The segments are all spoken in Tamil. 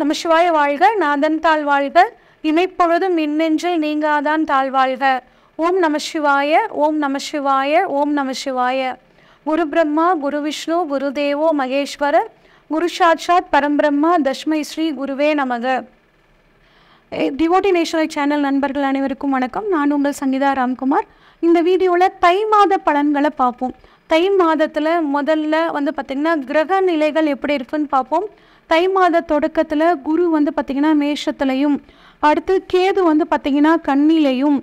நம்ம சிவாய வாழ்க நாதன் தாழ் வாழ்க இமைப்பொழுதும் மின்னெஞ்சில் நீங்காதான் தாழ் வாழ்க ஓம் நம சிவாய ஓம் நம சிவாய ஓம் நம சிவாய குரு பிரம்மா குரு விஷ்ணு குரு தேவோ மகேஸ்வர குரு சாட்சாத் பரம்பிரம்மா தஷ்மை ஸ்ரீ குருவே நமக டிவோட்டி நேஷனல் சேனல் நண்பர்கள் அனைவருக்கும் வணக்கம் நான் உங்கள் சங்கீதா ராம்குமார் இந்த வீடியோவில் தை மாத பலன்களை பார்ப்போம் தை மாதத்தில் முதல்ல வந்து பார்த்திங்கன்னா கிரக நிலைகள் எப்படி இருக்குன்னு பார்ப்போம் தை மாத தொடக்கத்தில் குரு வந்து பார்த்திங்கன்னா மேஷத்துலையும் அடுத்து கேது வந்து பார்த்திங்கன்னா கண்ணிலையும்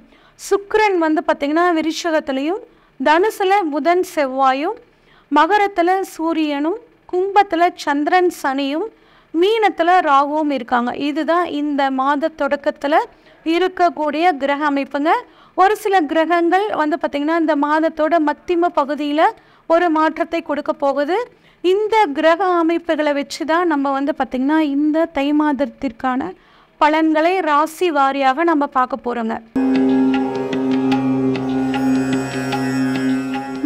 சுக்கரன் வந்து பார்த்திங்கன்னா விருஷகத்துலையும் தனுசில் புதன் செவ்வாயும் மகரத்தில் சூரியனும் கும்பத்தில் சந்திரன் சனியும் மீனத்தில் ராகுவும் இருக்காங்க இதுதான் இந்த மாத தொடக்கத்தில் இருக்கக்கூடிய கிரக அமைப்புங்க ஒரு சில கிரகங்கள் வந்து பார்த்திங்கன்னா இந்த மாதத்தோட மத்திம பகுதியில் ஒரு மாற்றத்தை கொடுக்க போகுது இந்த கிரக அமைப்புகளை வச்சு தான் நம்ம வந்து பார்த்திங்கன்னா இந்த தை மாதத்திற்கான பலன்களை ராசி வாரியாக நம்ம பார்க்க போகிறோங்க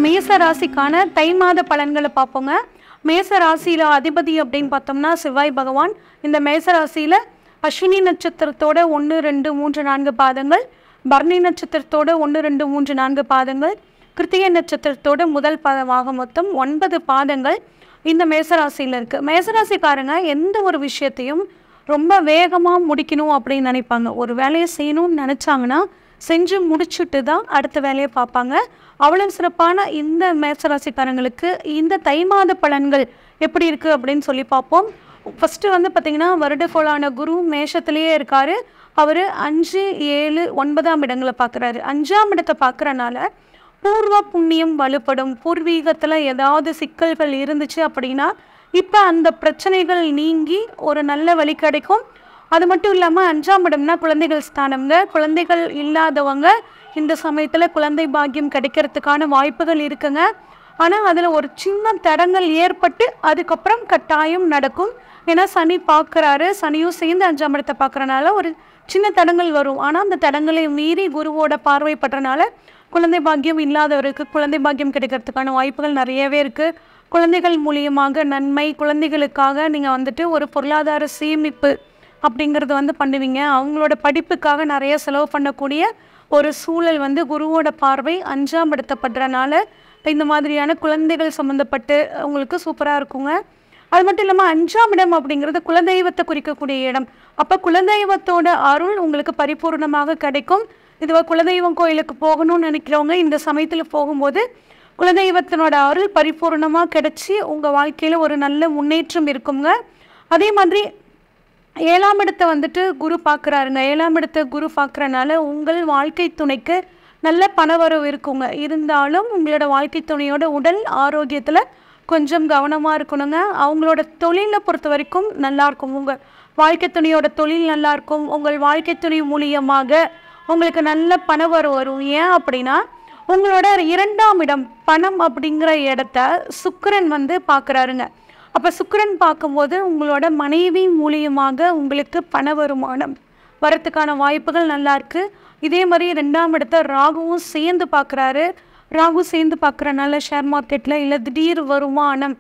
மேச ராசிக்கான தை மாத பலன்களை பார்ப்போங்க மேச ராசியில் அதிபதி அப்படின்னு பார்த்தோம்னா சிவாய் பகவான் இந்த மேச ராசியில் அஸ்வினி நட்சத்திரத்தோட ஒன்று ரெண்டு மூன்று நான்கு பாதங்கள் பர்ணி நட்சத்திரத்தோட ஒன்று ரெண்டு மூன்று நான்கு பாதங்கள் கிருத்திகை நட்சத்திரத்தோட முதல் பாதமாக மொத்தம் ஒன்பது பாதங்கள் இந்த மேசராசியில் இருக்குது மேசராசிக்காரங்க எந்த ஒரு விஷயத்தையும் ரொம்ப வேகமாக முடிக்கணும் அப்படின்னு நினைப்பாங்க ஒரு வேலையை செய்யணும்னு நினச்சாங்கன்னா செஞ்சு முடிச்சுட்டு தான் அடுத்த வேலையை பார்ப்பாங்க அவ்வளோ சிறப்பான இந்த மேசராசிக்காரங்களுக்கு இந்த தை மாத பலன்கள் எப்படி இருக்குது அப்படின்னு சொல்லி பார்ப்போம் ஃபஸ்ட்டு வந்து பார்த்திங்கன்னா வருடகோளான குரு மேஷத்துலேயே இருக்கார் அவர் அஞ்சு ஏழு ஒன்பதாம் இடங்களை பார்க்குறாரு அஞ்சாம் இடத்தை பார்க்குறனால பூர்வ புண்ணியம் வலுப்படும் பூர்வீகத்தில் ஏதாவது சிக்கல்கள் இருந்துச்சு அப்படின்னா இப்போ அந்த பிரச்சனைகள் நீங்கி ஒரு நல்ல வழி கிடைக்கும் அது மட்டும் இல்லாமல் அஞ்சாம் இடம்னா குழந்தைகள் ஸ்தானம்ங்க குழந்தைகள் இல்லாதவங்க இந்த சமயத்தில் குழந்தை பாக்கியம் கிடைக்கிறதுக்கான வாய்ப்புகள் இருக்குங்க ஆனால் அதில் ஒரு சின்ன தடங்கள் ஏற்பட்டு அதுக்கப்புறம் கட்டாயம் நடக்கும் ஏன்னா சனி பார்க்குறாரு சனியும் சேர்ந்து அஞ்சாம் இடத்தை பார்க்குறனால ஒரு சின்ன தடங்கள் வரும் ஆனால் அந்த தடங்களை மீறி குருவோட பார்வைப்படுறனால குழந்தை பாக்கியம் இல்லாதவருக்கு குழந்தை பாக்கியம் கிடைக்கிறதுக்கான வாய்ப்புகள் நிறையவே இருக்குது குழந்தைகள் மூலியமாக நன்மை குழந்தைகளுக்காக நீங்கள் வந்துட்டு ஒரு பொருளாதார சேமிப்பு அப்படிங்கிறது வந்து பண்ணுவீங்க அவங்களோட படிப்புக்காக நிறைய செலவு பண்ணக்கூடிய ஒரு சூழல் வந்து குருவோட பார்வை அஞ்சாம் படுத்தப்படுறனால இந்த மாதிரியான குழந்தைகள் சம்மந்தப்பட்டு உங்களுக்கு சூப்பராக இருக்குங்க அது மட்டும் இல்லாமல் அஞ்சாம் இடம் அப்படிங்கிறது குலதெய்வத்தை குறிக்கக்கூடிய இடம் அப்போ குலதெய்வத்தோட அருள் உங்களுக்கு பரிபூர்ணமாக கிடைக்கும் இதுவாக குலதெய்வம் கோயிலுக்கு போகணும்னு நினைக்கிறவங்க இந்த சமயத்தில் போகும்போது குலதெய்வத்தினோட அருள் பரிபூர்ணமாக கிடச்சி உங்கள் வாழ்க்கையில் ஒரு நல்ல முன்னேற்றம் இருக்குங்க அதே மாதிரி ஏழாம் இடத்தை வந்துட்டு குரு பார்க்குறாருங்க ஏழாம் இடத்தை குரு பார்க்குறனால உங்கள் வாழ்க்கை துணைக்கு நல்ல பணவரவு இருக்குங்க இருந்தாலும் உங்களோட வாழ்க்கை துணையோட உடல் ஆரோக்கியத்தில் கொஞ்சம் கவனமாக இருக்கணுங்க அவங்களோட தொழிலை பொறுத்த வரைக்கும் நல்லாயிருக்கும் உங்கள் வாழ்க்கை துணையோட தொழில் நல்லாயிருக்கும் உங்கள் வாழ்க்கை துணை மூலியமாக உங்களுக்கு நல்ல பண வரும் வரும் ஏன் அப்படின்னா உங்களோட இரண்டாம் இடம் பணம் அப்படிங்கிற இடத்த சுக்கரன் வந்து பார்க்குறாருங்க அப்போ சுக்கரன் பார்க்கும்போது உங்களோட மனைவி மூலியமாக உங்களுக்கு பண வருமானம் வரத்துக்கான வாய்ப்புகள் நல்லா இருக்குது இதே மாதிரி ரெண்டாம் இடத்த ராகுவும் சேர்ந்து பார்க்குறாரு ராகு சேர்ந்து பார்க்குறனால ஷேர் மார்க்கெட்டில் இல்லை திடீர் வருமானம்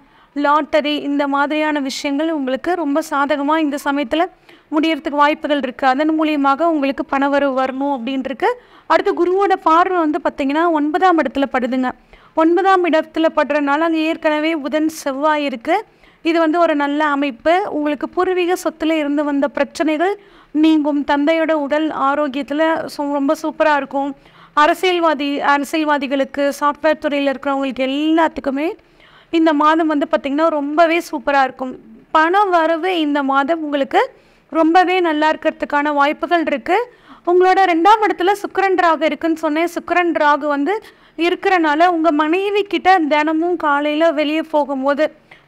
லாட்டரி இந்த மாதிரியான விஷயங்கள் உங்களுக்கு ரொம்ப சாதகமாக இந்த சமயத்தில் முடியறதுக்கு வாய்ப்புகள் இருக்குது அதன் மூலியமாக உங்களுக்கு பணவரவு வரணும் அப்படின்ட்டுருக்கு அடுத்து குருவோட பார்வை வந்து பார்த்திங்கன்னா ஒன்பதாம் இடத்துல படுதுங்க ஒன்பதாம் இடத்துல படுறதுனால அங்கே ஏற்கனவே புதன் செவ்வாய் இருக்குது இது வந்து ஒரு நல்ல அமைப்பு உங்களுக்கு பூர்வீக சொத்தில் இருந்து வந்த பிரச்சனைகள் நீங்கும் தந்தையோட உடல் ஆரோக்கியத்தில் ரொம்ப சூப்பராக இருக்கும் அரசியல்வாதி அரசியல்வாதிகளுக்கு சாஃப்ட்வேர் துறையில் இருக்கிறவங்களுக்கு எல்லாத்துக்குமே இந்த மாதம் வந்து பார்த்திங்கன்னா ரொம்பவே சூப்பராக இருக்கும் பண வரவு இந்த மாதம் உங்களுக்கு ரொம்பவே நல்லா இருக்கிறதுக்கான வாய்ப்புகள் இருக்குது உங்களோட ரெண்டாம் இடத்துல சுக்கரன் ராகு இருக்குன்னு சொன்னேன் சுக்கரன் ராகு வந்து இருக்கிறனால உங்கள் மனைவி கிட்ட தினமும் காலையில் வெளியே போகும்போது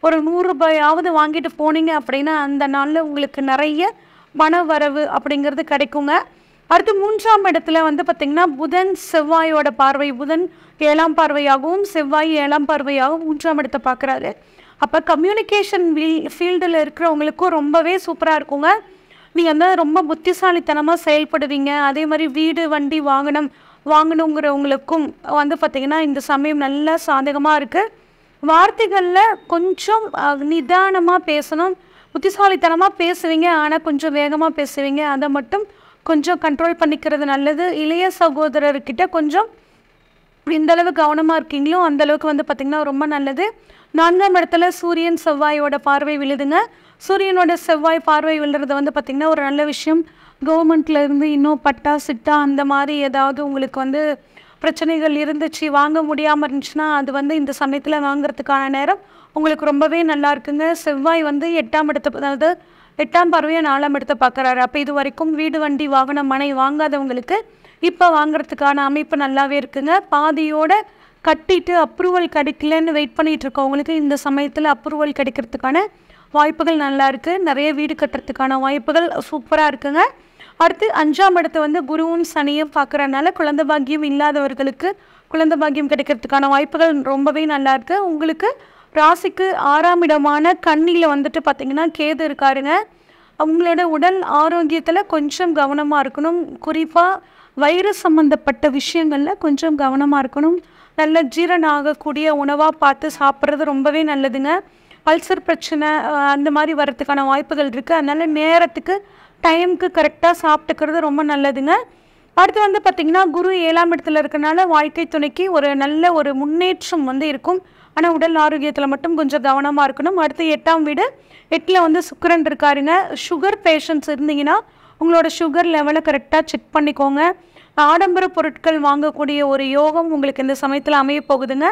ஒரு நூறுரூபாயாவது வாங்கிட்டு போனீங்க அப்படின்னா அந்த நாளில் உங்களுக்கு நிறைய பண வரவு அப்படிங்கிறது கிடைக்குங்க அடுத்து மூன்றாம் இடத்துல வந்து பார்த்திங்கன்னா புதன் செவ்வாயோட பார்வை புதன் ஏழாம் பார்வையாகவும் செவ்வாய் ஏழாம் பார்வையாகவும் மூன்றாம் இடத்தை பார்க்குறாரு அப்போ கம்யூனிகேஷன் ஃபீல்டில் இருக்கிறவங்களுக்கும் ரொம்பவே சூப்பராக இருக்குங்க நீங்கள் வந்து ரொம்ப புத்திசாலித்தனமாக செயல்படுவீங்க அதே மாதிரி வீடு வண்டி வாங்கணும் வாங்கணுங்கிறவங்களுக்கும் வந்து பார்த்திங்கன்னா இந்த சமயம் நல்லா சாதகமாக இருக்குது வார்த்தைகளில் கொஞ்சம் நிதானமாக பேசணும் புத்திசாலித்தனமாக பேசுவீங்க ஆனால் கொஞ்சம் வேகமாக பேசுவீங்க அதை மட்டும் கொஞ்சம் கண்ட்ரோல் பண்ணிக்கிறது நல்லது இளைய சகோதரர்கிட்ட கொஞ்சம் எந்தளவு கவனமாக இருக்கீங்களோ அந்தளவுக்கு வந்து பார்த்திங்கன்னா ரொம்ப நல்லது நான்காம் இடத்துல சூரியன் செவ்வாயோட பார்வை விழுதுங்க சூரியனோட செவ்வாய் பார்வை விழுறது வந்து பார்த்திங்கன்னா ஒரு நல்ல விஷயம் கவர்மெண்ட்லேருந்து இன்னும் பட்டா சிட்டா அந்த மாதிரி ஏதாவது உங்களுக்கு வந்து பிரச்சனைகள் இருந்துச்சு வாங்க முடியாமல் இருந்துச்சுன்னா அது வந்து இந்த சமயத்தில் வாங்குறதுக்கான நேரம் உங்களுக்கு ரொம்பவே நல்லா இருக்குங்க செவ்வாய் வந்து எட்டாம் இடத்த அதாவது எட்டாம் பார்வையை நாலாம் இடத்தை பார்க்குறாரு அப்போ இது வரைக்கும் வீடு வண்டி வாகனம் மனை வாங்காதவங்களுக்கு இப்போ வாங்குறதுக்கான அமைப்பு நல்லாவே இருக்குங்க பாதியோட கட்டிட்டு அப்ரூவல் கிடைக்கலன்னு வெயிட் பண்ணிகிட்டு இருக்கவங்களுக்கு இந்த சமயத்தில் அப்ரூவல் கிடைக்கிறதுக்கான வாய்ப்புகள் நல்லா இருக்குது நிறைய வீடு கட்டுறதுக்கான வாய்ப்புகள் சூப்பராக இருக்குங்க அடுத்து அஞ்சாம் இடத்தை வந்து குருவும் சனியும் பார்க்குறதுனால குழந்த பாக்கியம் இல்லாதவர்களுக்கு குழந்த பாக்கியம் கிடைக்கிறதுக்கான வாய்ப்புகள் ரொம்பவே நல்லா இருக்குது உங்களுக்கு ராசிக்கு ஆறாம் இடமான கண்ணியில் வந்துட்டு பார்த்தீங்கன்னா கேது இருக்காருங்க அவங்களோட உடல் ஆரோக்கியத்தில் கொஞ்சம் கவனமாக இருக்கணும் குறிப்பாக வயிறு சம்மந்தப்பட்ட விஷயங்களில் கொஞ்சம் கவனமாக இருக்கணும் நல்ல ஜீரணம் ஆகக்கூடிய உணவாக பார்த்து சாப்பிட்றது ரொம்பவே நல்லதுங்க அல்சர் பிரச்சனை அந்த மாதிரி வர்றதுக்கான வாய்ப்புகள் இருக்குது அதனால் நேரத்துக்கு டைமுக்கு கரெக்டாக சாப்பிட்டுக்கிறது ரொம்ப நல்லதுங்க அடுத்து வந்து பார்த்திங்கன்னா குரு ஏழாம் இடத்துல இருக்கிறனால வாழ்க்கை துணைக்கு ஒரு நல்ல ஒரு முன்னேற்றம் வந்து இருக்கும் ஆனால் உடல் ஆரோக்கியத்தில் மட்டும் கொஞ்சம் கவனமாக இருக்கணும் அடுத்து எட்டாம் வீடு எட்டில் வந்து சுக்கரன் இருக்காருங்க சுகர் பேஷண்ட்ஸ் இருந்தீங்கன்னா உங்களோட சுகர் லெவலை கரெக்டாக செக் பண்ணிக்கோங்க ஆடம்பர பொருட்கள் வாங்கக்கூடிய ஒரு யோகம் உங்களுக்கு இந்த சமயத்தில் அமைய போகுதுங்க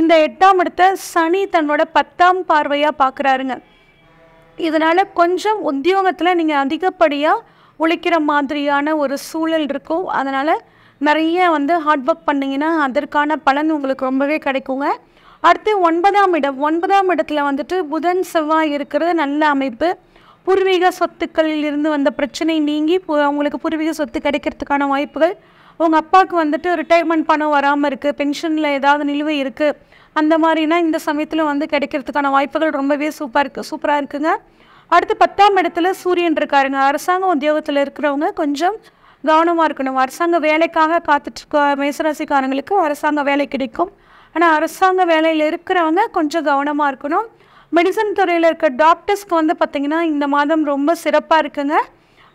இந்த எட்டாம் இடத்தை சனி தன்னோட பத்தாம் பார்வையாக பார்க்குறாருங்க இதனால் கொஞ்சம் உத்தியோகத்தில் நீங்கள் அதிகப்படியாக உழைக்கிற மாதிரியான ஒரு சூழல் இருக்கும் அதனால் நிறைய வந்து ஹார்ட் ஒர்க் பண்ணிங்கன்னா அதற்கான பலன் உங்களுக்கு ரொம்பவே கிடைக்குங்க அடுத்து ஒன்பதாம் இடம் ஒன்பதாம் இடத்துல வந்துட்டு புதன் செவ்வாய் இருக்கிறது நல்ல அமைப்பு பூர்வீக சொத்துக்களில் இருந்து வந்த பிரச்சனை நீங்கி உங்களுக்கு பூர்வீக சொத்து கிடைக்கிறதுக்கான வாய்ப்புகள் உங்கள் அப்பாவுக்கு வந்துட்டு ரிட்டையர்மெண்ட் பணம் வராமல் இருக்குது பென்ஷனில் ஏதாவது நிலுவை இருக்குது அந்த மாதிரினா இந்த சமயத்தில் வந்து கிடைக்கிறதுக்கான வாய்ப்புகள் ரொம்பவே சூப்பராக இருக்குது சூப்பராக இருக்குங்க அடுத்து பத்தாம் இடத்துல சூரியன் இருக்காருங்க அரசாங்க உத்தியோகத்தில் இருக்கிறவங்க கொஞ்சம் கவனமாக இருக்கணும் அரசாங்க வேலைக்காக காத்துட்ருக்க மேசராசிக்காரங்களுக்கு அரசாங்க வேலை கிடைக்கும் ஆனால் அரசாங்க வேலையில் இருக்கிறவங்க கொஞ்சம் கவனமாக இருக்கணும் மெடிசன் துறையில் இருக்க டாக்டர்ஸ்க்கு வந்து பார்த்திங்கன்னா இந்த மாதம் ரொம்ப சிறப்பாக இருக்குங்க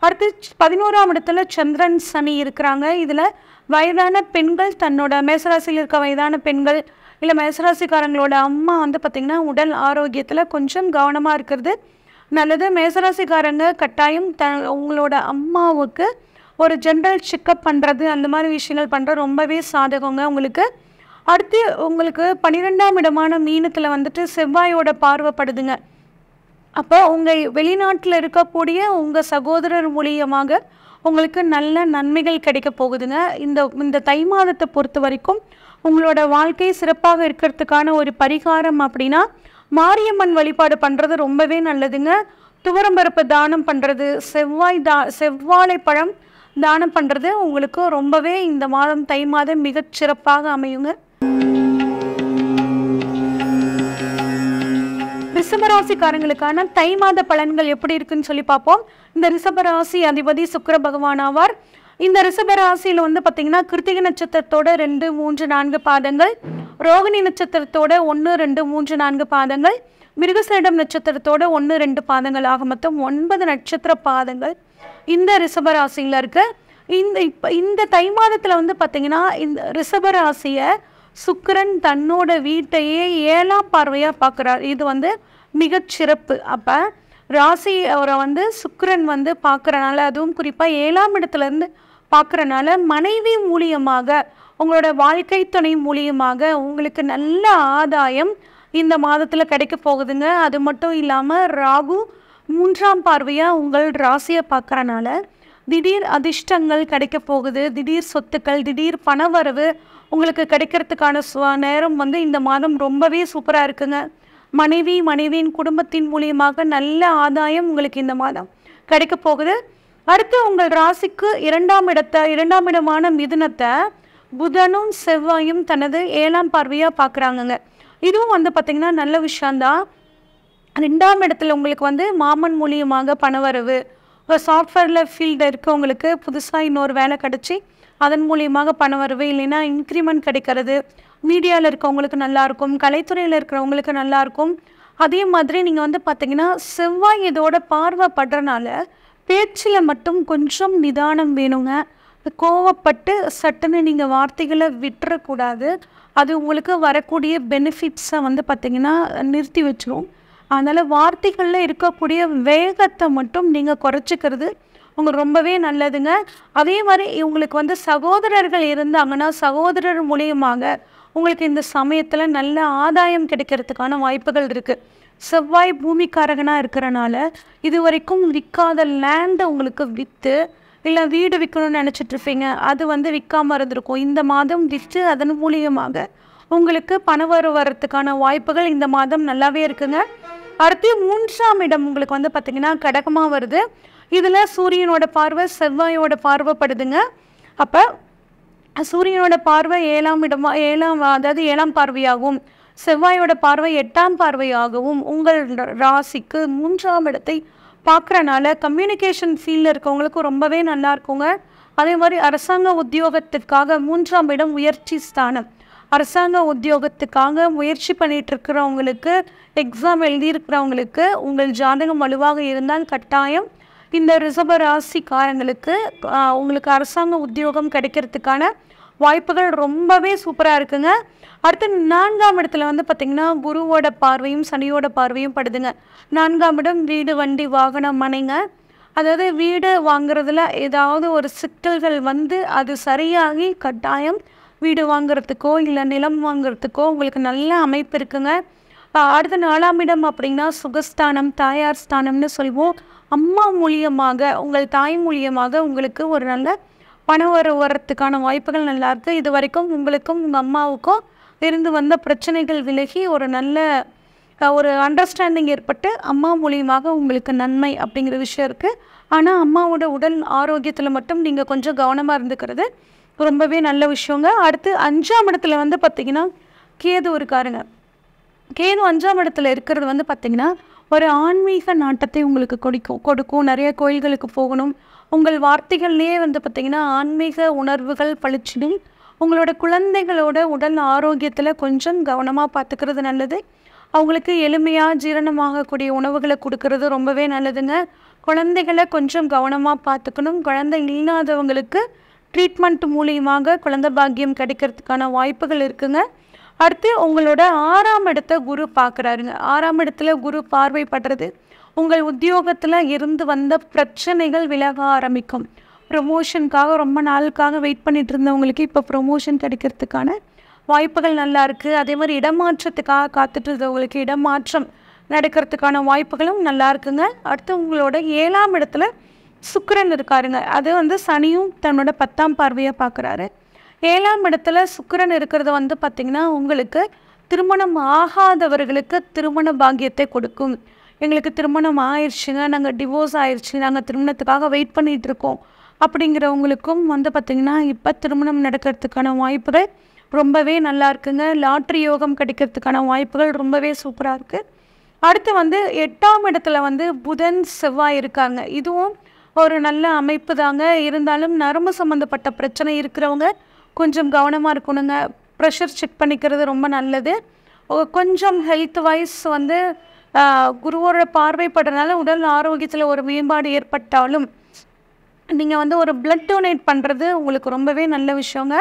அடுத்து பதினோராம் இடத்துல சந்திரன் சனி இருக்கிறாங்க இதில் வயதான பெண்கள் தன்னோட மேசராசியில் இருக்க வயதான பெண்கள் இல்லை மேசராசிக்காரங்களோட அம்மா வந்து பார்த்திங்கன்னா உடல் ஆரோக்கியத்தில் கொஞ்சம் கவனமாக இருக்கிறது நல்லது மேசராசிக்காரங்க கட்டாயம் த உங்களோட அம்மாவுக்கு ஒரு ஜென்ரல் செக்கப் பண்ணுறது அந்த மாதிரி விஷயங்கள் பண்ணுறது ரொம்பவே சாதகங்க உங்களுக்கு அடுத்து உங்களுக்கு பன்னிரெண்டாம் இடமான மீனத்தில் வந்துட்டு செவ்வாயோட பார்வைப்படுதுங்க அப்போ உங்கள் வெளிநாட்டில் இருக்கக்கூடிய உங்கள் சகோதரர் மூலியமாக உங்களுக்கு நல்ல நன்மைகள் கிடைக்க போகுதுங்க இந்த இந்த தை மாதத்தை பொறுத்த வரைக்கும் உங்களோட வாழ்க்கை சிறப்பாக இருக்கிறதுக்கான ஒரு பரிகாரம் அப்படின்னா மாரியம்மன் வழிபாடு பண்ணுறது ரொம்பவே நல்லதுங்க துவரம்பருப்பு தானம் பண்ணுறது செவ்வாய் தா செவ்வாழை பழம் தானம் பண்ணுறது உங்களுக்கு ரொம்பவே இந்த மாதம் தை மாதம் மிகச்சிறப்பாக அமையுங்க ரிஷபராசிக்காரங்களுக்கான தை மாத பலன்கள் எப்படி இருக்குன்னு சொல்லி பார்ப்போம் இந்த ரிஷபராசி அதிபதி சுக்கர பகவான் ஆவார் இந்த ரிஷபராசியில் வந்து பார்த்தீங்கன்னா கிருத்திக நட்சத்திரத்தோட ரெண்டு மூன்று நான்கு பாதங்கள் ரோகிணி நட்சத்திரத்தோட ஒன்று ரெண்டு மூன்று நான்கு பாதங்கள் மிருகசேடம் நட்சத்திரத்தோட ஒன்று ரெண்டு பாதங்கள் ஆக மொத்தம் ஒன்பது நட்சத்திர பாதங்கள் இந்த ரிஷபராசியில் இருக்குது இந்த இப்போ இந்த தை மாதத்தில் வந்து பார்த்திங்கன்னா இந்த ரிஷபராசியை சுக்கரன் தன்னோட வீட்டையே ஏழாம் பார்வையாக பார்க்குறார் இது வந்து மிகச்சிறப்பு அப்போ ராசி அவரை வந்து சுக்கரன் வந்து பார்க்குறனால அதுவும் குறிப்பாக ஏழாம் இடத்துலேருந்து பார்க்குறனால மனைவி மூலியமாக உங்களோட வாழ்க்கை துணை மூலியமாக உங்களுக்கு நல்ல ஆதாயம் இந்த மாதத்தில் கிடைக்க போகுதுங்க அது மட்டும் இல்லாமல் ராகு மூன்றாம் பார்வையாக உங்கள் ராசியை பார்க்குறனால திடீர் அதிர்ஷ்டங்கள் கிடைக்க போகுது திடீர் சொத்துக்கள் திடீர் பணவரவு உங்களுக்கு கிடைக்கிறதுக்கான நேரம் வந்து இந்த மாதம் ரொம்பவே சூப்பராக இருக்குங்க மனைவி மனைவியின் குடும்பத்தின் மூலியமாக நல்ல ஆதாயம் உங்களுக்கு இந்த மாதம் கிடைக்க போகுது அடுத்து உங்கள் ராசிக்கு இரண்டாம் இடத்தை இரண்டாம் இடமான மிதுனத்தை புதனும் செவ்வாயும் தனது ஏழாம் பார்வையாக பார்க்குறாங்கங்க இதுவும் வந்து பார்த்திங்கன்னா நல்ல விஷயந்தான் ரெண்டாம் இடத்துல உங்களுக்கு வந்து மாமன் மூலியமாக பணவரவு சாஃப்ட்வேரில் ஃபீல்டு இருக்கவங்களுக்கு புதுசாக இன்னொரு வேலை கிடச்சி அதன் மூலியமாக பண வரவு இல்லைன்னா இன்க்ரிமெண்ட் கிடைக்கிறது மீடியாவில் இருக்கவங்களுக்கு நல்லாயிருக்கும் கலைத்துறையில் இருக்கிறவங்களுக்கு நல்லாயிருக்கும் அதே மாதிரி நீங்கள் வந்து பார்த்தீங்கன்னா செவ்வாய் இதோட பார்வைப்படுறனால பேச்சில் மட்டும் கொஞ்சம் நிதானம் வேணுங்க கோவப்பட்டு சட்டுன்னு நீங்கள் வார்த்தைகளை விட்டுறக்கூடாது அது உங்களுக்கு வரக்கூடிய பெனிஃபிட்ஸை வந்து பார்த்திங்கன்னா நிறுத்தி வச்சிடும் அதனால் வார்த்தைகளில் இருக்கக்கூடிய வேகத்தை மட்டும் நீங்கள் குறைச்சிக்கிறது அவங்க ரொம்பவே நல்லதுங்க அதே மாதிரி இவங்களுக்கு வந்து சகோதரர்கள் இருந்தாங்கன்னா சகோதரர் மூலியமாக உங்களுக்கு இந்த சமயத்தில் நல்ல ஆதாயம் கிடைக்கிறதுக்கான வாய்ப்புகள் இருக்குது செவ்வாய் பூமிக்காரகனாக இருக்கிறனால இது வரைக்கும் விற்காத லேண்டை உங்களுக்கு விற்று இல்லை வீடு விற்கணும்னு நினச்சிட்ருப்பீங்க அது வந்து விற்காமல் இருந்திருக்கும் இந்த மாதம் விற்று அதன் மூலியமாக உங்களுக்கு பணவரவு வரத்துக்கான வாய்ப்புகள் இந்த மாதம் நல்லாவே இருக்குங்க அடுத்து மூன்றாம் இடம் உங்களுக்கு வந்து பார்த்திங்கன்னா கடகமாக வருது இதில் சூரியனோட பார்வை செவ்வாயோட பார்வைப்படுதுங்க அப்போ சூரியனோட பார்வை ஏழாம் இடமா ஏழாம் அதாவது ஏழாம் பார்வையாகவும் செவ்வாயோட பார்வை எட்டாம் பார்வையாகவும் உங்கள் ராசிக்கு மூன்றாம் இடத்தை பார்க்குறனால கம்யூனிகேஷன் ஃபீல்டில் இருக்கவங்களுக்கு ரொம்பவே நல்லா இருக்குங்க அதே மாதிரி அரசாங்க உத்தியோகத்துக்காக மூன்றாம் இடம் உயர்ச்சி ஸ்தானம் அரசாங்க உத்தியோகத்துக்காக முயற்சி பண்ணிகிட்டு இருக்கிறவங்களுக்கு எக்ஸாம் எழுதியிருக்கிறவங்களுக்கு உங்கள் ஜாதகம் வலுவாக இருந்தால் கட்டாயம் இந்த ராசி ராசிக்காரங்களுக்கு உங்களுக்கு அரசாங்க உத்தியோகம் கிடைக்கிறதுக்கான வாய்ப்புகள் ரொம்பவே சூப்பராக இருக்குங்க அடுத்து நான்காம் இடத்துல வந்து பார்த்திங்கன்னா குருவோட பார்வையும் சனியோட பார்வையும் படுதுங்க நான்காம் இடம் வீடு வண்டி வாகனம் மனைங்க அதாவது வீடு வாங்குறதுல ஏதாவது ஒரு சிக்கல்கள் வந்து அது சரியாகி கட்டாயம் வீடு வாங்குறதுக்கோ இல்லை நிலம் வாங்குறதுக்கோ உங்களுக்கு நல்ல அமைப்பு இருக்குங்க அடுத்த நாலாம் இடம் அப்படின்னா சுகஸ்தானம் தாயார் ஸ்தானம்னு சொல்வோம் அம்மா மூலியமாக உங்கள் தாய் மூலியமாக உங்களுக்கு ஒரு நல்ல பண வர வரத்துக்கான வாய்ப்புகள் நல்லாயிருக்கு இது வரைக்கும் உங்களுக்கும் உங்கள் அம்மாவுக்கும் இருந்து வந்த பிரச்சனைகள் விலகி ஒரு நல்ல ஒரு அண்டர்ஸ்டாண்டிங் ஏற்பட்டு அம்மா மூலியமாக உங்களுக்கு நன்மை அப்படிங்கிற விஷயம் இருக்குது ஆனால் அம்மாவோட உடல் ஆரோக்கியத்தில் மட்டும் நீங்கள் கொஞ்சம் கவனமாக இருந்துக்கிறது ரொம்பவே நல்ல விஷயங்க அடுத்து அஞ்சாம் இடத்துல வந்து பார்த்திங்கன்னா கேது ஒரு காரங்க கேது அஞ்சாம் இடத்துல இருக்கிறது வந்து பார்த்திங்கன்னா ஒரு ஆன்மீக நாட்டத்தை உங்களுக்கு கொடுக்கும் கொடுக்கும் நிறைய கோயில்களுக்கு போகணும் உங்கள் வார்த்தைகள்லேயே வந்து பார்த்திங்கன்னா ஆன்மீக உணர்வுகள் பளிச்சிடும் உங்களோட குழந்தைகளோட உடல் ஆரோக்கியத்தில் கொஞ்சம் கவனமாக பார்த்துக்கிறது நல்லது அவங்களுக்கு எளிமையாக ஜீரணமாகக்கூடிய உணவுகளை கொடுக்கறது ரொம்பவே நல்லதுங்க குழந்தைகளை கொஞ்சம் கவனமாக பார்த்துக்கணும் குழந்தை இல்லாதவங்களுக்கு ட்ரீட்மெண்ட் மூலியமாக குழந்தை பாக்கியம் கிடைக்கிறதுக்கான வாய்ப்புகள் இருக்குங்க அடுத்து உங்களோட ஆறாம் இடத்த குரு பார்க்குறாருங்க ஆறாம் இடத்துல குரு பார்வைப்படுறது உங்கள் உத்தியோகத்தில் இருந்து வந்த பிரச்சனைகள் விலக ஆரம்பிக்கும் ப்ரொமோஷனுக்காக ரொம்ப நாளுக்காக வெயிட் பண்ணிட்டு இருந்தவங்களுக்கு இப்போ ப்ரொமோஷன் கிடைக்கிறதுக்கான வாய்ப்புகள் நல்லா இருக்குது அதே மாதிரி இடமாற்றத்துக்காக காத்துட்டு இருந்தவங்களுக்கு இடமாற்றம் நடக்கிறதுக்கான வாய்ப்புகளும் நல்லா இருக்குங்க அடுத்து உங்களோட ஏழாம் இடத்துல சுக்கரன் இருக்காருங்க அது வந்து சனியும் தன்னோட பத்தாம் பார்வையாக பார்க்குறாரு ஏழாம் இடத்துல சுக்கரன் இருக்கிறது வந்து பார்த்திங்கன்னா உங்களுக்கு திருமணம் ஆகாதவர்களுக்கு திருமண பாக்கியத்தை கொடுக்கும் எங்களுக்கு திருமணம் ஆயிடுச்சுங்க நாங்கள் டிவோர்ஸ் ஆயிடுச்சு நாங்கள் திருமணத்துக்காக வெயிட் பண்ணிகிட்டு இருக்கோம் அப்படிங்கிறவங்களுக்கும் வந்து பார்த்திங்கன்னா இப்போ திருமணம் நடக்கிறதுக்கான வாய்ப்புகள் ரொம்பவே நல்லா இருக்குங்க லாட்ரி யோகம் கிடைக்கிறதுக்கான வாய்ப்புகள் ரொம்பவே சூப்பராக இருக்குது அடுத்து வந்து எட்டாம் இடத்துல வந்து புதன் செவ்வாய் இருக்காங்க இதுவும் ஒரு நல்ல அமைப்பு தாங்க இருந்தாலும் நரம்பு சம்மந்தப்பட்ட பிரச்சனை இருக்கிறவங்க கொஞ்சம் கவனமாக இருக்கணுங்க ப்ரெஷர் செக் பண்ணிக்கிறது ரொம்ப நல்லது கொஞ்சம் ஹெல்த் வைஸ் வந்து குருவோட பார்வைப்படுறதுனால உடல் ஆரோக்கியத்தில் ஒரு மேம்பாடு ஏற்பட்டாலும் நீங்கள் வந்து ஒரு பிளட் டொனேட் பண்ணுறது உங்களுக்கு ரொம்பவே நல்ல விஷயங்க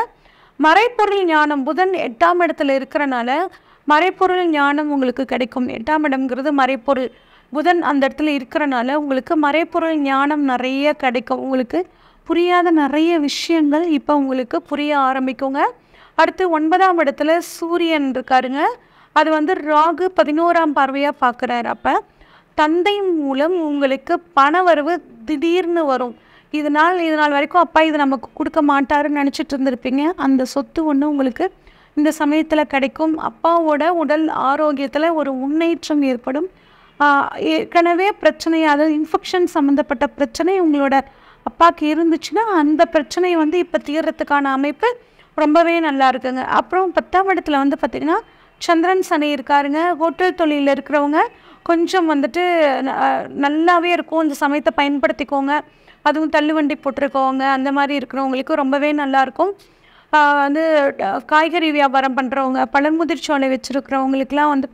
மறைப்பொருள் ஞானம் புதன் எட்டாம் இடத்துல இருக்கிறனால மறைப்பொருள் ஞானம் உங்களுக்கு கிடைக்கும் எட்டாம் இடம்ங்கிறது மறைப்பொருள் புதன் அந்த இடத்துல இருக்கிறனால உங்களுக்கு மறைப்பொருள் ஞானம் நிறைய கிடைக்கும் உங்களுக்கு புரியாத நிறைய விஷயங்கள் இப்போ உங்களுக்கு புரிய ஆரம்பிக்குங்க அடுத்து ஒன்பதாம் இடத்துல சூரியன் இருக்காருங்க அது வந்து ராகு பதினோராம் பார்வையாக பார்க்குறாரு அப்போ தந்தை மூலம் உங்களுக்கு பண வரவு திடீர்னு வரும் இதனால் இது நாள் வரைக்கும் அப்பா இது நமக்கு கொடுக்க மாட்டாருன்னு நினச்சிட்டு இருந்திருப்பீங்க அந்த சொத்து ஒன்று உங்களுக்கு இந்த சமயத்தில் கிடைக்கும் அப்பாவோட உடல் ஆரோக்கியத்தில் ஒரு முன்னேற்றம் ஏற்படும் ஏற்கனவே பிரச்சனையாக இன்ஃபெக்ஷன் சம்மந்தப்பட்ட பிரச்சனை உங்களோட அப்பாவுக்கு இருந்துச்சுன்னா அந்த பிரச்சனையை வந்து இப்போ தீர்றதுக்கான அமைப்பு ரொம்பவே நல்லா இருக்குங்க அப்புறம் பத்தாம் இடத்துல வந்து பார்த்திங்கன்னா சந்திரன் சனி இருக்காருங்க ஹோட்டல் தொழிலில் இருக்கிறவங்க கொஞ்சம் வந்துட்டு நல்லாவே இருக்கும் இந்த சமயத்தை பயன்படுத்திக்கோங்க அதுவும் தள்ளுவண்டி போட்டிருக்கவங்க அந்த மாதிரி இருக்கிறவங்களுக்கு ரொம்பவே நல்லாயிருக்கும் வந்து காய்கறி வியாபாரம் பண்ணுறவங்க பழமுதிர்ச்சோலை வச்சுருக்கிறவங்களுக்கெல்லாம் வந்து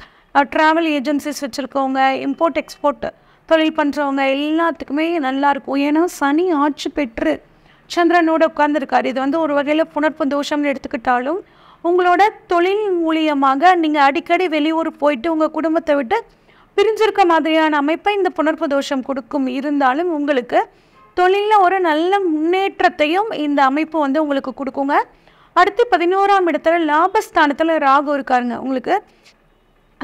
ட்ராவல் ஏஜென்சிஸ் வச்சுருக்கவங்க இம்போர்ட் எக்ஸ்போர்ட் தொழில் பண்ணுறவங்க எல்லாத்துக்குமே நல்லாயிருக்கும் ஏன்னா சனி ஆட்சி பெற்று சந்திரனோட உட்கார்ந்துருக்கார் இது வந்து ஒரு வகையில் புணர்ப்பு தோஷம்னு எடுத்துக்கிட்டாலும் உங்களோட தொழில் மூலியமாக நீங்கள் அடிக்கடி வெளியூர் போயிட்டு உங்கள் குடும்பத்தை விட்டு பிரிஞ்சிருக்க மாதிரியான அமைப்பை இந்த புணர்ப்பு தோஷம் கொடுக்கும் இருந்தாலும் உங்களுக்கு தொழிலில் ஒரு நல்ல முன்னேற்றத்தையும் இந்த அமைப்பு வந்து உங்களுக்கு கொடுக்குங்க அடுத்து பதினோராம் இடத்துல லாபஸ்தானத்தில் ராகு இருக்காருங்க உங்களுக்கு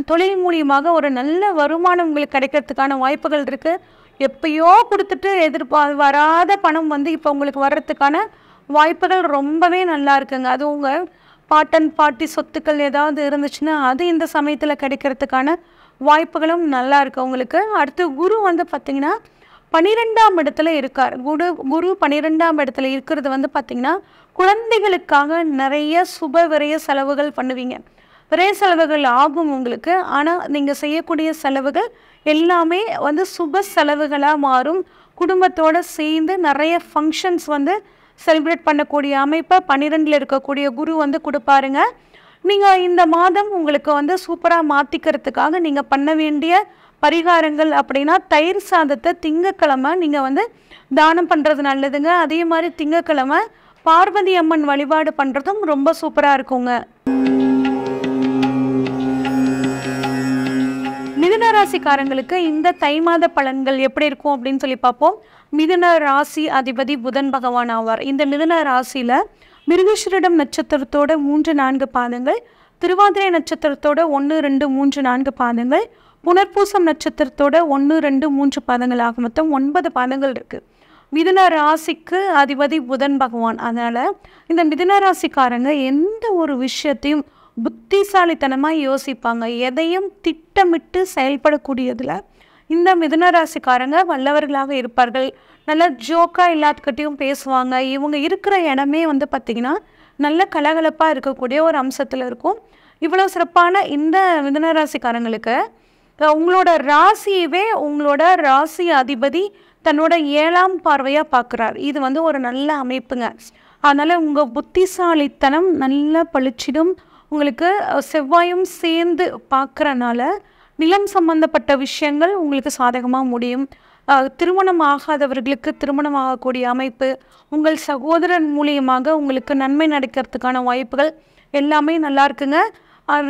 தொழில் மூலியமாக ஒரு நல்ல வருமானம் உங்களுக்கு கிடைக்கிறதுக்கான வாய்ப்புகள் இருக்குது எப்பயோ கொடுத்துட்டு எதிர்பார் வராத பணம் வந்து இப்போ உங்களுக்கு வர்றதுக்கான வாய்ப்புகள் ரொம்பவே நல்லா இருக்குங்க அது உங்கள் பாட்டன் பாட்டி சொத்துக்கள் ஏதாவது இருந்துச்சுன்னா அது இந்த சமயத்தில் கிடைக்கிறதுக்கான வாய்ப்புகளும் நல்லா இருக்குது உங்களுக்கு அடுத்து குரு வந்து பார்த்திங்கன்னா பனிரெண்டாம் இடத்துல இருக்கார் குரு குரு பனிரெண்டாம் இடத்துல இருக்கிறது வந்து பார்த்திங்கன்னா குழந்தைகளுக்காக நிறைய சுப விரைய செலவுகள் பண்ணுவீங்க பெரிய செலவுகள் ஆகும் உங்களுக்கு ஆனால் நீங்கள் செய்யக்கூடிய செலவுகள் எல்லாமே வந்து சுப செலவுகளாக மாறும் குடும்பத்தோடு சேர்ந்து நிறைய ஃபங்க்ஷன்ஸ் வந்து செலிப்ரேட் பண்ணக்கூடிய அமைப்பை பன்னிரெண்டில் இருக்கக்கூடிய குரு வந்து கொடுப்பாருங்க நீங்கள் இந்த மாதம் உங்களுக்கு வந்து சூப்பராக மாற்றிக்கிறதுக்காக நீங்கள் பண்ண வேண்டிய பரிகாரங்கள் அப்படின்னா தயிர் சாதத்தை திங்கக்கிழமை நீங்கள் வந்து தானம் பண்ணுறது நல்லதுங்க அதே மாதிரி திங்கக்கிழமை பார்வதி அம்மன் வழிபாடு பண்ணுறதும் ரொம்ப சூப்பராக இருக்குங்க மிதுன ராசிக்காரங்களுக்கு இந்த தை மாத பலன்கள் எப்படி இருக்கும் அப்படின்னு சொல்லி பார்ப்போம் மிதுன ராசி அதிபதி புதன் பகவான் ஆவார் இந்த மிதுன ராசியில் மிருகஸ்வரிடம் நட்சத்திரத்தோட மூன்று நான்கு பாதங்கள் திருவாதிரை நட்சத்திரத்தோட ஒன்று ரெண்டு மூன்று நான்கு பாதங்கள் புனர்பூசம் நட்சத்திரத்தோட ஒன்று ரெண்டு மூன்று பாதங்கள் ஆக மொத்தம் ஒன்பது பாதங்கள் இருக்குது மிதுன ராசிக்கு அதிபதி புதன் பகவான் அதனால் இந்த மிதுன ராசிக்காரங்க எந்த ஒரு விஷயத்தையும் புத்திசாலித்தனமாக யோசிப்பாங்க எதையும் திட்டமிட்டு செயல்படக்கூடியதில் இந்த மிதுனராசிக்காரங்க வல்லவர்களாக இருப்பார்கள் நல்ல ஜோக்காக எல்லாத்துக்கிட்டையும் பேசுவாங்க இவங்க இருக்கிற இடமே வந்து பார்த்திங்கன்னா நல்ல கலகலப்பாக இருக்கக்கூடிய ஒரு அம்சத்தில் இருக்கும் இவ்வளோ சிறப்பான இந்த மிதுனராசிக்காரங்களுக்கு உங்களோட ராசியவே உங்களோட ராசி அதிபதி தன்னோட ஏழாம் பார்வையாக பார்க்குறார் இது வந்து ஒரு நல்ல அமைப்புங்க அதனால் உங்கள் புத்திசாலித்தனம் நல்ல பளிச்சிடும் உங்களுக்கு செவ்வாயும் சேர்ந்து பார்க்குறனால நிலம் சம்பந்தப்பட்ட விஷயங்கள் உங்களுக்கு சாதகமாக முடியும் திருமணம் ஆகாதவர்களுக்கு திருமணம் ஆகக்கூடிய அமைப்பு உங்கள் சகோதரன் மூலியமாக உங்களுக்கு நன்மை நடக்கிறதுக்கான வாய்ப்புகள் எல்லாமே நல்லா இருக்குங்க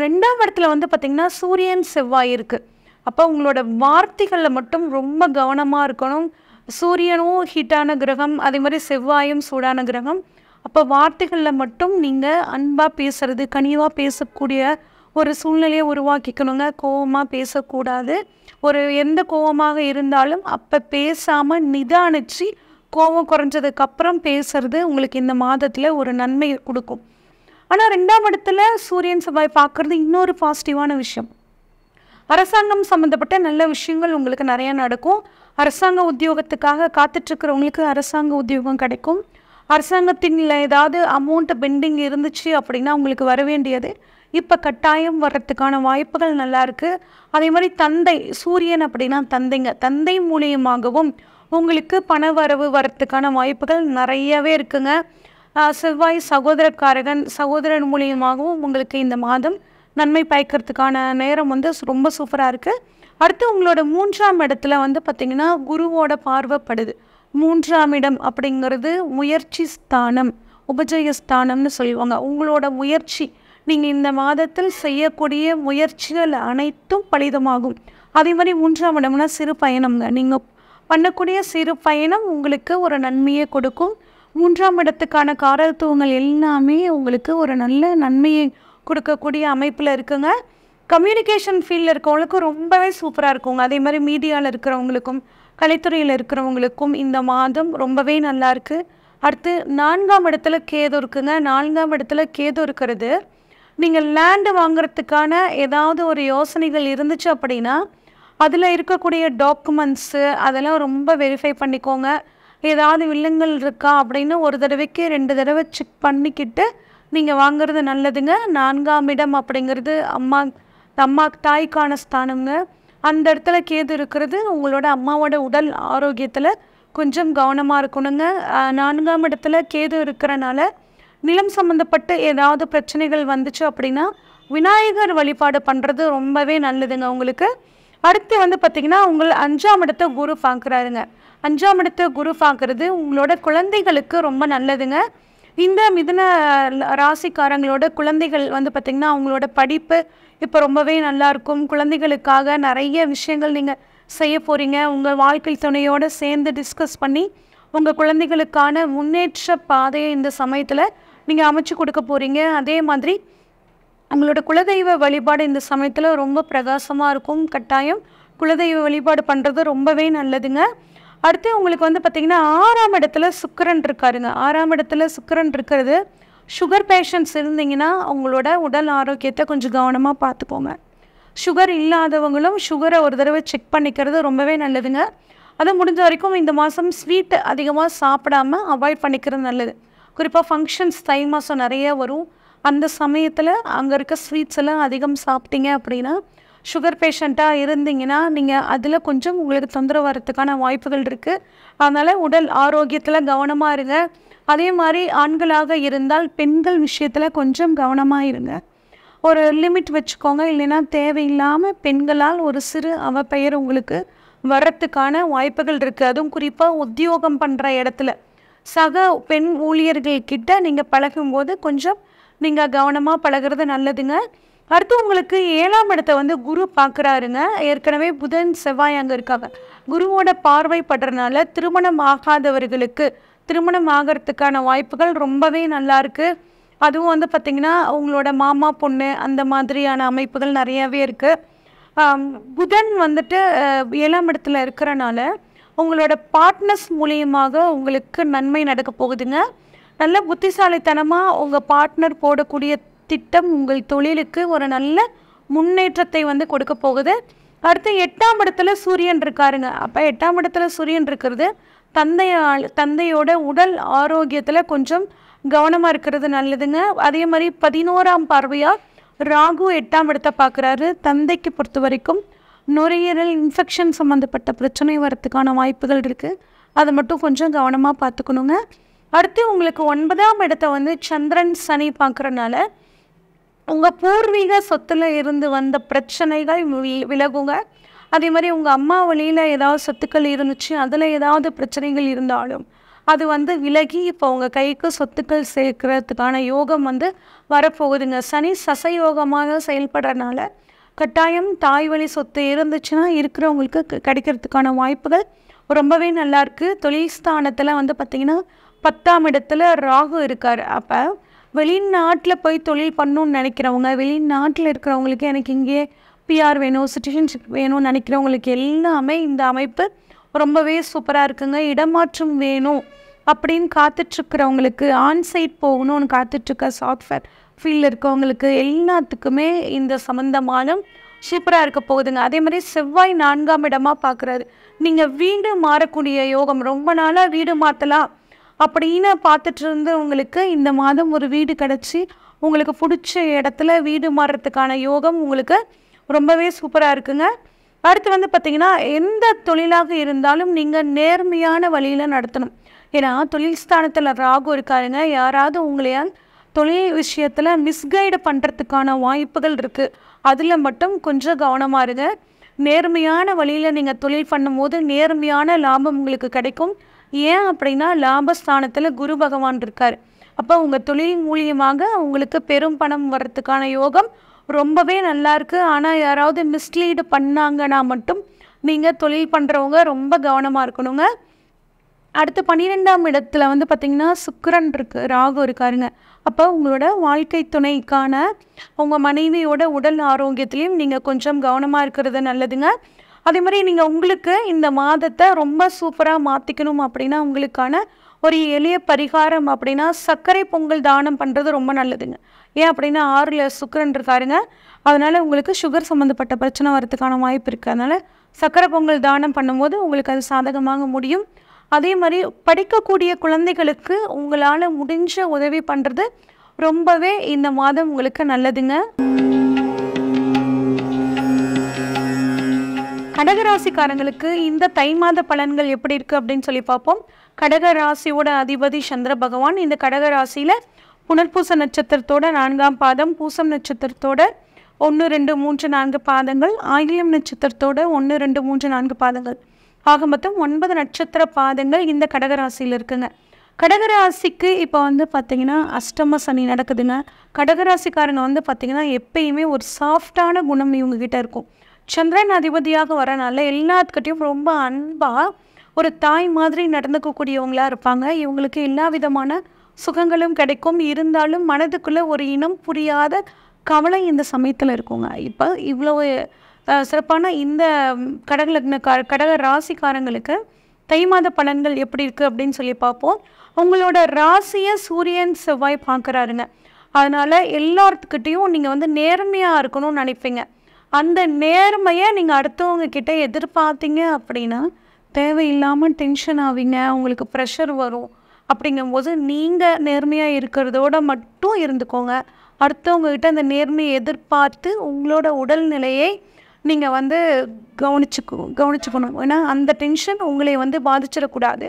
ரெண்டாம் இடத்துல வந்து பார்த்திங்கன்னா சூரியன் செவ்வாய் இருக்குது அப்போ உங்களோட வார்த்தைகளில் மட்டும் ரொம்ப கவனமாக இருக்கணும் சூரியனும் ஹீட்டான கிரகம் அதே மாதிரி செவ்வாயும் சூடான கிரகம் அப்போ வார்த்தைகளில் மட்டும் நீங்கள் அன்பாக பேசுகிறது கனிவாக பேசக்கூடிய ஒரு சூழ்நிலையை உருவாக்கிக்கணுங்க கோபமாக பேசக்கூடாது ஒரு எந்த கோபமாக இருந்தாலும் அப்போ பேசாமல் நிதானிச்சு கோபம் குறைஞ்சதுக்கப்புறம் பேசுறது உங்களுக்கு இந்த மாதத்தில் ஒரு நன்மை கொடுக்கும் ஆனால் ரெண்டாம் இடத்துல சூரியன் செவ்வாய் பார்க்குறது இன்னொரு பாசிட்டிவான விஷயம் அரசாங்கம் சம்மந்தப்பட்ட நல்ல விஷயங்கள் உங்களுக்கு நிறையா நடக்கும் அரசாங்க உத்தியோகத்துக்காக காத்துட்ருக்கிறவங்களுக்கு அரசாங்க உத்தியோகம் கிடைக்கும் அரசாங்கத்தின் ஏதாவது அமௌண்ட் பெண்டிங் இருந்துச்சு அப்படின்னா உங்களுக்கு வர வேண்டியது இப்போ கட்டாயம் வர்றதுக்கான வாய்ப்புகள் நல்லா இருக்குது அதே மாதிரி தந்தை சூரியன் அப்படின்னா தந்தைங்க தந்தை மூலியமாகவும் உங்களுக்கு பண வரவு வரத்துக்கான வாய்ப்புகள் நிறையவே இருக்குங்க செவ்வாய் சகோதரக்காரகன் சகோதரன் மூலியமாகவும் உங்களுக்கு இந்த மாதம் நன்மை பயக்கிறதுக்கான நேரம் வந்து ரொம்ப சூப்பராக இருக்குது அடுத்து உங்களோட மூன்றாம் இடத்துல வந்து பார்த்திங்கன்னா குருவோட பார்வைப்படுது மூன்றாம் இடம் அப்படிங்கிறது முயற்சி ஸ்தானம் உபஜய ஸ்தானம்னு சொல்லுவாங்க உங்களோட முயற்சி நீங்கள் இந்த மாதத்தில் செய்யக்கூடிய முயற்சிகள் அனைத்தும் பலிதமாகும் அதே மாதிரி மூன்றாம் இடம்னா சிறு பயணம்ங்க நீங்கள் பண்ணக்கூடிய சிறு பயணம் உங்களுக்கு ஒரு நன்மையை கொடுக்கும் மூன்றாம் இடத்துக்கான காரத்துவங்கள் எல்லாமே உங்களுக்கு ஒரு நல்ல நன்மையை கொடுக்கக்கூடிய அமைப்பில் இருக்குங்க கம்யூனிகேஷன் ஃபீல்டில் இருக்கவங்களுக்கும் ரொம்பவே சூப்பராக இருக்குங்க அதே மாதிரி மீடியாவில் இருக்கிறவங்களுக்கும் கலைத்துறையில் இருக்கிறவங்களுக்கும் இந்த மாதம் ரொம்பவே நல்லா இருக்குது அடுத்து நான்காம் இடத்துல கேது இருக்குங்க நான்காம் இடத்துல கேது இருக்கிறது நீங்கள் லேண்டு வாங்குறதுக்கான ஏதாவது ஒரு யோசனைகள் இருந்துச்சு அப்படின்னா அதில் இருக்கக்கூடிய டாக்குமெண்ட்ஸு அதெல்லாம் ரொம்ப வெரிஃபை பண்ணிக்கோங்க ஏதாவது வில்லங்கள் இருக்கா அப்படின்னு ஒரு தடவைக்கு ரெண்டு தடவை செக் பண்ணிக்கிட்டு நீங்கள் வாங்குறது நல்லதுங்க நான்காம் இடம் அப்படிங்கிறது அம்மா அம்மா தாய்க்கான ஸ்தானம்ங்க அந்த இடத்துல கேது இருக்கிறது உங்களோட அம்மாவோட உடல் ஆரோக்கியத்தில் கொஞ்சம் கவனமாக இருக்கணுங்க நான்காம் இடத்துல கேது இருக்கிறனால நிலம் சம்மந்தப்பட்ட ஏதாவது பிரச்சனைகள் வந்துச்சு அப்படின்னா விநாயகர் வழிபாடு பண்ணுறது ரொம்பவே நல்லதுங்க உங்களுக்கு அடுத்து வந்து பார்த்திங்கன்னா உங்கள் அஞ்சாம் இடத்த குரு பார்க்குறாருங்க அஞ்சாம் இடத்த குரு பார்க்குறது உங்களோட குழந்தைகளுக்கு ரொம்ப நல்லதுங்க இந்த மிதன ராசிக்காரங்களோட குழந்தைகள் வந்து பார்த்திங்கன்னா அவங்களோட படிப்பு இப்போ ரொம்பவே நல்லாயிருக்கும் குழந்தைகளுக்காக நிறைய விஷயங்கள் நீங்கள் செய்ய போகிறீங்க உங்கள் வாழ்க்கை துணையோடு சேர்ந்து டிஸ்கஸ் பண்ணி உங்கள் குழந்தைகளுக்கான முன்னேற்ற பாதையை இந்த சமயத்தில் நீங்கள் அமைச்சு கொடுக்க போகிறீங்க அதே மாதிரி உங்களோட குலதெய்வ வழிபாடு இந்த சமயத்தில் ரொம்ப பிரகாசமாக இருக்கும் கட்டாயம் குலதெய்வ வழிபாடு பண்ணுறது ரொம்பவே நல்லதுங்க அடுத்து உங்களுக்கு வந்து பார்த்திங்கன்னா ஆறாம் இடத்துல சுக்கரன் இருக்காருங்க ஆறாம் இடத்துல சுக்கரன் இருக்கிறது சுகர் பேஷண்ட்ஸ் இருந்தீங்கன்னா அவங்களோட உடல் ஆரோக்கியத்தை கொஞ்சம் கவனமாக பார்த்துக்கோங்க சுகர் இல்லாதவங்களும் சுகரை ஒரு தடவை செக் பண்ணிக்கிறது ரொம்பவே நல்லதுங்க அதை முடிஞ்ச வரைக்கும் இந்த மாதம் ஸ்வீட்டு அதிகமாக சாப்பிடாமல் அவாய்ட் பண்ணிக்கிறது நல்லது குறிப்பாக ஃபங்க்ஷன்ஸ் தை மாதம் நிறைய வரும் அந்த சமயத்தில் அங்கே இருக்க ஸ்வீட்ஸ் எல்லாம் அதிகம் சாப்பிட்டீங்க அப்படின்னா சுகர் பேஷண்ட்டாக இருந்தீங்கன்னா நீங்கள் அதில் கொஞ்சம் உங்களுக்கு தொந்தரவு வரத்துக்கான வாய்ப்புகள் இருக்குது அதனால் உடல் ஆரோக்கியத்தில் கவனமாக இருங்க அதே மாதிரி ஆண்களாக இருந்தால் பெண்கள் விஷயத்தில் கொஞ்சம் கவனமாக இருங்க ஒரு லிமிட் வச்சுக்கோங்க இல்லைன்னா தேவையில்லாமல் பெண்களால் ஒரு சிறு அவ பெயர் உங்களுக்கு வர்றதுக்கான வாய்ப்புகள் இருக்குது அதுவும் குறிப்பாக உத்தியோகம் பண்ணுற இடத்துல சக பெண் ஊழியர்கள்கிட்ட நீங்கள் பழகும்போது கொஞ்சம் நீங்கள் கவனமாக பழகிறது நல்லதுங்க அடுத்து உங்களுக்கு ஏழாம் இடத்த வந்து குரு பார்க்குறாருங்க ஏற்கனவே புதன் செவ்வாய் அங்கே இருக்காங்க குருவோட பார்வை படுறதுனால திருமணம் ஆகாதவர்களுக்கு திருமணம் ஆகிறதுக்கான வாய்ப்புகள் ரொம்பவே நல்லாயிருக்கு அதுவும் வந்து பார்த்திங்கன்னா அவங்களோட மாமா பொண்ணு அந்த மாதிரியான அமைப்புகள் நிறையாவே இருக்குது புதன் வந்துட்டு ஏழாம் இடத்துல இருக்கிறனால உங்களோட பார்ட்னர்ஸ் மூலியமாக உங்களுக்கு நன்மை நடக்க போகுதுங்க நல்ல புத்திசாலித்தனமாக உங்கள் பார்ட்னர் போடக்கூடிய திட்டம் உங்கள் தொழிலுக்கு ஒரு நல்ல முன்னேற்றத்தை வந்து கொடுக்க போகுது அடுத்து எட்டாம் இடத்துல சூரியன் இருக்காருங்க அப்போ எட்டாம் இடத்துல சூரியன் இருக்கிறது தந்தையால் தந்தையோட உடல் ஆரோக்கியத்தில் கொஞ்சம் கவனமாக இருக்கிறது நல்லதுங்க அதே மாதிரி பதினோராம் பார்வையாக ராகு எட்டாம் இடத்தை பார்க்குறாரு தந்தைக்கு பொறுத்த வரைக்கும் நுரையீரல் இன்ஃபெக்ஷன் சம்மந்தப்பட்ட பிரச்சனை வரத்துக்கான வாய்ப்புகள் இருக்குது அதை மட்டும் கொஞ்சம் கவனமாக பார்த்துக்கணுங்க அடுத்து உங்களுக்கு ஒன்பதாம் இடத்த வந்து சந்திரன் சனி பார்க்குறனால உங்கள் பூர்வீக சொத்தில் இருந்து வந்த பிரச்சனைகள் விலகுங்க அதே மாதிரி உங்கள் அம்மா வழியில் ஏதாவது சொத்துக்கள் இருந்துச்சு அதில் ஏதாவது பிரச்சனைகள் இருந்தாலும் அது வந்து விலகி இப்போ உங்கள் கைக்கு சொத்துக்கள் சேர்க்கறதுக்கான யோகம் வந்து வரப்போகுதுங்க சனி சசயோகமாக செயல்படுறதுனால கட்டாயம் தாய் வழி சொத்து இருந்துச்சுன்னா இருக்கிறவங்களுக்கு கிடைக்கிறதுக்கான வாய்ப்புகள் ரொம்பவே நல்லாயிருக்கு தொழில் ஸ்தானத்தில் வந்து பார்த்திங்கன்னா பத்தாம் இடத்துல ராகு இருக்கார் அப்போ வெளிநாட்டில் போய் தொழில் பண்ணணும்னு நினைக்கிறவங்க வெளிநாட்டில் இருக்கிறவங்களுக்கு எனக்கு இங்கே பிஆர் வேணும் சிட்டிசன்ஷிப் வேணும்னு நினைக்கிறவங்களுக்கு எல்லாமே இந்த அமைப்பு ரொம்பவே சூப்பராக இருக்குங்க இடமாற்றம் வேணும் அப்படின்னு காத்துட்ருக்கிறவங்களுக்கு ஆன்சைட் போகணும்னு காத்துட்ருக்க சாஃப்ட்வேர் ஃபீல்டில் இருக்கவங்களுக்கு எல்லாத்துக்குமே இந்த சம்மந்தமான சூப்பராக இருக்க போகுதுங்க அதே மாதிரி செவ்வாய் நான்காம் இடமாக பார்க்குறாரு நீங்கள் வீடு மாறக்கூடிய யோகம் ரொம்ப நாளாக வீடு மாற்றலாம் அப்படின்னு பார்த்துட்டு இருந்தவங்களுக்கு இந்த மாதம் ஒரு வீடு கிடச்சி உங்களுக்கு பிடிச்ச இடத்துல வீடு மாறுறதுக்கான யோகம் உங்களுக்கு ரொம்பவே சூப்பராக இருக்குங்க அடுத்து வந்து பார்த்திங்கன்னா எந்த தொழிலாக இருந்தாலும் நீங்கள் நேர்மையான வழியில் நடத்தணும் ஏன்னா தொழில் ஸ்தானத்தில் ராகு இருக்காருங்க யாராவது உங்களையால் தொழில் விஷயத்தில் மிஸ்கைடு பண்ணுறதுக்கான வாய்ப்புகள் இருக்குது அதில் மட்டும் கொஞ்சம் கவனமாக இருங்க நேர்மையான வழியில் நீங்கள் தொழில் பண்ணும்போது நேர்மையான லாபம் உங்களுக்கு கிடைக்கும் ஏன் அப்படின்னா லாபஸ்தானத்தில் குரு பகவான் இருக்கார் அப்போ உங்கள் தொழில் மூலியமாக உங்களுக்கு பெரும் பணம் வர்றதுக்கான யோகம் ரொம்பவே நல்லாயிருக்கு ஆனால் யாராவது மிஸ்லீடு பண்ணாங்கன்னா மட்டும் நீங்கள் தொழில் பண்ணுறவங்க ரொம்ப கவனமாக இருக்கணுங்க அடுத்து பன்னிரெண்டாம் இடத்துல வந்து பார்த்திங்கன்னா சுக்கரன் இருக்கு ராகு இருக்காருங்க அப்போ உங்களோட வாழ்க்கை துணைக்கான உங்கள் மனைவியோட உடல் ஆரோக்கியத்துலேயும் நீங்கள் கொஞ்சம் கவனமாக இருக்கிறது நல்லதுங்க அதே மாதிரி நீங்கள் உங்களுக்கு இந்த மாதத்தை ரொம்ப சூப்பராக மாற்றிக்கணும் அப்படின்னா உங்களுக்கான ஒரு எளிய பரிகாரம் அப்படின்னா சர்க்கரை பொங்கல் தானம் பண்ணுறது ரொம்ப நல்லதுங்க ஏன் அப்படின்னா ஆறில் சுக்கரன் இருக்காருங்க அதனால் உங்களுக்கு சுகர் சம்மந்தப்பட்ட பிரச்சனை வரதுக்கான வாய்ப்பு இருக்குது அதனால் சக்கரை பொங்கல் தானம் பண்ணும்போது உங்களுக்கு அது சாதகமாக முடியும் அதே மாதிரி படிக்கக்கூடிய குழந்தைகளுக்கு உங்களால் முடிஞ்ச உதவி பண்ணுறது ரொம்பவே இந்த மாதம் உங்களுக்கு நல்லதுங்க கடகராசிக்காரங்களுக்கு இந்த தை மாத பலன்கள் எப்படி இருக்குது அப்படின்னு சொல்லி பார்ப்போம் கடகராசியோட அதிபதி சந்திர பகவான் இந்த கடகராசியில் புனர்பூச நட்சத்திரத்தோட நான்காம் பாதம் பூசம் நட்சத்திரத்தோட ஒன்று ரெண்டு மூன்று நான்கு பாதங்கள் ஆங்கிலம் நட்சத்திரத்தோட ஒன்று ரெண்டு மூன்று நான்கு பாதங்கள் ஆக மொத்தம் ஒன்பது நட்சத்திர பாதங்கள் இந்த கடகராசியில் இருக்குங்க கடகராசிக்கு இப்போ வந்து பார்த்திங்கன்னா அஷ்டம சனி நடக்குதுங்க கடகராசிக்காரங்க வந்து பார்த்திங்கன்னா எப்பயுமே ஒரு சாஃப்டான குணம் இவங்ககிட்ட இருக்கும் சந்திரன் அதிபதியாக வரனால எல்லாத்துக்கிட்டையும் ரொம்ப அன்பாக ஒரு தாய் மாதிரி நடந்துக்கக்கூடியவங்களாக இருப்பாங்க இவங்களுக்கு எல்லா விதமான சுகங்களும் கிடைக்கும் இருந்தாலும் மனதுக்குள்ளே ஒரு இனம் புரியாத கவலை இந்த சமயத்தில் இருக்குங்க இப்போ இவ்வளோ சிறப்பான இந்த கடக லக்னக்கார கடக ராசிக்காரங்களுக்கு தை மாத பலன்கள் எப்படி இருக்குது அப்படின்னு சொல்லி பார்ப்போம் உங்களோட ராசியை சூரியன் செவ்வாய் பார்க்குறாருங்க அதனால் எல்லாத்துக்கிட்டேயும் நீங்கள் வந்து நேர்மையாக இருக்கணும்னு நினைப்பீங்க அந்த நேர்மையை நீங்கள் அடுத்தவங்க கிட்டே எதிர்பார்த்தீங்க அப்படின்னா தேவையில்லாமல் டென்ஷன் ஆவீங்க உங்களுக்கு ப்ரெஷர் வரும் அப்படிங்கும்போது நீங்கள் நேர்மையாக இருக்கிறதோட மட்டும் இருந்துக்கோங்க அடுத்தவங்கக்கிட்ட அந்த நேர்மையை எதிர்பார்த்து உங்களோட உடல்நிலையை நீங்கள் வந்து கவனிச்சுக்கோ கவனிச்சுக்கணும் ஏன்னா அந்த டென்ஷன் உங்களை வந்து பாதிச்சிடக்கூடாது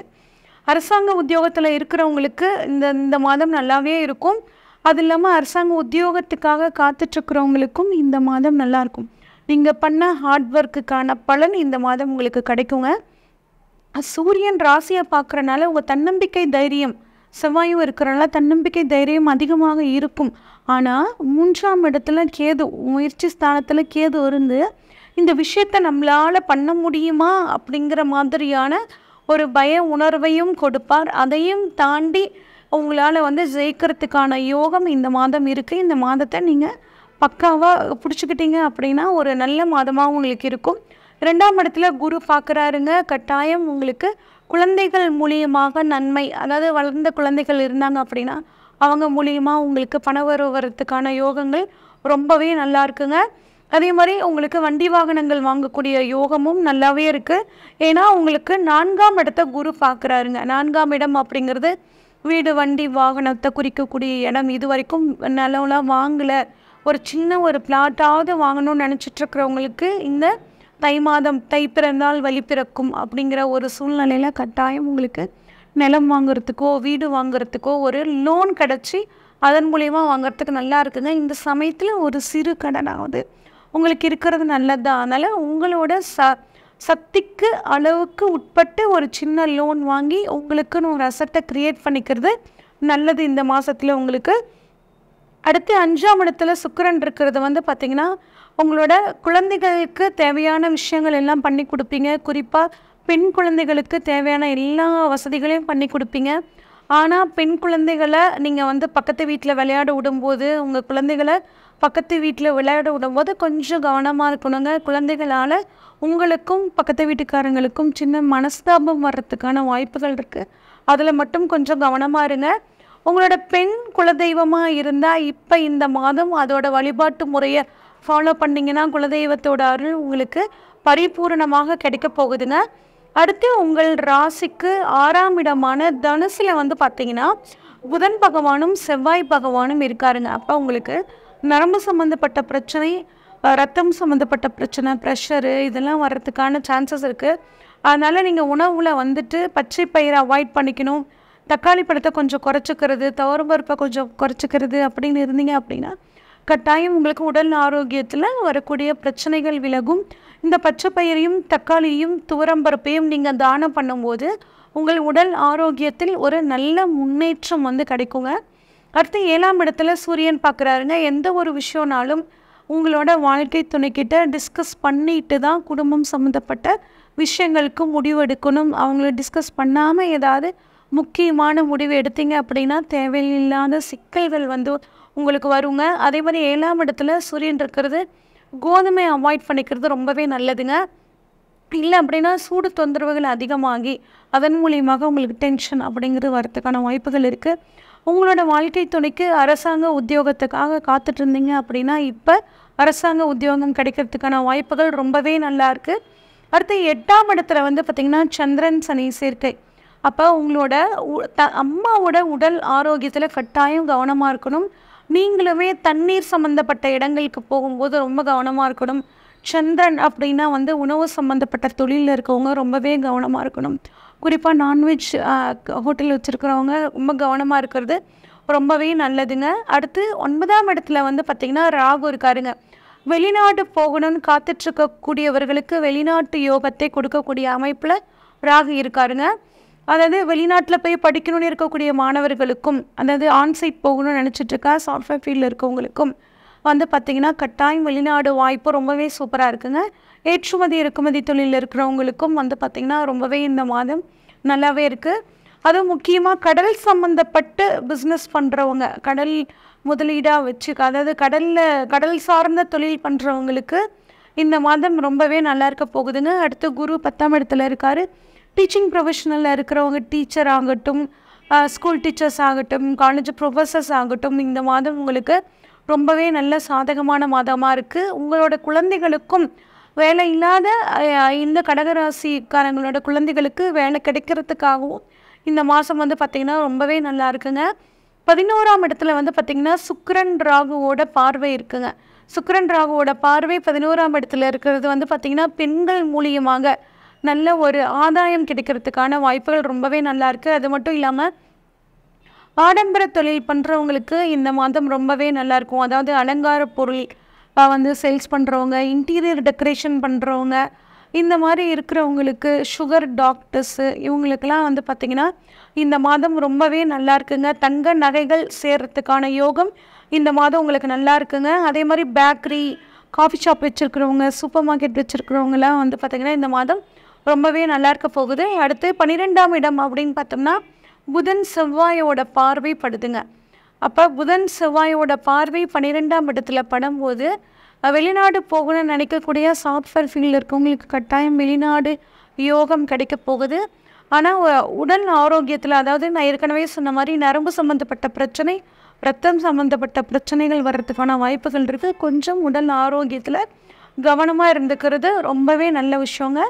அரசாங்க உத்தியோகத்தில் இருக்கிறவங்களுக்கு இந்த இந்த மாதம் நல்லாவே இருக்கும் அது இல்லாமல் அரசாங்க உத்தியோகத்துக்காக காத்துட்ருக்குறவங்களுக்கும் இந்த மாதம் நல்லாயிருக்கும் நீங்கள் பண்ண ஹார்ட் ஒர்க்குக்கான பலன் இந்த மாதம் உங்களுக்கு கிடைக்குங்க சூரியன் ராசியை பார்க்குறனால உங்கள் தன்னம்பிக்கை தைரியம் செவ்வாயும் இருக்கிறனால தன்னம்பிக்கை தைரியம் அதிகமாக இருக்கும் ஆனால் மூன்றாம் இடத்துல கேது முயற்சி ஸ்தானத்தில் கேது இருந்து இந்த விஷயத்தை நம்மளால் பண்ண முடியுமா அப்படிங்கிற மாதிரியான ஒரு பய உணர்வையும் கொடுப்பார் அதையும் தாண்டி உங்களால் வந்து ஜெயிக்கிறதுக்கான யோகம் இந்த மாதம் இருக்குது இந்த மாதத்தை நீங்கள் பக்காவாக பிடிச்சிக்கிட்டீங்க அப்படின்னா ஒரு நல்ல மாதமாக உங்களுக்கு இருக்கும் ரெண்டாம் இடத்துல குரு பார்க்குறாருங்க கட்டாயம் உங்களுக்கு குழந்தைகள் மூலியமாக நன்மை அதாவது வளர்ந்த குழந்தைகள் இருந்தாங்க அப்படின்னா அவங்க மூலியமாக உங்களுக்கு பண வருவதற்கான யோகங்கள் ரொம்பவே நல்லா இருக்குங்க அதே மாதிரி உங்களுக்கு வண்டி வாகனங்கள் வாங்கக்கூடிய யோகமும் நல்லாவே இருக்குது ஏன்னா உங்களுக்கு நான்காம் இடத்த குரு பார்க்குறாருங்க நான்காம் இடம் அப்படிங்கிறது வீடு வண்டி வாகனத்தை குறிக்கக்கூடிய இடம் இது வரைக்கும் நல்லவெல்லாம் வாங்கலை ஒரு சின்ன ஒரு பிளாட்டாவது வாங்கணும்னு நினச்சிட்ருக்குறவங்களுக்கு இந்த தை மாதம் தை பிறந்தால் வழி பிறக்கும் அப்படிங்கிற ஒரு சூழ்நிலையில் கட்டாயம் உங்களுக்கு நிலம் வாங்குறதுக்கோ வீடு வாங்குறதுக்கோ ஒரு லோன் கிடச்சி அதன் மூலயமா வாங்குறதுக்கு நல்லா இருக்குங்க இந்த சமயத்தில் ஒரு சிறு கடனாவது உங்களுக்கு இருக்கிறது நல்லது தான் அதனால் உங்களோட ச சக்திக்கு அளவுக்கு உட்பட்டு ஒரு சின்ன லோன் வாங்கி உங்களுக்குன்னு ஒரு அசட்டை க்ரியேட் பண்ணிக்கிறது நல்லது இந்த மாதத்தில் உங்களுக்கு அடுத்து அஞ்சாம் இடத்துல சுக்கரன் இருக்கிறது வந்து பார்த்திங்கன்னா உங்களோட குழந்தைகளுக்கு தேவையான விஷயங்கள் எல்லாம் பண்ணி கொடுப்பீங்க குறிப்பாக பெண் குழந்தைகளுக்கு தேவையான எல்லா வசதிகளையும் பண்ணி கொடுப்பீங்க ஆனால் பெண் குழந்தைகளை நீங்கள் வந்து பக்கத்து வீட்டில் விளையாட விடும்போது உங்கள் குழந்தைகளை பக்கத்து வீட்டில் விளையாட விடும்போது கொஞ்சம் கவனமாக இருக்கணுங்க குழந்தைகளால் உங்களுக்கும் பக்கத்து வீட்டுக்காரங்களுக்கும் சின்ன மனஸ்தாபம் வர்றதுக்கான வாய்ப்புகள் இருக்குது அதில் மட்டும் கொஞ்சம் கவனமாக இருங்க உங்களோட பெண் குலதெய்வமாக இருந்தால் இப்போ இந்த மாதம் அதோட வழிபாட்டு முறையை ஃபாலோ பண்ணிங்கன்னா குலதெய்வத்தோட அருள் உங்களுக்கு பரிபூரணமாக கிடைக்க போகுதுங்க அடுத்து உங்கள் ராசிக்கு ஆறாம் இடமான தனுசில் வந்து பார்த்தீங்கன்னா புதன் பகவானும் செவ்வாய் பகவானும் இருக்காருங்க அப்போ உங்களுக்கு நரம்பு சம்மந்தப்பட்ட பிரச்சனை ரத்தம் சம்மந்தப்பட்ட பிரச்சனை ப்ரெஷரு இதெல்லாம் வர்றதுக்கான சான்சஸ் இருக்குது அதனால் நீங்கள் உணவில் வந்துட்டு பச்சை பயிரை அவாய்ட் பண்ணிக்கணும் தக்காளி பழத்தை கொஞ்சம் குறைச்சிக்கிறது துவரம்பருப்பை கொஞ்சம் குறைச்சிக்கிறது அப்படின்னு இருந்தீங்க அப்படின்னா கட்டாயம் உங்களுக்கு உடல் ஆரோக்கியத்தில் வரக்கூடிய பிரச்சனைகள் விலகும் இந்த பச்சை பயிரையும் தக்காளியும் துவரம்பருப்பையும் நீங்கள் தானம் பண்ணும்போது உங்கள் உடல் ஆரோக்கியத்தில் ஒரு நல்ல முன்னேற்றம் வந்து கிடைக்குங்க அடுத்து ஏழாம் இடத்துல சூரியன் பார்க்குறாருங்க எந்த ஒரு விஷயம்னாலும் உங்களோட வாழ்க்கை துணைக்கிட்ட டிஸ்கஸ் பண்ணிட்டு தான் குடும்பம் சம்மந்தப்பட்ட விஷயங்களுக்கு முடிவெடுக்கணும் அவங்கள டிஸ்கஸ் பண்ணாமல் ஏதாவது முக்கியமான முடிவு எடுத்தீங்க அப்படின்னா தேவையில்லாத சிக்கல்கள் வந்து உங்களுக்கு வருங்க அதே மாதிரி ஏழாம் இடத்துல சூரியன் இருக்கிறது கோதுமை அவாய்ட் பண்ணிக்கிறது ரொம்பவே நல்லதுங்க இல்லை அப்படின்னா சூடு தொந்தரவுகள் அதிகமாகி அதன் மூலியமாக உங்களுக்கு டென்ஷன் அப்படிங்கிறது வரத்துக்கான வாய்ப்புகள் இருக்குது உங்களோட வாழ்க்கை துணைக்கு அரசாங்க உத்தியோகத்துக்காக காத்துட்டு இருந்தீங்க அப்படின்னா இப்போ அரசாங்க உத்தியோகம் கிடைக்கிறதுக்கான வாய்ப்புகள் ரொம்பவே நல்லா இருக்குது அடுத்து எட்டாம் இடத்துல வந்து பார்த்திங்கன்னா சந்திரன் சனி சேர்க்கை அப்போ உங்களோட த அம்மாவோட உடல் ஆரோக்கியத்தில் கட்டாயம் கவனமாக இருக்கணும் நீங்களுமே தண்ணீர் சம்மந்தப்பட்ட இடங்களுக்கு போகும்போது ரொம்ப கவனமாக இருக்கணும் சந்திரன் அப்படின்னா வந்து உணவு சம்மந்தப்பட்ட தொழிலில் இருக்கவங்க ரொம்பவே கவனமாக இருக்கணும் குறிப்பாக நான்வெஜ் ஹோட்டல் வச்சுருக்கிறவங்க ரொம்ப கவனமாக இருக்கிறது ரொம்பவே நல்லதுங்க அடுத்து ஒன்பதாம் இடத்துல வந்து பார்த்திங்கன்னா ராகு இருக்காருங்க வெளிநாடு போகணும்னு காத்துட்ருக்கக்கூடியவர்களுக்கு வெளிநாட்டு யோகத்தை கொடுக்கக்கூடிய அமைப்பில் ராகு இருக்காருங்க அதாவது வெளிநாட்டில் போய் படிக்கணும்னு இருக்கக்கூடிய மாணவர்களுக்கும் அதாவது ஆன்சைட் போகணும்னு நினச்சிட்ருக்கா சாஃப்ட்வேர் ஃபீல்டில் இருக்கவங்களுக்கும் வந்து பார்த்திங்கன்னா கட்டாயம் வெளிநாடு வாய்ப்பு ரொம்பவே சூப்பராக இருக்குங்க ஏற்றுமதி இறக்குமதி தொழிலில் இருக்கிறவங்களுக்கும் வந்து பார்த்திங்கன்னா ரொம்பவே இந்த மாதம் நல்லாவே இருக்குது அதுவும் முக்கியமாக கடல் சம்மந்தப்பட்டு பிஸ்னஸ் பண்ணுறவங்க கடல் முதலீடாக வச்சு அதாவது கடலில் கடல் சார்ந்த தொழில் பண்ணுறவங்களுக்கு இந்த மாதம் ரொம்பவே நல்லா இருக்க போகுதுங்க அடுத்து குரு பத்தாம் இடத்துல இருக்கார் டீச்சிங் ப்ரொஃபஷனலில் இருக்கிறவங்க டீச்சர் ஆகட்டும் ஸ்கூல் டீச்சர்ஸ் ஆகட்டும் காலேஜ் ப்ரொஃபஸர்ஸ் ஆகட்டும் இந்த மாதம் உங்களுக்கு ரொம்பவே நல்ல சாதகமான மாதமாக இருக்குது உங்களோட குழந்தைகளுக்கும் வேலை இல்லாத இந்த கடகராசிக்காரங்களோட குழந்தைகளுக்கு வேலை கிடைக்கிறதுக்காகவும் இந்த மாதம் வந்து பார்த்திங்கன்னா ரொம்பவே நல்லா இருக்குங்க பதினோராம் இடத்துல வந்து பார்த்திங்கன்னா சுக்கரன் ராகுவோட பார்வை இருக்குங்க சுக்கரன் ராகுவோட பார்வை பதினோராம் இடத்துல இருக்கிறது வந்து பார்த்திங்கன்னா பெண்கள் மூலியமாக நல்ல ஒரு ஆதாயம் கிடைக்கிறதுக்கான வாய்ப்புகள் ரொம்பவே நல்லாயிருக்கு அது மட்டும் இல்லாமல் ஆடம்பர தொழில் பண்ணுறவங்களுக்கு இந்த மாதம் ரொம்பவே நல்லாயிருக்கும் அதாவது அலங்கார பொருள் வந்து சேல்ஸ் பண்ணுறவங்க இன்டீரியர் டெக்கரேஷன் பண்ணுறவங்க இந்த மாதிரி இருக்கிறவங்களுக்கு சுகர் டாக்டர்ஸு இவங்களுக்கெல்லாம் வந்து பார்த்திங்கன்னா இந்த மாதம் ரொம்பவே நல்லா இருக்குங்க தங்க நகைகள் சேர்கிறதுக்கான யோகம் இந்த மாதம் உங்களுக்கு நல்லா இருக்குங்க அதே மாதிரி பேக்கரி காஃபி ஷாப் வச்சுருக்கிறவங்க சூப்பர் மார்க்கெட் வச்சுருக்கிறவங்கலாம் வந்து பார்த்திங்கன்னா இந்த மாதம் ரொம்பவே நல்லா இருக்க போகுது அடுத்து பன்னிரெண்டாம் இடம் அப்படின்னு பார்த்தோம்னா புதன் செவ்வாயோட பார்வை படுதுங்க அப்போ புதன் செவ்வாயோட பார்வை பன்னிரெண்டாம் இடத்துல படும்போது வெளிநாடு போகணும்னு நினைக்கக்கூடிய சாஃப்ட்வேர் ஃபீல்டில் இருக்கவங்களுக்கு கட்டாயம் வெளிநாடு யோகம் கிடைக்க போகுது ஆனால் உடல் ஆரோக்கியத்தில் அதாவது நான் ஏற்கனவே சொன்ன மாதிரி நரம்பு சம்மந்தப்பட்ட பிரச்சனை ரத்தம் சம்மந்தப்பட்ட பிரச்சனைகள் வர்றதுக்கான வாய்ப்புகள் இருக்குது கொஞ்சம் உடல் ஆரோக்கியத்தில் கவனமாக இருந்துக்கிறது ரொம்பவே நல்ல விஷயங்க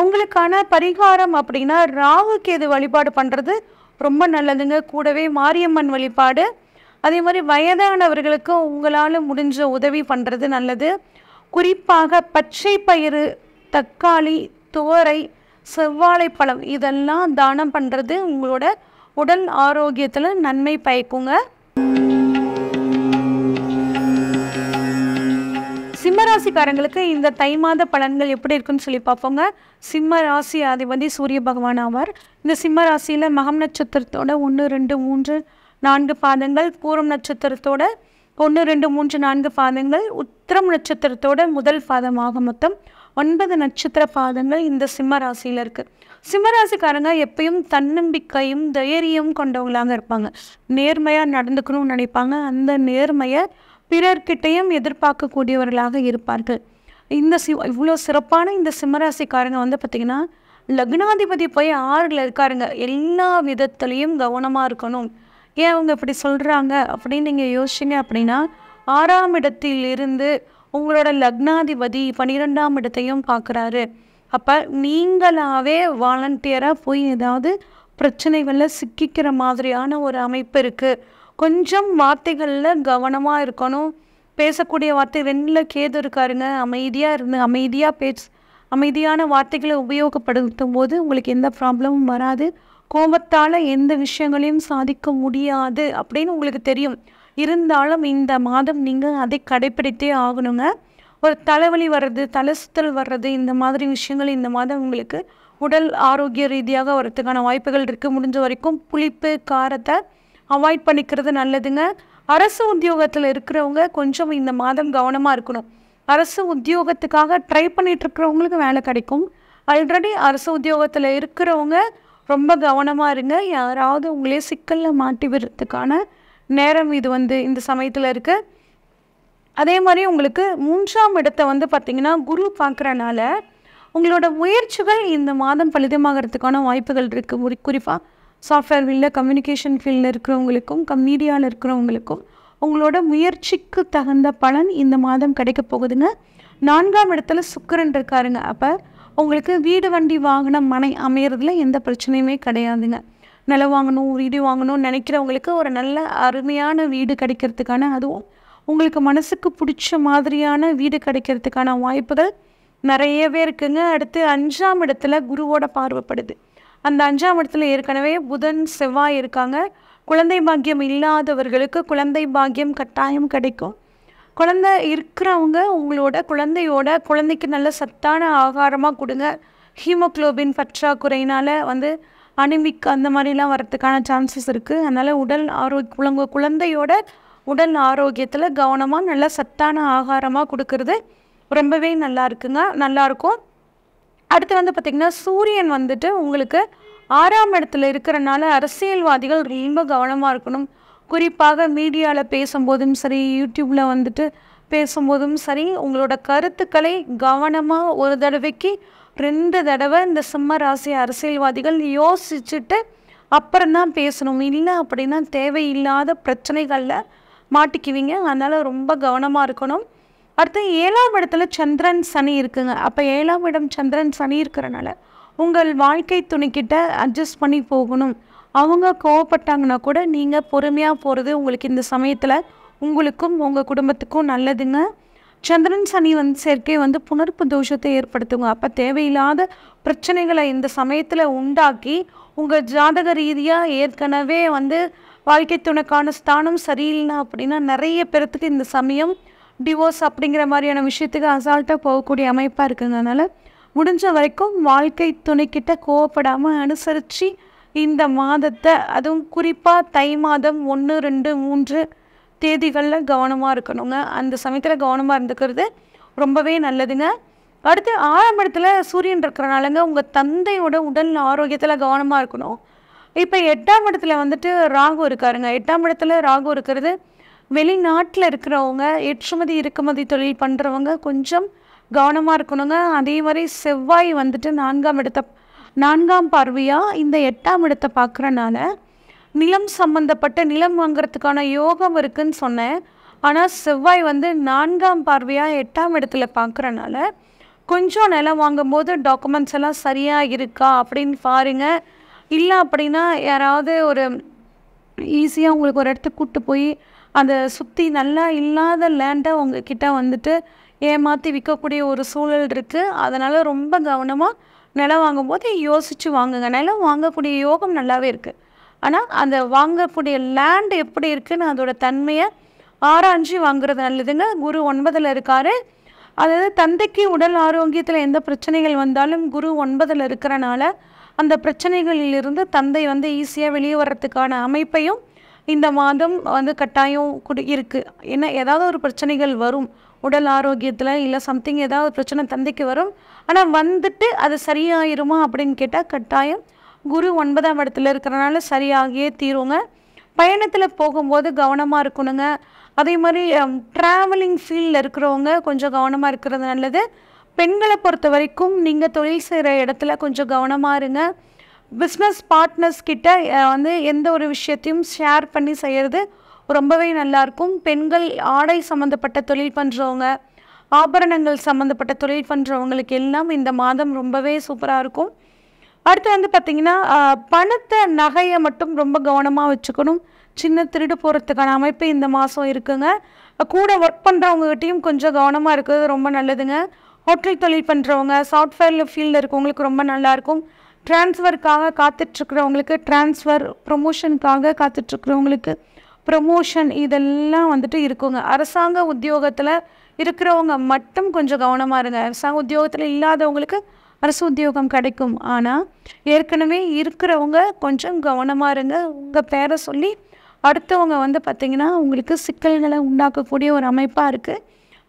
உங்களுக்கான பரிகாரம் அப்படின்னா ராகுக்கு எது வழிபாடு பண்ணுறது ரொம்ப நல்லதுங்க கூடவே மாரியம்மன் வழிபாடு அதே மாதிரி வயதானவர்களுக்கு உங்களால் முடிஞ்ச உதவி பண்ணுறது நல்லது குறிப்பாக பச்சை பயிறு தக்காளி தோரை செவ்வாழைப்பழம் இதெல்லாம் தானம் பண்ணுறது உங்களோட உடல் ஆரோக்கியத்தில் நன்மை பயக்குங்க சிம்மராசிக்காரங்களுக்கு இந்த தை மாத பலன்கள் எப்படி இருக்குன்னு சொல்லி பார்ப்போங்க சிம்ம ராசி அதிபதி சூரிய பகவான் ஆவார் இந்த சிம்ம ராசியில் மகம் நட்சத்திரத்தோட ஒன்று ரெண்டு மூன்று நான்கு பாதங்கள் பூரம் நட்சத்திரத்தோட ஒன்று ரெண்டு மூன்று நான்கு பாதங்கள் உத்திரம் நட்சத்திரத்தோட முதல் பாதமாக மொத்தம் ஒன்பது நட்சத்திர பாதங்கள் இந்த சிம்ம ராசியில் இருக்குது சிம்ம ராசிக்காரங்க எப்பயும் தன்னம்பிக்கையும் தைரியம் கொண்டவங்களாக இருப்பாங்க நேர்மையாக நடந்துக்கணும்னு நினைப்பாங்க அந்த நேர்மையை பிறர்கிட்டையும் எதிர்பார்க்கக்கூடியவர்களாக இருப்பார்கள் இந்த சி இவ்வளோ சிறப்பான இந்த சிம்மராசிக்காரங்க வந்து பார்த்திங்கன்னா லக்னாதிபதி போய் ஆறில் இருக்காருங்க எல்லா விதத்துலேயும் கவனமாக இருக்கணும் ஏன் அவங்க இப்படி சொல்கிறாங்க அப்படின்னு நீங்கள் யோசிச்சிங்க அப்படின்னா ஆறாம் இடத்தில் இருந்து உங்களோட லக்னாதிபதி பன்னிரெண்டாம் இடத்தையும் பார்க்குறாரு அப்போ நீங்களாகவே வாலண்டியராக போய் ஏதாவது பிரச்சனைகளில் சிக்கிக்கிற மாதிரியான ஒரு அமைப்பு இருக்குது கொஞ்சம் வார்த்தைகளில் கவனமாக இருக்கணும் பேசக்கூடிய வார்த்தை ரெண்டில் கேது இருக்காருங்க அமைதியாக இருந்து அமைதியாக பேச அமைதியான வார்த்தைகளை உபயோகப்படுத்தும் போது உங்களுக்கு எந்த ப்ராப்ளமும் வராது கோபத்தால் எந்த விஷயங்களையும் சாதிக்க முடியாது அப்படின்னு உங்களுக்கு தெரியும் இருந்தாலும் இந்த மாதம் நீங்கள் அதை கடைப்பிடித்தே ஆகணுங்க ஒரு தலைவலி வர்றது தலை சுத்தல் வர்றது இந்த மாதிரி விஷயங்கள் இந்த மாதம் உங்களுக்கு உடல் ஆரோக்கிய ரீதியாக வரத்துக்கான வாய்ப்புகள் இருக்குது முடிஞ்ச வரைக்கும் புளிப்பு காரத்தை அவாய்ட் பண்ணிக்கிறது நல்லதுங்க அரசு உத்தியோகத்தில் இருக்கிறவங்க கொஞ்சம் இந்த மாதம் கவனமாக இருக்கணும் அரசு உத்தியோகத்துக்காக ட்ரை பண்ணிகிட்ருக்கிறவங்களுக்கு வேலை கிடைக்கும் ஆல்ரெடி அரசு உத்தியோகத்தில் இருக்கிறவங்க ரொம்ப கவனமாக இருங்க யாராவது உங்களே சிக்கலில் மாட்டி விடுறதுக்கான நேரம் இது வந்து இந்த சமயத்தில் இருக்குது அதே மாதிரி உங்களுக்கு மூன்றாம் இடத்த வந்து பார்த்திங்கன்னா குரு பார்க்குறனால உங்களோட முயற்சிகள் இந்த மாதம் பலிதமாகறதுக்கான வாய்ப்புகள் இருக்குது குறிப்பாக சாஃப்ட்வேர் ஃபீல்டில் கம்யூனிகேஷன் ஃபீல்டில் இருக்கிறவங்களுக்கும் கம் மீடியாவில் இருக்கிறவங்களுக்கும் உங்களோட முயற்சிக்கு தகுந்த பலன் இந்த மாதம் கிடைக்க போகுதுங்க நான்காம் இடத்துல சுக்கரன் இருக்காருங்க அப்போ உங்களுக்கு வீடு வண்டி வாகனம் மனை அமையிறதுல எந்த பிரச்சனையுமே கிடையாதுங்க நிலம் வாங்கணும் வீடு வாங்கணும்னு நினைக்கிறவங்களுக்கு ஒரு நல்ல அருமையான வீடு கிடைக்கிறதுக்கான அதுவும் உங்களுக்கு மனசுக்கு பிடிச்ச மாதிரியான வீடு கிடைக்கிறதுக்கான வாய்ப்புகள் நிறையவே இருக்குங்க அடுத்து அஞ்சாம் இடத்துல குருவோட பார்வைப்படுது அந்த அஞ்சாம் இடத்துல ஏற்கனவே புதன் செவ்வாய் இருக்காங்க குழந்தை பாக்கியம் இல்லாதவர்களுக்கு குழந்தை பாக்கியம் கட்டாயம் கிடைக்கும் குழந்தை இருக்கிறவங்க உங்களோட குழந்தையோட குழந்தைக்கு நல்ல சத்தான ஆகாரமாக கொடுங்க ஹீமோக்ளோபின் பற்றாக்குறையினால் வந்து அனிமிக் அந்த மாதிரிலாம் வரத்துக்கான சான்சஸ் இருக்குது அதனால் உடல் ஆரோக்கிய உங்கள் குழந்தையோட உடல் ஆரோக்கியத்தில் கவனமாக நல்ல சத்தான ஆகாரமாக கொடுக்கறது ரொம்பவே நல்லா இருக்குங்க நல்லாயிருக்கும் அடுத்து வந்து பார்த்திங்கன்னா சூரியன் வந்துட்டு உங்களுக்கு ஆறாம் இடத்துல இருக்கிறனால அரசியல்வாதிகள் ரொம்ப கவனமாக இருக்கணும் குறிப்பாக மீடியாவில் பேசும்போதும் சரி யூடியூப்பில் வந்துட்டு பேசும்போதும் சரி உங்களோட கருத்துக்களை கவனமாக ஒரு தடவைக்கு ரெண்டு தடவை இந்த சிம்ம ராசி அரசியல்வாதிகள் யோசிச்சுட்டு அப்புறம்தான் பேசணும் இல்லை அப்படின்னா தேவையில்லாத பிரச்சனைகளில் மாட்டிக்குவீங்க அதனால் ரொம்ப கவனமாக இருக்கணும் அடுத்து ஏழாம் இடத்துல சந்திரன் சனி இருக்குங்க அப்போ ஏழாம் இடம் சந்திரன் சனி இருக்கிறனால உங்கள் வாழ்க்கை துணிக்கிட்ட அட்ஜஸ்ட் பண்ணி போகணும் அவங்க கோவப்பட்டாங்கன்னா கூட நீங்கள் பொறுமையாக போகிறது உங்களுக்கு இந்த சமயத்தில் உங்களுக்கும் உங்கள் குடும்பத்துக்கும் நல்லதுங்க சந்திரன் சனி வந்து சேர்க்கை வந்து புணர்ப்பு தோஷத்தை ஏற்படுத்துங்க அப்போ தேவையில்லாத பிரச்சனைகளை இந்த சமயத்தில் உண்டாக்கி உங்கள் ஜாதக ரீதியாக ஏற்கனவே வந்து வாழ்க்கை துணைக்கான ஸ்தானம் சரியில்லைனா அப்படின்னா நிறைய பேர்த்துக்கு இந்த சமயம் டிவோர்ஸ் அப்படிங்கிற மாதிரியான விஷயத்துக்கு அசால்ட்டாக போகக்கூடிய அமைப்பாக இருக்குங்கிறதுனால முடிஞ்ச வரைக்கும் வாழ்க்கை துணைக்கிட்ட கோவப்படாமல் அனுசரித்து இந்த மாதத்தை அதுவும் குறிப்பாக தை மாதம் ஒன்று ரெண்டு மூன்று தேதிகளில் கவனமாக இருக்கணுங்க அந்த சமயத்தில் கவனமாக இருந்துக்கிறது ரொம்பவே நல்லதுங்க அடுத்து ஆரம்பத்தில் சூரியன் இருக்கிறனாலங்க உங்கள் தந்தையோட உடல் ஆரோக்கியத்தில் கவனமாக இருக்கணும் இப்போ எட்டாம் இடத்துல வந்துட்டு ராகு இருக்காருங்க எட்டாம் இடத்துல ராகு இருக்கிறது வெளிநாட்டில் இருக்கிறவங்க ஏற்றுமதி இறக்குமதி தொழில் பண்ணுறவங்க கொஞ்சம் கவனமாக இருக்கணுங்க அதே மாதிரி செவ்வாய் வந்துட்டு நான்காம் இடத்த நான்காம் பார்வையாக இந்த எட்டாம் இடத்தை பார்க்குறனால நிலம் சம்மந்தப்பட்ட நிலம் வாங்குறதுக்கான யோகம் இருக்குன்னு சொன்னேன் ஆனால் செவ்வாய் வந்து நான்காம் பார்வையாக எட்டாம் இடத்துல பார்க்குறனால கொஞ்சம் நிலம் வாங்கும்போது டாக்குமெண்ட்ஸ் எல்லாம் சரியாக இருக்கா அப்படின்னு பாருங்கள் இல்லை அப்படின்னா யாராவது ஒரு ஈஸியாக உங்களுக்கு ஒரு இடத்துக்கு கூப்பிட்டு போய் அதை சுற்றி நல்லா இல்லாத லேண்டை கிட்டே வந்துட்டு ஏமாற்றி விற்கக்கூடிய ஒரு சூழல் இருக்குது அதனால் ரொம்ப கவனமாக நிலம் வாங்கும்போது யோசித்து வாங்குங்க நிலம் வாங்கக்கூடிய யோகம் நல்லாவே இருக்குது ஆனால் அந்த வாங்கக்கூடிய லேண்ட் எப்படி இருக்குதுன்னு அதோடய தன்மையை ஆராய்ஞ்சு வாங்குறது நல்லதுங்க குரு ஒன்பதில் இருக்கார் அதாவது தந்தைக்கு உடல் ஆரோக்கியத்தில் எந்த பிரச்சனைகள் வந்தாலும் குரு ஒன்பதில் இருக்கிறனால அந்த பிரச்சனைகளிலிருந்து தந்தை வந்து ஈஸியாக வெளியே வர்றதுக்கான அமைப்பையும் இந்த மாதம் வந்து கட்டாயம் குடி இருக்குது ஏன்னா ஏதாவது ஒரு பிரச்சனைகள் வரும் உடல் ஆரோக்கியத்தில் இல்லை சம்திங் ஏதாவது பிரச்சனை தந்தைக்கு வரும் ஆனால் வந்துட்டு அது சரியாயிருமா அப்படின்னு கேட்டால் கட்டாயம் குரு ஒன்பதாம் இடத்துல இருக்கிறனால சரியாகியே தீருங்க பயணத்தில் போகும்போது கவனமாக இருக்கணுங்க அதே மாதிரி ட்ராவலிங் ஃபீல்டில் இருக்கிறவங்க கொஞ்சம் கவனமாக இருக்கிறது நல்லது பெண்களை பொறுத்த வரைக்கும் நீங்கள் தொழில் செய்கிற இடத்துல கொஞ்சம் கவனமாக இருங்க பிஸ்னஸ் பார்ட்னர்ஸ் கிட்ட வந்து எந்த ஒரு விஷயத்தையும் ஷேர் பண்ணி செய்கிறது ரொம்பவே நல்லாயிருக்கும் பெண்கள் ஆடை சம்மந்தப்பட்ட தொழில் பண்ணுறவங்க ஆபரணங்கள் சம்மந்தப்பட்ட தொழில் பண்ணுறவங்களுக்கு எல்லாம் இந்த மாதம் ரொம்பவே சூப்பராக இருக்கும் அடுத்து வந்து பார்த்திங்கன்னா பணத்தை நகையை மட்டும் ரொம்ப கவனமாக வச்சுக்கணும் சின்ன திருடு போகிறதுக்கான அமைப்பு இந்த மாதம் இருக்குங்க கூட ஒர்க் பண்ணுறவங்ககிட்டையும் கொஞ்சம் கவனமாக இருக்கிறது ரொம்ப நல்லதுங்க ஹோட்டல் தொழில் பண்ணுறவங்க சாஃப்ட்வேரில் ஃபீல்டில் இருக்கவங்களுக்கு ரொம்ப நல்லாயிருக்கும் ட்ரான்ஸ்ஃபருக்காக காத்துட்ருக்கிறவங்களுக்கு ட்ரான்ஸ்ஃபர் ப்ரொமோஷனுக்காக காத்துட்ருக்கிறவங்களுக்கு ப்ரொமோஷன் இதெல்லாம் வந்துட்டு இருக்குங்க அரசாங்க உத்தியோகத்தில் இருக்கிறவங்க மட்டும் கொஞ்சம் கவனமாக இருங்க அரசாங்க உத்தியோகத்தில் இல்லாதவங்களுக்கு அரசு உத்தியோகம் கிடைக்கும் ஆனால் ஏற்கனவே இருக்கிறவங்க கொஞ்சம் கவனமாக இருங்க உங்கள் பேரை சொல்லி அடுத்தவங்க வந்து பார்த்திங்கன்னா உங்களுக்கு சிக்கல்களை உண்டாக்கக்கூடிய ஒரு அமைப்பாக இருக்குது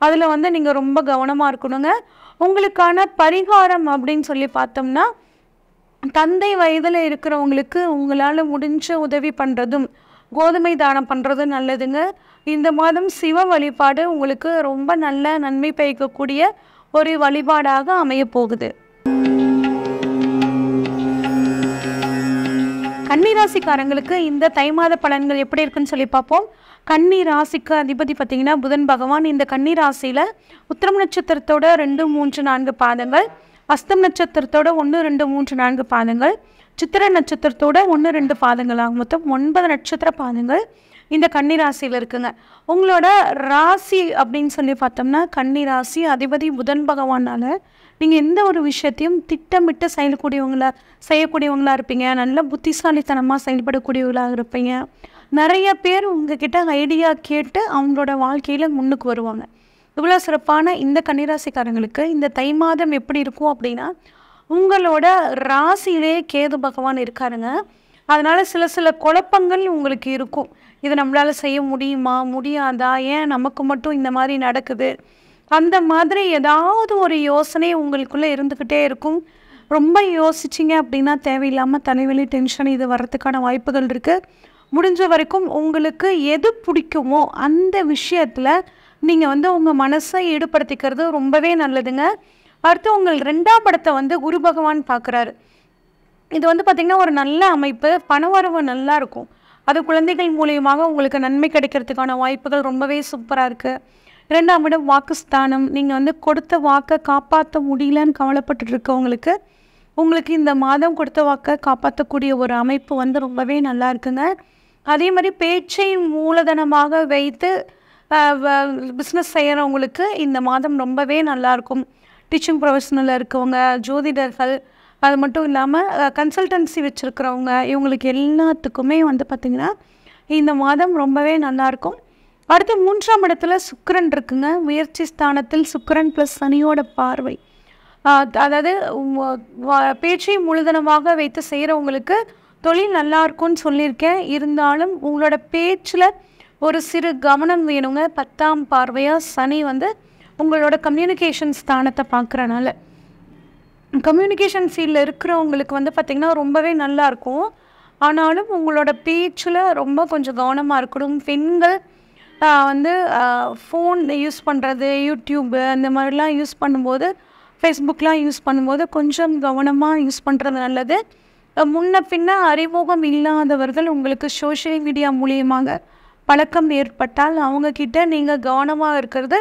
அதில் வந்து நீங்கள் ரொம்ப கவனமாக இருக்கணுங்க உங்களுக்கான பரிகாரம் அப்படின்னு சொல்லி பார்த்தோம்னா தந்தை வயதில் இருக்கிறவங்களுக்கு உங்களால் முடிஞ்ச உதவி பண்ணுறதும் கோதுமை தானம் பண்ணுறது நல்லதுங்க இந்த மாதம் சிவ வழிபாடு உங்களுக்கு ரொம்ப நல்ல நன்மை பயக்கக்கூடிய ஒரு வழிபாடாக அமைய போகுது கன்னிராசிக்காரங்களுக்கு இந்த தை மாத பலன்கள் எப்படி இருக்குன்னு சொல்லி பார்ப்போம் கன்னி ராசிக்கு அதிபதி பார்த்தீங்கன்னா புதன் பகவான் இந்த கன்னி ராசியில் உத்திரம் நட்சத்திரத்தோட ரெண்டு மூன்று நான்கு பாதங்கள் அஸ்தம் நட்சத்திரத்தோட ஒன்று ரெண்டு மூன்று நான்கு பாதங்கள் சித்திர நட்சத்திரத்தோட ஒன்று ரெண்டு ஆகும் மொத்தம் ஒன்பது நட்சத்திர பாதங்கள் இந்த கன்னிராசியில் இருக்குங்க உங்களோட ராசி அப்படின்னு சொல்லி பார்த்தோம்னா கன்னிராசி அதிபதி புதன் பகவானால் நீங்கள் எந்த ஒரு விஷயத்தையும் திட்டமிட்டு செயல்கூடியவங்களா செய்யக்கூடியவங்களாக இருப்பீங்க நல்ல புத்திசாலித்தனமாக செயல்படக்கூடியவங்களாக இருப்பீங்க நிறைய பேர் உங்ககிட்ட ஐடியா கேட்டு அவங்களோட வாழ்க்கையில் முன்னுக்கு வருவாங்க இவ்வளோ சிறப்பான இந்த கன்னிராசிக்காரங்களுக்கு இந்த தை மாதம் எப்படி இருக்கும் அப்படின்னா உங்களோட ராசியிலே கேது பகவான் இருக்காருங்க அதனால் சில சில குழப்பங்கள் உங்களுக்கு இருக்கும் இது நம்மளால் செய்ய முடியுமா முடியாதா ஏன் நமக்கு மட்டும் இந்த மாதிரி நடக்குது அந்த மாதிரி ஏதாவது ஒரு யோசனை உங்களுக்குள்ளே இருந்துக்கிட்டே இருக்கும் ரொம்ப யோசிச்சிங்க அப்படின்னா தேவையில்லாமல் தலைவலி டென்ஷன் இது வர்றதுக்கான வாய்ப்புகள் இருக்குது முடிஞ்ச வரைக்கும் உங்களுக்கு எது பிடிக்குமோ அந்த விஷயத்தில் நீங்கள் வந்து உங்கள் மனசை ஈடுபடுத்திக்கிறது ரொம்பவே நல்லதுங்க அடுத்து உங்கள் ரெண்டாம் படத்தை வந்து குரு பகவான் பார்க்குறாரு இது வந்து பார்த்திங்கன்னா ஒரு நல்ல அமைப்பு பணவரவு நல்லா இருக்கும் அது குழந்தைகள் மூலியமாக உங்களுக்கு நன்மை கிடைக்கிறதுக்கான வாய்ப்புகள் ரொம்பவே சூப்பராக இருக்குது ரெண்டாம் இடம் வாக்குஸ்தானம் நீங்கள் வந்து கொடுத்த வாக்கை காப்பாற்ற முடியலன்னு கவலைப்பட்டு இருக்கவங்களுக்கு உங்களுக்கு இந்த மாதம் கொடுத்த வாக்கை காப்பாற்றக்கூடிய ஒரு அமைப்பு வந்து ரொம்பவே நல்லா இருக்குங்க அதே மாதிரி பேச்சை மூலதனமாக வைத்து பிஸ்னஸ் செய்கிறவங்களுக்கு இந்த மாதம் ரொம்பவே நல்லாயிருக்கும் டீச்சிங் ப்ரொஃபஷனில் இருக்கவங்க ஜோதிடர்கள் அது மட்டும் இல்லாமல் கன்சல்டன்சி வச்சுருக்கிறவங்க இவங்களுக்கு எல்லாத்துக்குமே வந்து பார்த்திங்கன்னா இந்த மாதம் ரொம்பவே நல்லாயிருக்கும் அடுத்து மூன்றாம் இடத்துல சுக்கரன் இருக்குங்க முயற்சி ஸ்தானத்தில் சுக்கரன் ப்ளஸ் சனியோட பார்வை அதாவது பேச்சை முழுதனமாக வைத்து செய்கிறவங்களுக்கு தொழில் நல்லா இருக்கும்னு சொல்லியிருக்கேன் இருந்தாலும் உங்களோட பேச்சில் ஒரு சிறு கவனம் வேணுங்க பத்தாம் பார்வையாக சனி வந்து உங்களோட கம்யூனிகேஷன் ஸ்தானத்தை பார்க்குறனால கம்யூனிகேஷன் ஃபீல்டில் இருக்கிறவங்களுக்கு வந்து பார்த்திங்கன்னா ரொம்பவே நல்லாயிருக்கும் ஆனாலும் உங்களோட பேச்சில் ரொம்ப கொஞ்சம் கவனமாக இருக்கணும் பெண்கள் வந்து ஃபோன் யூஸ் பண்ணுறது யூடியூப்பு அந்த மாதிரிலாம் யூஸ் பண்ணும்போது ஃபேஸ்புக்லாம் யூஸ் பண்ணும்போது கொஞ்சம் கவனமாக யூஸ் பண்ணுறது நல்லது முன்ன பின்ன அறிமுகம் இல்லாதவர்கள் உங்களுக்கு சோஷியல் மீடியா மூலியமாக பழக்கம் ஏற்பட்டால் அவங்கக்கிட்ட நீங்கள் கவனமாக இருக்கிறது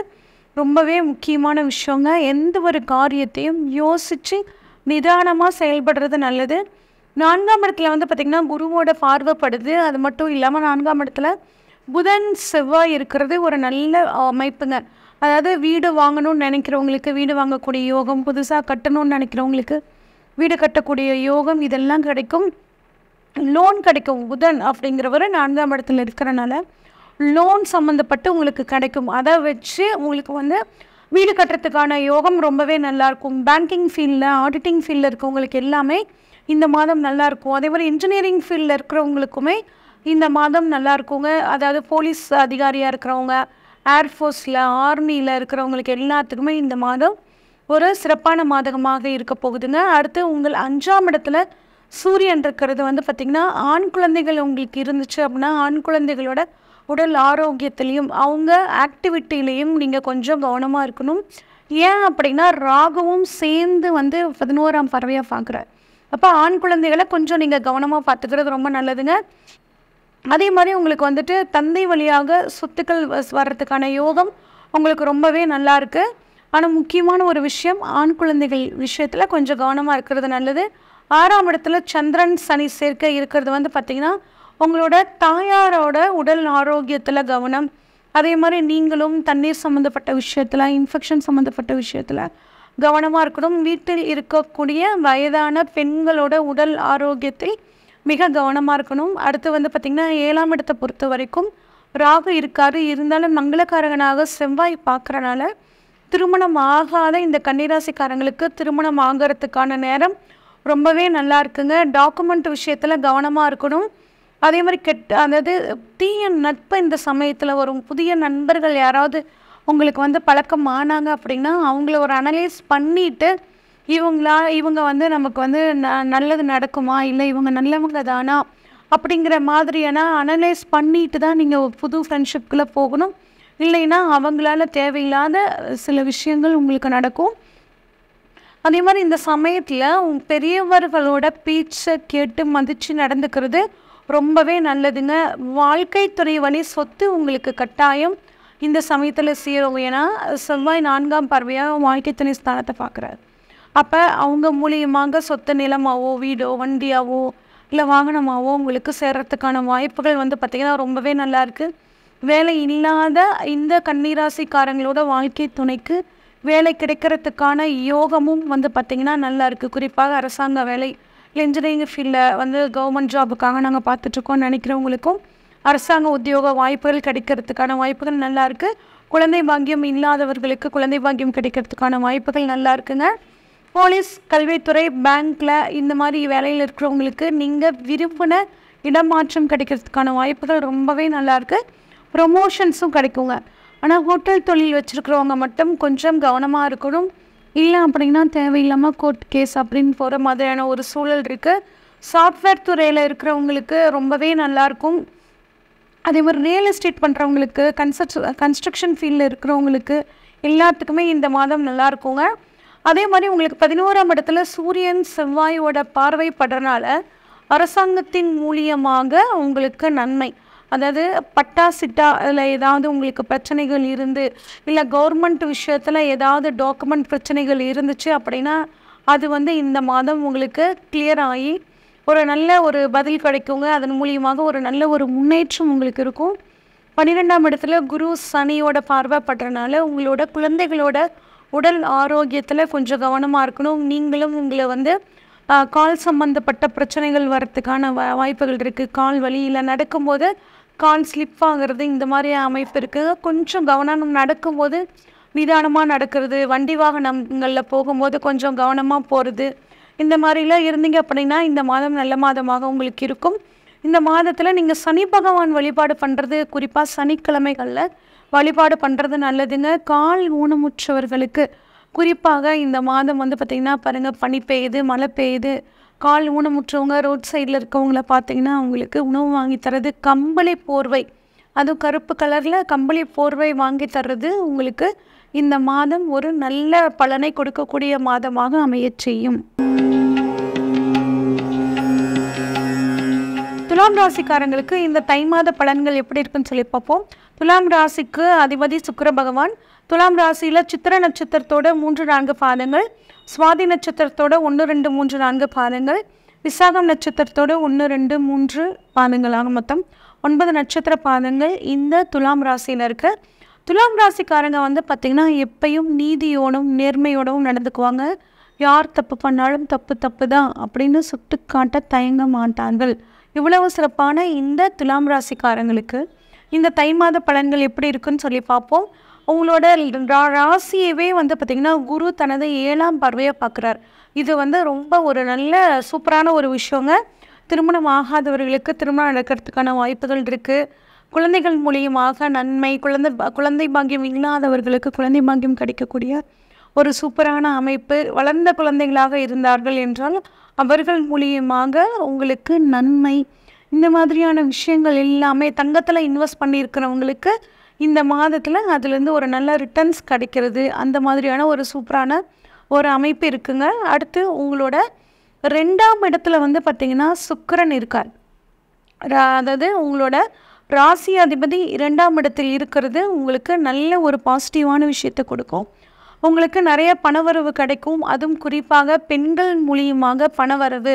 ரொம்பவே முக்கியமான விஷயங்க எந்த ஒரு காரியத்தையும் யோசித்து நிதானமாக செயல்படுறது நல்லது நான்காம் இடத்துல வந்து பார்த்திங்கன்னா குருவோட பார்வைப்படுது அது மட்டும் இல்லாமல் நான்காம் இடத்துல புதன் செவ்வாய் இருக்கிறது ஒரு நல்ல அமைப்புங்க அதாவது வீடு வாங்கணும்னு நினைக்கிறவங்களுக்கு வீடு வாங்கக்கூடிய யோகம் புதுசாக கட்டணும்னு நினைக்கிறவங்களுக்கு வீடு கட்டக்கூடிய யோகம் இதெல்லாம் கிடைக்கும் லோன் கிடைக்கும் புதன் அப்படிங்கிறவர் நான்காம் இடத்துல இருக்கிறனால லோன் சம்மந்தப்பட்டு உங்களுக்கு கிடைக்கும் அதை வச்சு உங்களுக்கு வந்து வீடு கட்டுறதுக்கான யோகம் ரொம்பவே நல்லாயிருக்கும் பேங்கிங் ஃபீல்டில் ஆடிட்டிங் ஃபீல்டில் இருக்கவங்களுக்கு எல்லாமே இந்த மாதம் நல்லாயிருக்கும் அதே மாதிரி இன்ஜினியரிங் ஃபீல்டில் இருக்கிறவங்களுக்குமே இந்த மாதம் நல்லாயிருக்குங்க அதாவது போலீஸ் அதிகாரியாக இருக்கிறவங்க ஏர்ஃபோர்ஸில் ஆர்மியில் இருக்கிறவங்களுக்கு எல்லாத்துக்குமே இந்த மாதம் ஒரு சிறப்பான மாதகமாக இருக்க போகுதுங்க அடுத்து உங்கள் அஞ்சாம் இடத்துல சூரியன் இருக்கிறது வந்து பார்த்திங்கன்னா ஆண் குழந்தைகள் உங்களுக்கு இருந்துச்சு அப்படின்னா ஆண் குழந்தைகளோட உடல் ஆரோக்கியத்திலையும் அவங்க ஆக்டிவிட்டிலையும் நீங்கள் கொஞ்சம் கவனமாக இருக்கணும் ஏன் அப்படின்னா ராகுவும் சேர்ந்து வந்து பதினோராம் பறவையாக பார்க்குறார் அப்போ ஆண் குழந்தைகளை கொஞ்சம் நீங்கள் கவனமாக பார்த்துக்கிறது ரொம்ப நல்லதுங்க அதே மாதிரி உங்களுக்கு வந்துட்டு தந்தை வழியாக சொத்துக்கள் வர்றதுக்கான யோகம் உங்களுக்கு ரொம்பவே நல்லா இருக்குது ஆனால் முக்கியமான ஒரு விஷயம் ஆண் குழந்தைகள் விஷயத்தில் கொஞ்சம் கவனமாக இருக்கிறது நல்லது ஆறாம் இடத்துல சந்திரன் சனி சேர்க்கை இருக்கிறது வந்து பார்த்திங்கன்னா உங்களோட தாயாரோட உடல் ஆரோக்கியத்தில் கவனம் அதே மாதிரி நீங்களும் தண்ணீர் சம்மந்தப்பட்ட விஷயத்தில் இன்ஃபெக்ஷன் சம்மந்தப்பட்ட விஷயத்தில் கவனமாக இருக்கணும் வீட்டில் இருக்கக்கூடிய வயதான பெண்களோட உடல் ஆரோக்கியத்தை மிக கவனமாக இருக்கணும் அடுத்து வந்து பார்த்திங்கன்னா ஏழாம் இடத்தை பொறுத்த வரைக்கும் ராகு இருக்கார் இருந்தாலும் மங்களக்காரகனாக செவ்வாய் பார்க்குறனால திருமணம் ஆகாத இந்த கன்னிராசிக்காரங்களுக்கு திருமணம் ஆகிறதுக்கான நேரம் ரொம்பவே நல்லா இருக்குங்க டாக்குமெண்ட் விஷயத்தில் கவனமாக இருக்கணும் அதே மாதிரி கெட் அதாவது தீய நட்பு இந்த சமயத்தில் வரும் புதிய நண்பர்கள் யாராவது உங்களுக்கு வந்து பழக்கம் ஆனாங்க அப்படின்னா அவங்கள ஒரு அனலைஸ் பண்ணிவிட்டு இவங்களா இவங்க வந்து நமக்கு வந்து ந நல்லது நடக்குமா இல்லை இவங்க நல்லவங்க தானா அப்படிங்கிற மாதிரியான அனலைஸ் பண்ணிட்டு தான் நீங்கள் புது ஃப்ரெண்ட்ஷிப்குள்ளே போகணும் இல்லைன்னா அவங்களால தேவையில்லாத சில விஷயங்கள் உங்களுக்கு நடக்கும் அதே மாதிரி இந்த சமயத்தில் பெரியவர்களோட பேச்சை கேட்டு மதித்து நடந்துக்கிறது ரொம்பவே நல்லதுங்க வாழ்க்கை துறை வழி சொத்து உங்களுக்கு கட்டாயம் இந்த சமயத்தில் சேரும் ஏன்னா செவ்வாய் நான்காம் பார்வையாக வாழ்க்கை துணை ஸ்தானத்தை பார்க்குறாரு அப்போ அவங்க மூலியமாக சொத்து நிலமாவோ வீடோ வண்டியாவோ இல்லை வாகனமாவோ உங்களுக்கு சேர்கிறதுக்கான வாய்ப்புகள் வந்து பார்த்திங்கன்னா ரொம்பவே நல்லாயிருக்கு வேலை இல்லாத இந்த கண்ணீராசிக்காரங்களோட வாழ்க்கை துணைக்கு வேலை கிடைக்கிறதுக்கான யோகமும் வந்து பார்த்திங்கன்னா நல்லா இருக்குது குறிப்பாக அரசாங்க வேலை இன்ஜினியரிங் ஃபீல்டில் வந்து கவர்மெண்ட் ஜாபுக்காக நாங்கள் பார்த்துட்ருக்கோம் நினைக்கிறவங்களுக்கும் அரசாங்க உத்தியோக வாய்ப்புகள் கிடைக்கிறதுக்கான வாய்ப்புகள் நல்லா இருக்குது குழந்தை பாக்கியம் இல்லாதவர்களுக்கு குழந்தை பாக்கியம் கிடைக்கிறதுக்கான வாய்ப்புகள் நல்லா இருக்குங்க போலீஸ் கல்வித்துறை பேங்க்கில் இந்த மாதிரி வேலையில் இருக்கிறவங்களுக்கு நீங்கள் விரும்பின இடமாற்றம் கிடைக்கிறதுக்கான வாய்ப்புகள் ரொம்பவே நல்லாயிருக்கு ப்ரொமோஷன்ஸும் கிடைக்குங்க ஆனால் ஹோட்டல் தொழில் வச்சுருக்கிறவங்க மட்டும் கொஞ்சம் கவனமாக இருக்கணும் இல்லை அப்படின்னா தேவையில்லாமல் கோர்ட் கேஸ் அப்படின்னு போகிற மாதிரியான ஒரு சூழல் இருக்குது சாஃப்ட்வேர் துறையில் இருக்கிறவங்களுக்கு ரொம்பவே நல்லாயிருக்கும் அதே மாதிரி ரியல் எஸ்டேட் பண்ணுறவங்களுக்கு கன்ஸ்ட்ரக் கன்ஸ்ட்ரக்ஷன் ஃபீல்டில் இருக்கிறவங்களுக்கு எல்லாத்துக்குமே இந்த மாதம் நல்லாயிருக்குங்க அதே மாதிரி உங்களுக்கு பதினோராம் இடத்துல சூரியன் செவ்வாயோட பார்வை படுறனால அரசாங்கத்தின் மூலியமாக உங்களுக்கு நன்மை அதாவது பட்டா சிட்டா அதில் ஏதாவது உங்களுக்கு பிரச்சனைகள் இருந்து இல்லை கவர்மெண்ட் விஷயத்தில் ஏதாவது டாக்குமெண்ட் பிரச்சனைகள் இருந்துச்சு அப்படின்னா அது வந்து இந்த மாதம் உங்களுக்கு கிளியர் ஆகி ஒரு நல்ல ஒரு பதில் கிடைக்குங்க அதன் மூலியமாக ஒரு நல்ல ஒரு முன்னேற்றம் உங்களுக்கு இருக்கும் பன்னிரெண்டாம் இடத்துல குரு சனியோட பார்வைப்படுறனால உங்களோட குழந்தைகளோட உடல் ஆரோக்கியத்தில் கொஞ்சம் கவனமாக இருக்கணும் நீங்களும் உங்களை வந்து கால் சம்பந்தப்பட்ட பிரச்சனைகள் வரத்துக்கான வாய்ப்புகள் இருக்குது கால் வலி இல்லை நடக்கும்போது கான் ஸ்லிப் ஆகிறது இந்த மாதிரி அமைப்பு இருக்குது கொஞ்சம் கவனம் நடக்கும்போது நிதானமாக நடக்கிறது வண்டி வாகனங்களில் போகும்போது கொஞ்சம் கவனமாக போகிறது இந்த மாதிரிலாம் இருந்தீங்க அப்படின்னா இந்த மாதம் நல்ல மாதமாக உங்களுக்கு இருக்கும் இந்த மாதத்தில் நீங்கள் சனி பகவான் வழிபாடு பண்ணுறது குறிப்பாக சனிக்கிழமைகளில் வழிபாடு பண்ணுறது நல்லதுங்க கால் ஊனமுற்றவர்களுக்கு குறிப்பாக இந்த மாதம் வந்து பார்த்திங்கன்னா பாருங்கள் பனி பெய்யுது மழை பெய்யுது கால் ஊனமுற்றவங்க ரோட் சைடில் இருக்கவங்கள பார்த்தீங்கன்னா அவங்களுக்கு உணவு வாங்கி தரது கம்பளி போர்வை அதுவும் கருப்பு கலரில் கம்பளி போர்வை வாங்கி தர்றது உங்களுக்கு இந்த மாதம் ஒரு நல்ல பலனை கொடுக்கக்கூடிய மாதமாக அமைய செய்யும் துலாம் ராசிக்காரங்களுக்கு இந்த தை மாத பலன்கள் எப்படி இருக்குன்னு சொல்லி பார்ப்போம் துலாம் ராசிக்கு அதிபதி சுக்கர பகவான் துலாம் ராசியில் சித்திர நட்சத்திரத்தோட மூன்று நான்கு பாதங்கள் சுவாதி நட்சத்திரத்தோட ஒன்று ரெண்டு மூன்று நான்கு பாதங்கள் விசாகம் நட்சத்திரத்தோட ஒன்று ரெண்டு மூன்று பாதங்களாக மொத்தம் ஒன்பது நட்சத்திர பாதங்கள் இந்த துலாம் ராசியினருக்கு துலாம் ராசிக்காரங்க வந்து பார்த்திங்கன்னா எப்பையும் நீதியோடும் நேர்மையோடவும் நடந்துக்குவாங்க யார் தப்பு பண்ணாலும் தப்பு தப்பு தான் அப்படின்னு சுட்டு காட்ட தயங்க மாட்டார்கள் இவ்வளவு சிறப்பான இந்த துலாம் ராசிக்காரங்களுக்கு இந்த தை மாத பலன்கள் எப்படி இருக்குன்னு சொல்லி பார்ப்போம் உங்களோட ராசியவே வந்து பார்த்திங்கன்னா குரு தனது ஏழாம் பார்வையை பார்க்குறார் இது வந்து ரொம்ப ஒரு நல்ல சூப்பரான ஒரு விஷயங்க திருமணம் ஆகாதவர்களுக்கு திருமணம் நடக்கிறதுக்கான வாய்ப்புகள் இருக்குது குழந்தைகள் மூலியமாக நன்மை குழந்தை குழந்தை பாக்கியம் இல்லாதவர்களுக்கு குழந்தை பாக்கியம் கிடைக்கக்கூடிய ஒரு சூப்பரான அமைப்பு வளர்ந்த குழந்தைகளாக இருந்தார்கள் என்றால் அவர்கள் மூலியமாக உங்களுக்கு நன்மை இந்த மாதிரியான விஷயங்கள் எல்லாமே தங்கத்தில் இன்வெஸ்ட் பண்ணியிருக்கிறவங்களுக்கு இந்த மாதத்தில் அதுலேருந்து ஒரு நல்ல ரிட்டர்ன்ஸ் கிடைக்கிறது அந்த மாதிரியான ஒரு சூப்பரான ஒரு அமைப்பு இருக்குங்க அடுத்து உங்களோட ரெண்டாம் இடத்துல வந்து பார்த்திங்கன்னா சுக்கரன் இருக்கார் அதாவது உங்களோட ராசி அதிபதி இரண்டாம் இடத்தில் இருக்கிறது உங்களுக்கு நல்ல ஒரு பாசிட்டிவான விஷயத்தை கொடுக்கும் உங்களுக்கு நிறைய பணவரவு கிடைக்கும் அதுவும் குறிப்பாக பெண்கள் மூலியமாக பணவரவு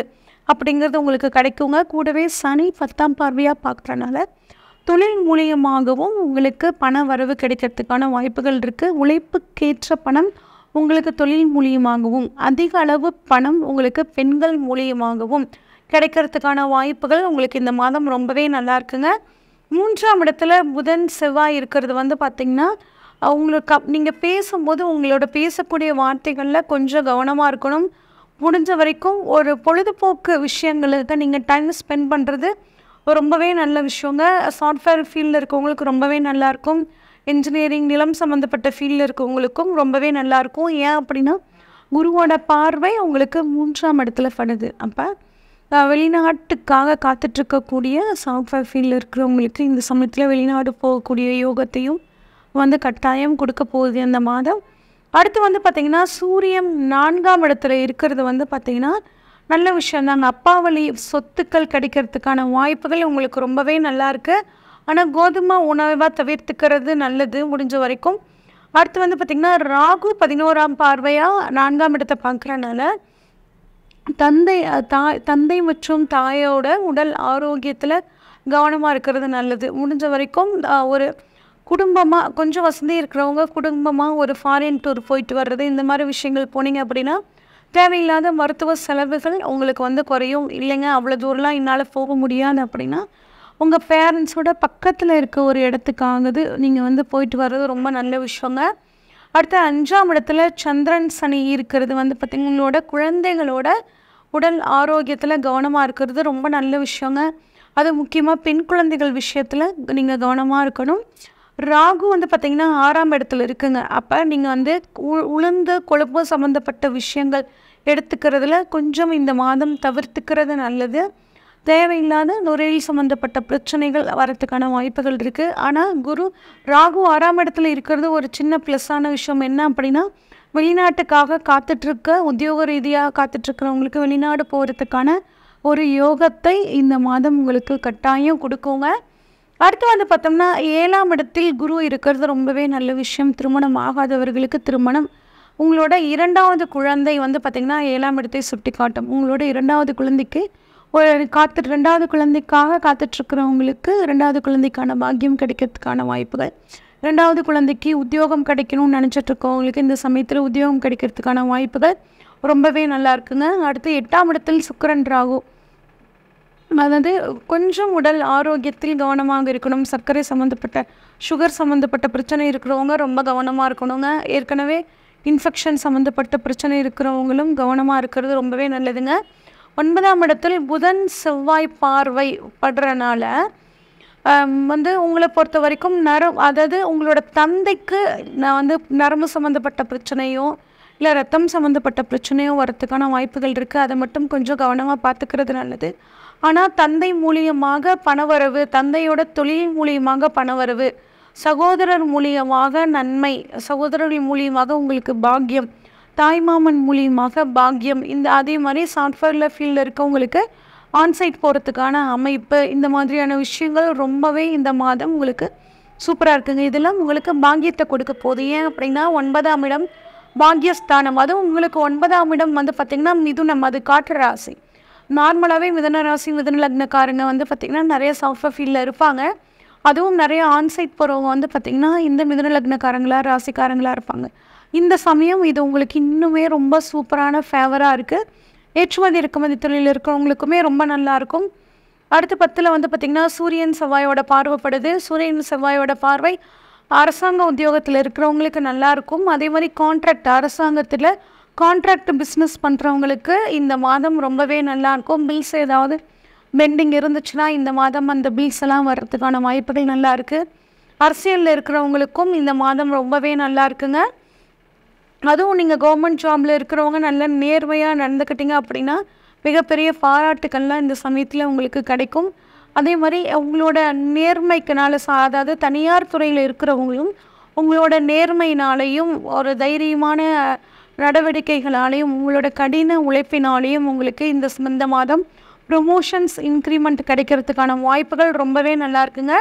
அப்படிங்கிறது உங்களுக்கு கிடைக்குங்க கூடவே சனி பத்தாம் பார்வையாக பார்க்குறனால தொழில் மூலியமாகவும் உங்களுக்கு பண வரவு கிடைக்கிறதுக்கான வாய்ப்புகள் இருக்குது உழைப்புக்கேற்ற பணம் உங்களுக்கு தொழில் மூலியமாகவும் அதிக அளவு பணம் உங்களுக்கு பெண்கள் மூலியமாகவும் கிடைக்கிறதுக்கான வாய்ப்புகள் உங்களுக்கு இந்த மாதம் ரொம்பவே நல்லா இருக்குங்க மூன்றாம் இடத்துல புதன் செவ்வாய் இருக்கிறது வந்து பார்த்திங்கன்னா அவங்களுக்கு நீங்கள் பேசும்போது உங்களோட பேசக்கூடிய வார்த்தைகளில் கொஞ்சம் கவனமாக இருக்கணும் முடிஞ்ச வரைக்கும் ஒரு பொழுதுபோக்கு விஷயங்களுக்கு நீங்கள் டைம் ஸ்பெண்ட் பண்ணுறது ரொம்பவே நல்ல விஷயங்க சாஃப்ட்வேர் ஃபீல்டில் இருக்கவங்களுக்கு ரொம்பவே நல்லாயிருக்கும் இன்ஜினியரிங் நிலம் சம்மந்தப்பட்ட ஃபீல்டில் இருக்கவங்களுக்கும் ரொம்பவே நல்லாயிருக்கும் ஏன் அப்படின்னா குருவோட பார்வை அவங்களுக்கு மூன்றாம் இடத்துல படுது அப்போ வெளிநாட்டுக்காக காத்துட்ருக்கக்கூடிய சாஃப்ட்வேர் ஃபீல்டில் இருக்கிறவங்களுக்கு இந்த சமயத்தில் வெளிநாடு போகக்கூடிய யோகத்தையும் வந்து கட்டாயம் கொடுக்க போகுது அந்த மாதம் அடுத்து வந்து பார்த்திங்கன்னா சூரியன் நான்காம் இடத்துல இருக்கிறது வந்து பார்த்திங்கன்னா நல்ல விஷயம் தாங்க அப்பா வழி சொத்துக்கள் கிடைக்கிறதுக்கான வாய்ப்புகள் உங்களுக்கு ரொம்பவே நல்லாயிருக்கு ஆனால் கோதுமை உணவாக தவிர்த்துக்கிறது நல்லது முடிஞ்ச வரைக்கும் அடுத்து வந்து பார்த்திங்கன்னா ராகு பதினோராம் பார்வையாக நான்காம் இடத்தை பார்க்குறனால தந்தை தாய் தந்தை மற்றும் தாயோட உடல் ஆரோக்கியத்தில் கவனமாக இருக்கிறது நல்லது முடிஞ்ச வரைக்கும் ஒரு குடும்பமாக கொஞ்சம் வசதி இருக்கிறவங்க குடும்பமாக ஒரு ஃபாரின் டூர் போயிட்டு வர்றது இந்த மாதிரி விஷயங்கள் போனீங்க அப்படின்னா தேவையில்லாத மருத்துவ செலவுகள் உங்களுக்கு வந்து குறையும் இல்லைங்க அவ்வளோ தூரம்லாம் என்னால் போக முடியாது அப்படின்னா உங்கள் பேரண்ட்ஸோட பக்கத்தில் இருக்க ஒரு இடத்துக்காகுது நீங்கள் வந்து போயிட்டு வர்றது ரொம்ப நல்ல விஷயங்க அடுத்த அஞ்சாம் இடத்துல சந்திரன் சனி இருக்கிறது வந்து பார்த்திங்களோட குழந்தைகளோட உடல் ஆரோக்கியத்தில் கவனமாக இருக்கிறது ரொம்ப நல்ல விஷயங்க அது முக்கியமாக பெண் குழந்தைகள் விஷயத்தில் நீங்கள் கவனமாக இருக்கணும் ராகு வந்து பார்த்திங்கன்னா ஆறாம் இடத்துல இருக்குங்க அப்போ நீங்கள் வந்து உளுந்த கொழுப்பு சம்மந்தப்பட்ட விஷயங்கள் எடுத்துக்கிறதுல கொஞ்சம் இந்த மாதம் தவிர்த்துக்கிறது நல்லது தேவையில்லாத நுரையீல் சம்மந்தப்பட்ட பிரச்சனைகள் வரத்துக்கான வாய்ப்புகள் இருக்குது ஆனால் குரு ராகு ஆறாம் இடத்துல இருக்கிறது ஒரு சின்ன ப்ளஸ்ஸான விஷயம் என்ன அப்படின்னா வெளிநாட்டுக்காக காத்துட்ருக்க உத்தியோக ரீதியாக காத்துட்ருக்கிறவங்களுக்கு வெளிநாடு போகிறதுக்கான ஒரு யோகத்தை இந்த மாதம் உங்களுக்கு கட்டாயம் கொடுக்குங்க அடுத்து வந்து பார்த்தோம்னா ஏழாம் இடத்தில் குரு இருக்கிறது ரொம்பவே நல்ல விஷயம் திருமணம் ஆகாதவர்களுக்கு திருமணம் உங்களோட இரண்டாவது குழந்தை வந்து பார்த்திங்கன்னா ஏழாம் இடத்தை சுட்டி காட்டும் உங்களோட இரண்டாவது குழந்தைக்கு ஒரு காத்து ரெண்டாவது குழந்தைக்காக காத்துட்ருக்கிறவங்களுக்கு ரெண்டாவது குழந்தைக்கான பாக்கியம் கிடைக்கிறதுக்கான வாய்ப்புகள் ரெண்டாவது குழந்தைக்கு உத்தியோகம் கிடைக்கணும்னு நினச்சிட்ருக்கவங்களுக்கு இந்த சமயத்தில் உத்தியோகம் கிடைக்கிறதுக்கான வாய்ப்புகள் ரொம்பவே நல்லா இருக்குங்க அடுத்து எட்டாம் இடத்தில் சுக்கரன் ராகு அதாவது கொஞ்சம் உடல் ஆரோக்கியத்தில் கவனமாக இருக்கணும் சர்க்கரை சம்மந்தப்பட்ட சுகர் சம்மந்தப்பட்ட பிரச்சனை இருக்கிறவங்க ரொம்ப கவனமாக இருக்கணுங்க ஏற்கனவே இன்ஃபெக்ஷன் சம்மந்தப்பட்ட பிரச்சனை இருக்கிறவங்களும் கவனமாக இருக்கிறது ரொம்பவே நல்லதுங்க ஒன்பதாம் இடத்தில் புதன் செவ்வாய் பார்வை படுறனால வந்து உங்களை பொறுத்த வரைக்கும் நரம் அதாவது உங்களோட தந்தைக்கு நான் வந்து நரம்பு சம்மந்தப்பட்ட பிரச்சனையோ இல்லை ரத்தம் சம்மந்தப்பட்ட பிரச்சனையோ வரத்துக்கான வாய்ப்புகள் இருக்குது அதை மட்டும் கொஞ்சம் கவனமாக பார்த்துக்கிறது நல்லது ஆனால் தந்தை மூலியமாக பணவரவு தந்தையோட தொழில் மூலியமாக பணவரவு சகோதரர் மூலியமாக நன்மை சகோதரர்கள் மூலியமாக உங்களுக்கு பாக்கியம் தாய்மாமன் மூலியமாக பாக்கியம் இந்த அதே மாதிரி சாஃப்ட்வேரில் ஃபீல்டில் இருக்கவங்களுக்கு ஆன்சைட் போகிறதுக்கான அமைப்பு இந்த மாதிரியான விஷயங்கள் ரொம்பவே இந்த மாதம் உங்களுக்கு சூப்பராக இருக்குங்க இதெல்லாம் உங்களுக்கு பாக்கியத்தை கொடுக்க போகுது ஏன் அப்படின்னா ஒன்பதாம் இடம் பாக்யஸ்தானம் அதுவும் உங்களுக்கு ஒன்பதாம் இடம் வந்து பார்த்திங்கன்னா மிதுனம் அது காற்று ராசி நார்மலாகவே மிதன ராசி மிதன லக்னக்காரங்க வந்து பார்த்திங்கன்னா நிறைய சாஃப்ட்வேர் ஃபீல்டில் இருப்பாங்க அதுவும் நிறைய ஆன்சைட் போகிறவங்க வந்து பார்த்திங்கன்னா இந்த மிதன லக்னக்காரங்களாக ராசிக்காரங்களாக இருப்பாங்க இந்த சமயம் இது உங்களுக்கு இன்னுமே ரொம்ப சூப்பரான ஃபேவராக இருக்குது ஏற்றுமதி இறக்குமதி தொழில் இருக்கிறவங்களுக்குமே ரொம்ப நல்லாயிருக்கும் அடுத்து பத்தில் வந்து பார்த்திங்கன்னா சூரியன் செவ்வாயோட பார்வைப்படுது சூரியன் செவ்வாயோட பார்வை அரசாங்க உத்தியோகத்தில் இருக்கிறவங்களுக்கு நல்லாயிருக்கும் அதே மாதிரி கான்ட்ராக்ட் அரசாங்கத்தில் கான்ட்ராக்ட் பிஸ்னஸ் பண்ணுறவங்களுக்கு இந்த மாதம் ரொம்பவே நல்லாயிருக்கும் பில்ஸ் ஏதாவது பெண்டிங் இருந்துச்சுன்னா இந்த மாதம் அந்த பில்ஸ் எல்லாம் வர்றதுக்கான வாய்ப்புகள் நல்லா இருக்குது அரசியலில் இருக்கிறவங்களுக்கும் இந்த மாதம் ரொம்பவே நல்லா இருக்குங்க அதுவும் நீங்கள் கவர்மெண்ட் ஜாபில் இருக்கிறவங்க நல்லா நேர்மையாக நடந்துக்கிட்டிங்க அப்படின்னா மிகப்பெரிய பாராட்டுக்கள்லாம் இந்த சமயத்தில் உங்களுக்கு கிடைக்கும் அதே மாதிரி உங்களோட நேர்மைக்கினால சா அதாவது தனியார் துறையில் இருக்கிறவங்களும் உங்களோட நேர்மையினாலையும் ஒரு தைரியமான நடவடிக்கைகளாலேயும் உங்களோட கடின உழைப்பினாலேயும் உங்களுக்கு இந்த இந்த மாதம் ப்ரொமோஷன்ஸ் இன்க்ரிமெண்ட் கிடைக்கிறதுக்கான வாய்ப்புகள் ரொம்பவே நல்லா இருக்குங்க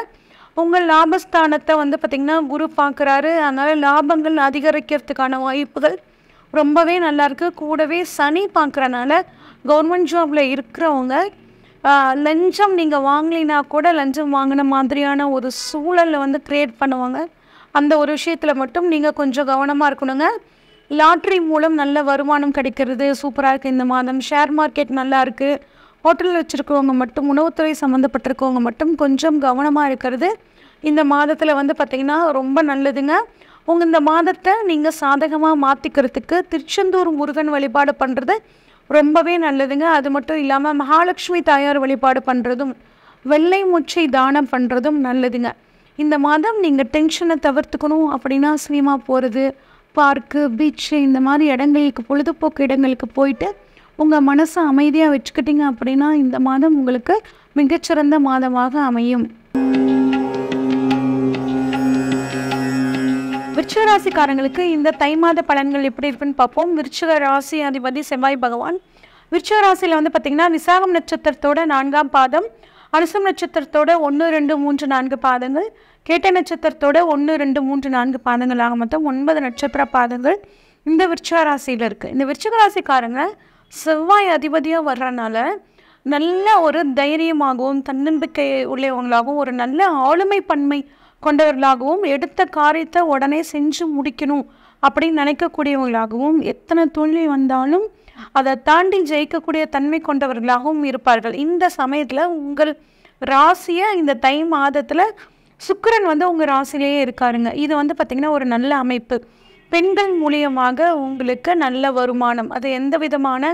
உங்கள் லாபஸ்தானத்தை வந்து பார்த்திங்கன்னா குரு பார்க்குறாரு அதனால் லாபங்கள் அதிகரிக்கிறதுக்கான வாய்ப்புகள் ரொம்பவே நல்லாயிருக்கு கூடவே சனி பார்க்குறனால கவர்மெண்ட் ஜாபில் இருக்கிறவங்க லஞ்சம் நீங்கள் வாங்கலினா கூட லஞ்சம் வாங்கின மாதிரியான ஒரு சூழலை வந்து க்ரியேட் பண்ணுவாங்க அந்த ஒரு விஷயத்தில் மட்டும் நீங்கள் கொஞ்சம் கவனமாக இருக்கணுங்க லாட்ரி மூலம் நல்ல வருமானம் கிடைக்கிறது சூப்பராக இருக்குது இந்த மாதம் ஷேர் மார்க்கெட் நல்லா இருக்குது ஹோட்டலில் வச்சுருக்கவங்க மட்டும் உணவுத்துறை சம்மந்தப்பட்டிருக்கவங்க மட்டும் கொஞ்சம் கவனமாக இருக்கிறது இந்த மாதத்தில் வந்து பார்த்திங்கன்னா ரொம்ப நல்லதுங்க உங்கள் இந்த மாதத்தை நீங்கள் சாதகமாக மாற்றிக்கிறதுக்கு திருச்செந்தூர் முருகன் வழிபாடு பண்ணுறது ரொம்பவே நல்லதுங்க அது மட்டும் இல்லாமல் மகாலட்சுமி தாயார் வழிபாடு பண்ணுறதும் வெள்ளை மூச்சை தானம் பண்ணுறதும் நல்லதுங்க இந்த மாதம் நீங்கள் டென்ஷனை தவிர்த்துக்கணும் அப்படின்னா சினிமா போகிறது பார்க்கு பீச்சு இந்த மாதிரி இடங்களுக்கு பொழுதுபோக்கு இடங்களுக்கு போயிட்டு உங்கள் மனசை அமைதியாக வச்சுக்கிட்டிங்க அப்படின்னா இந்த மாதம் உங்களுக்கு மிகச்சிறந்த மாதமாக அமையும் விருச்சகராசிக்காரங்களுக்கு ராசிக்காரங்களுக்கு இந்த தை மாத பலன்கள் எப்படி இருக்குன்னு பார்ப்போம் விருச்சக ராசி அதிபதி செவ்வாய் பகவான் விருச்சிக ராசியில் வந்து பார்த்திங்கன்னா விசாகம் நட்சத்திரத்தோட நான்காம் பாதம் அனுசம் நட்சத்திரத்தோட ஒன்று ரெண்டு மூன்று நான்கு பாதங்கள் கேட்ட நட்சத்திரத்தோட ஒன்று ரெண்டு மூன்று நான்கு பாதங்களாக மொத்தம் ஒன்பது நட்சத்திர பாதங்கள் இந்த விருச்சகராசியில் இருக்குது இந்த விருச்சக செவ்வாய் அதிபதியாக வர்றதுனால நல்ல ஒரு தைரியமாகவும் தன்னம்பிக்கை உள்ளவங்களாகவும் ஒரு நல்ல ஆளுமை பன்மை கொண்டவர்களாகவும் எடுத்த காரியத்தை உடனே செஞ்சு முடிக்கணும் அப்படின்னு நினைக்கக்கூடியவங்களாகவும் எத்தனை தொழில் வந்தாலும் அதை தாண்டி ஜெயிக்கக்கூடிய தன்மை கொண்டவர்களாகவும் இருப்பார்கள் இந்த சமயத்தில் உங்கள் ராசியை இந்த தை மாதத்தில் சுக்கரன் வந்து உங்கள் ராசிலேயே இருக்காருங்க இது வந்து பார்த்திங்கன்னா ஒரு நல்ல அமைப்பு பெண்கள் மூலியமாக உங்களுக்கு நல்ல வருமானம் அது எந்த விதமான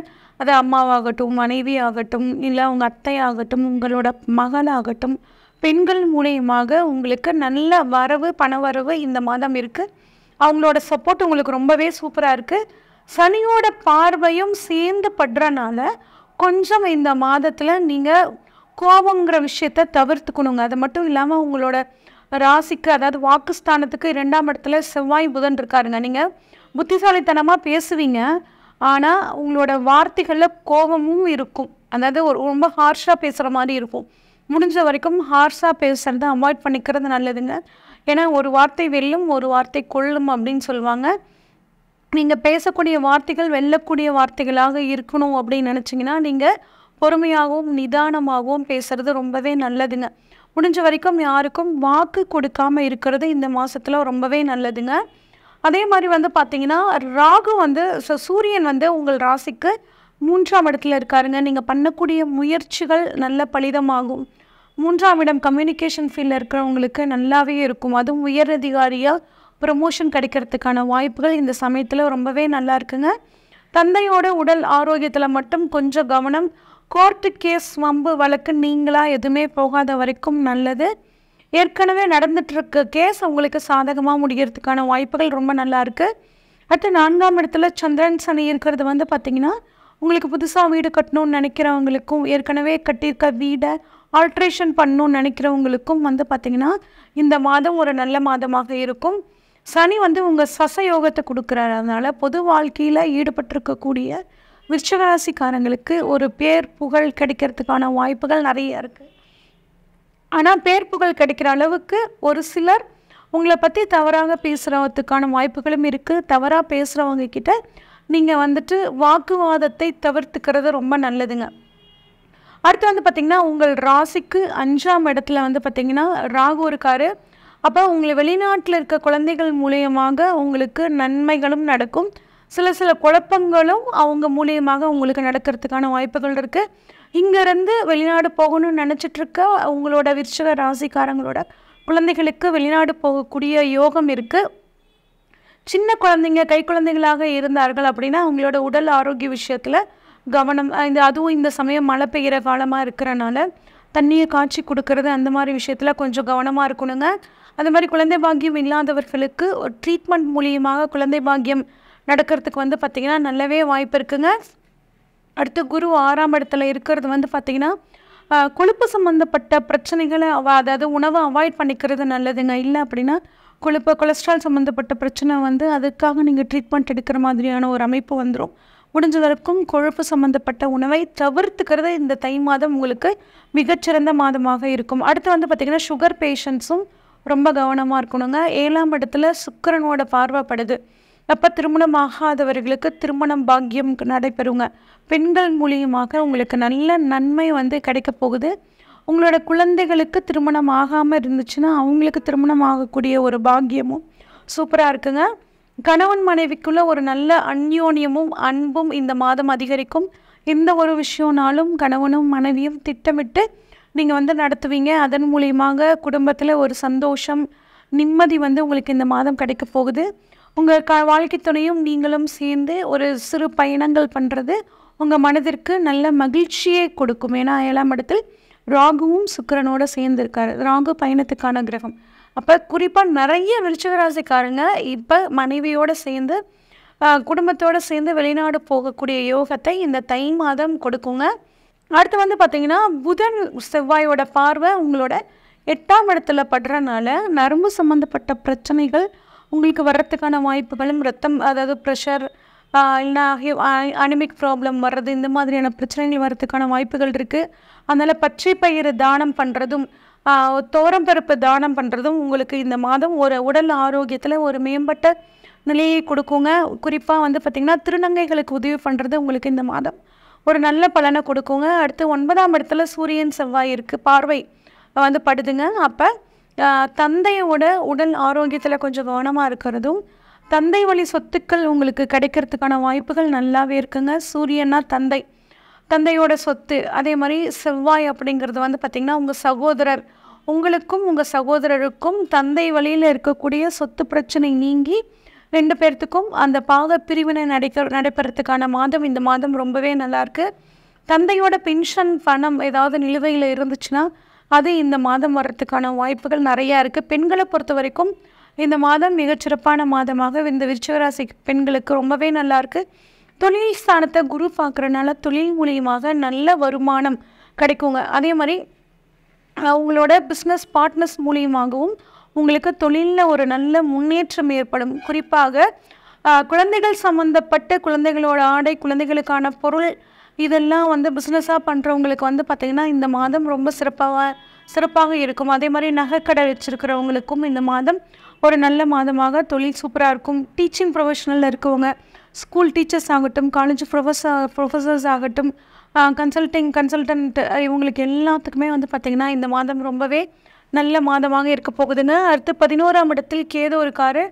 அது அம்மாவாகட்டும் மனைவி ஆகட்டும் இல்லை உங்கள் அத்தையாகட்டும் உங்களோட மகளாகட்டும் பெண்கள் மூலியமாக உங்களுக்கு நல்ல வரவு பண வரவு இந்த மாதம் இருக்குது அவங்களோட சப்போர்ட் உங்களுக்கு ரொம்பவே சூப்பராக இருக்குது சனியோட பார்வையும் சேர்ந்து படுறனால கொஞ்சம் இந்த மாதத்தில் நீங்கள் கோபங்கிற விஷயத்த தவிர்த்துக்கணுங்க அது மட்டும் இல்லாமல் உங்களோட ராசிக்கு அதாவது வாக்குஸ்தானத்துக்கு இரண்டாம் இடத்துல செவ்வாய் புதன் இருக்காருங்க நீங்கள் புத்திசாலித்தனமாக பேசுவீங்க ஆனால் உங்களோட வார்த்தைகளில் கோபமும் இருக்கும் அதாவது ஒரு ரொம்ப ஹார்ஷாக பேசுகிற மாதிரி இருக்கும் முடிஞ்ச வரைக்கும் ஹார்ஷாக பேசுகிறத அவாய்ட் பண்ணிக்கிறது நல்லதுங்க ஏன்னா ஒரு வார்த்தை வெல்லும் ஒரு வார்த்தை கொள்ளும் அப்படின்னு சொல்லுவாங்க நீங்கள் பேசக்கூடிய வார்த்தைகள் வெல்லக்கூடிய வார்த்தைகளாக இருக்கணும் அப்படின்னு நினச்சிங்கன்னா நீங்கள் பொறுமையாகவும் நிதானமாகவும் பேசுகிறது ரொம்பவே நல்லதுங்க முடிஞ்ச வரைக்கும் யாருக்கும் வாக்கு கொடுக்காமல் இருக்கிறது இந்த மாதத்தில் ரொம்பவே நல்லதுங்க அதே மாதிரி வந்து பார்த்திங்கன்னா ராகு வந்து ஸோ சூரியன் வந்து உங்கள் ராசிக்கு மூன்றாம் இடத்துல இருக்காருங்க நீங்கள் பண்ணக்கூடிய முயற்சிகள் நல்ல பலிதமாகும் மூன்றாம் இடம் கம்யூனிகேஷன் ஃபீல்டில் இருக்கிறவங்களுக்கு நல்லாவே இருக்கும் அதுவும் உயர் அதிகாரியாக ப்ரமோஷன் கிடைக்கிறதுக்கான வாய்ப்புகள் இந்த சமயத்தில் ரொம்பவே நல்லா இருக்குங்க தந்தையோட உடல் ஆரோக்கியத்தில் மட்டும் கொஞ்சம் கவனம் கோர்ட்டு கேஸ் வம்பு வழக்கு நீங்களாக எதுவுமே போகாத வரைக்கும் நல்லது ஏற்கனவே நடந்துட்டுருக்க கேஸ் உங்களுக்கு சாதகமாக முடிகிறதுக்கான வாய்ப்புகள் ரொம்ப நல்லா இருக்குது அடுத்து நான்காம் இடத்துல சந்திரன் சனி இருக்கிறது வந்து பார்த்திங்கன்னா உங்களுக்கு புதுசாக வீடு கட்டணும்னு நினைக்கிறவங்களுக்கும் ஏற்கனவே கட்டியிருக்க வீடை ஆல்ட்ரேஷன் பண்ணணும்னு நினைக்கிறவங்களுக்கும் வந்து பார்த்திங்கன்னா இந்த மாதம் ஒரு நல்ல மாதமாக இருக்கும் சனி வந்து உங்கள் யோகத்தை கொடுக்குறாரு அதனால் பொது வாழ்க்கையில் ஈடுபட்டிருக்கக்கூடிய விருச்சகராசிக்காரங்களுக்கு ஒரு பேர் புகழ் கிடைக்கிறதுக்கான வாய்ப்புகள் நிறைய இருக்குது ஆனால் பேர் புகழ் கிடைக்கிற அளவுக்கு ஒரு சிலர் உங்களை பற்றி தவறாக பேசுகிறதுக்கான வாய்ப்புகளும் இருக்குது தவறாக பேசுகிறவங்க கிட்ட நீங்கள் வந்துட்டு வாக்குவாதத்தை தவிர்த்துக்கிறது ரொம்ப நல்லதுங்க அடுத்து வந்து பார்த்திங்கன்னா உங்கள் ராசிக்கு அஞ்சாம் இடத்துல வந்து பார்த்திங்கன்னா ராகு இருக்கார் அப்போ உங்களை வெளிநாட்டில் இருக்க குழந்தைகள் மூலியமாக உங்களுக்கு நன்மைகளும் நடக்கும் சில சில குழப்பங்களும் அவங்க மூலியமாக உங்களுக்கு நடக்கிறதுக்கான வாய்ப்புகள் இருக்குது இங்கேருந்து வெளிநாடு போகணும்னு நினச்சிட்ருக்க உங்களோட விருச்சக ராசிக்காரங்களோட குழந்தைகளுக்கு வெளிநாடு போகக்கூடிய யோகம் இருக்குது சின்ன குழந்தைங்க கை குழந்தைகளாக இருந்தார்கள் அப்படின்னா அவங்களோட உடல் ஆரோக்கிய விஷயத்தில் கவனம் இந்த அதுவும் இந்த சமயம் மழை பெய்கிற காலமாக இருக்கிறனால தண்ணியை காய்ச்சி கொடுக்கறது அந்த மாதிரி விஷயத்தில் கொஞ்சம் கவனமாக இருக்கணுங்க அந்த மாதிரி குழந்தை பாக்கியம் இல்லாதவர்களுக்கு ஒரு ட்ரீட்மெண்ட் மூலியமாக குழந்தை பாக்கியம் நடக்கிறதுக்கு வந்து பார்த்திங்கன்னா நல்லாவே வாய்ப்பு இருக்குங்க அடுத்து குரு ஆறாம் இடத்துல இருக்கிறது வந்து பார்த்திங்கன்னா கொழுப்பு சம்மந்தப்பட்ட பிரச்சனைகளை அவ அதாவது உணவை அவாய்ட் பண்ணிக்கிறது நல்லதுங்க இல்லை அப்படின்னா கொழுப்பு கொலஸ்ட்ரால் சம்மந்தப்பட்ட பிரச்சனை வந்து அதுக்காக நீங்கள் ட்ரீட்மெண்ட் எடுக்கிற மாதிரியான ஒரு அமைப்பு வந்துடும் முடிஞ்ச வரைக்கும் கொழுப்பு சம்மந்தப்பட்ட உணவை தவிர்த்துக்கிறது இந்த தை மாதம் உங்களுக்கு மிகச்சிறந்த மாதமாக இருக்கும் அடுத்து வந்து பார்த்திங்கன்னா சுகர் பேஷண்ட்ஸும் ரொம்ப கவனமாக இருக்கணுங்க ஏழாம் இடத்துல சுக்கரனோட பார்வைப்படுது அப்போ திருமணம் ஆகாதவர்களுக்கு திருமணம் பாக்கியம் நடைபெறுங்க பெண்கள் மூலியமாக உங்களுக்கு நல்ல நன்மை வந்து கிடைக்க போகுது உங்களோட குழந்தைகளுக்கு திருமணம் ஆகாமல் இருந்துச்சுன்னா அவங்களுக்கு திருமணம் ஆகக்கூடிய ஒரு பாக்கியமும் சூப்பராக இருக்குங்க கணவன் மனைவிக்குள்ள ஒரு நல்ல அந்யோன்யமும் அன்பும் இந்த மாதம் அதிகரிக்கும் எந்த ஒரு விஷயம்னாலும் கணவனும் மனைவியும் திட்டமிட்டு நீங்கள் வந்து நடத்துவீங்க அதன் மூலியமாக குடும்பத்தில் ஒரு சந்தோஷம் நிம்மதி வந்து உங்களுக்கு இந்த மாதம் கிடைக்க போகுது உங்கள் க வாழ்க்கை துணையும் நீங்களும் சேர்ந்து ஒரு சிறு பயணங்கள் பண்ணுறது உங்கள் மனதிற்கு நல்ல மகிழ்ச்சியை கொடுக்கும் ஏன்னா ஏழாம் இடத்தில் ராகுவும் சுக்கரனோடு சேர்ந்துருக்காரு ராகு பயணத்துக்கான கிரகம் அப்போ குறிப்பாக நிறைய விருச்சிகராசிக்காரங்க இப்போ மனைவியோடு சேர்ந்து குடும்பத்தோடு சேர்ந்து வெளிநாடு போகக்கூடிய யோகத்தை இந்த தை மாதம் கொடுக்குங்க அடுத்து வந்து பார்த்திங்கன்னா புதன் செவ்வாயோட பார்வை உங்களோட எட்டாம் இடத்துல படுறனால நரம்பு சம்மந்தப்பட்ட பிரச்சனைகள் உங்களுக்கு வர்றதுக்கான வாய்ப்புகளும் ரத்தம் அதாவது ப்ரெஷர் இல்லைனா அனிமிக் ப்ராப்ளம் வர்றது இந்த மாதிரியான பிரச்சனைகள் வர்றதுக்கான வாய்ப்புகள் இருக்குது அதனால் பச்சை பயிறு தானம் பண்ணுறதும் தோரம் பருப்பு தானம் பண்ணுறதும் உங்களுக்கு இந்த மாதம் ஒரு உடல் ஆரோக்கியத்தில் ஒரு மேம்பட்ட நிலையை கொடுக்குங்க குறிப்பாக வந்து பார்த்திங்கன்னா திருநங்கைகளுக்கு உதவி பண்ணுறது உங்களுக்கு இந்த மாதம் ஒரு நல்ல பலனை கொடுக்குங்க அடுத்து ஒன்பதாம் இடத்துல சூரியன் செவ்வாய் இருக்குது பார்வை வந்து படுதுங்க அப்போ தந்தையோட உடல் ஆரோக்கியத்தில் கொஞ்சம் கவனமாக இருக்கிறதும் தந்தை வழி சொத்துக்கள் உங்களுக்கு கிடைக்கிறதுக்கான வாய்ப்புகள் நல்லாவே இருக்குங்க சூரியன்னா தந்தை தந்தையோட சொத்து அதே மாதிரி செவ்வாய் அப்படிங்கிறது வந்து பார்த்திங்கன்னா உங்கள் சகோதரர் உங்களுக்கும் உங்கள் சகோதரருக்கும் தந்தை வழியில் இருக்கக்கூடிய சொத்து பிரச்சனை நீங்கி ரெண்டு பேர்த்துக்கும் அந்த பாக பிரிவினை நடைக்க நடைபெறத்துக்கான மாதம் இந்த மாதம் ரொம்பவே நல்லாயிருக்கு தந்தையோட பென்ஷன் பணம் ஏதாவது நிலுவையில் இருந்துச்சுன்னா அது இந்த மாதம் வர்றதுக்கான வாய்ப்புகள் நிறையா இருக்குது பெண்களை பொறுத்த வரைக்கும் இந்த மாதம் மிகச்சிறப்பான மாதமாக இந்த விருச்சகராசி பெண்களுக்கு ரொம்பவே நல்லாயிருக்கு தொழில் ஸ்தானத்தை குரு பார்க்குறனால தொழில் மூலியமாக நல்ல வருமானம் கிடைக்குங்க அதே மாதிரி அவங்களோட பிஸ்னஸ் பார்ட்னர்ஸ் மூலியமாகவும் உங்களுக்கு தொழிலில் ஒரு நல்ல முன்னேற்றம் ஏற்படும் குறிப்பாக குழந்தைகள் சம்மந்தப்பட்ட குழந்தைகளோட ஆடை குழந்தைகளுக்கான பொருள் இதெல்லாம் வந்து பிஸ்னஸாக பண்ணுறவங்களுக்கு வந்து பார்த்திங்கன்னா இந்த மாதம் ரொம்ப சிறப்பாக சிறப்பாக இருக்கும் அதே மாதிரி நகைக்கடை வச்சுருக்கிறவங்களுக்கும் இந்த மாதம் ஒரு நல்ல மாதமாக தொழில் சூப்பராக இருக்கும் டீச்சிங் ப்ரொஃபஷனலில் இருக்கவங்க ஸ்கூல் டீச்சர்ஸ் ஆகட்டும் காலேஜ் ப்ரொஃபஸர் ப்ரொஃபஸர்ஸ் ஆகட்டும் கன்சல்டிங் கன்சல்டன்ட் இவங்களுக்கு எல்லாத்துக்குமே வந்து பார்த்திங்கன்னா இந்த மாதம் ரொம்பவே நல்ல மாதமாக இருக்க போகுதுன்னு அடுத்து பதினோராம் இடத்தில் கேது இருக்காரு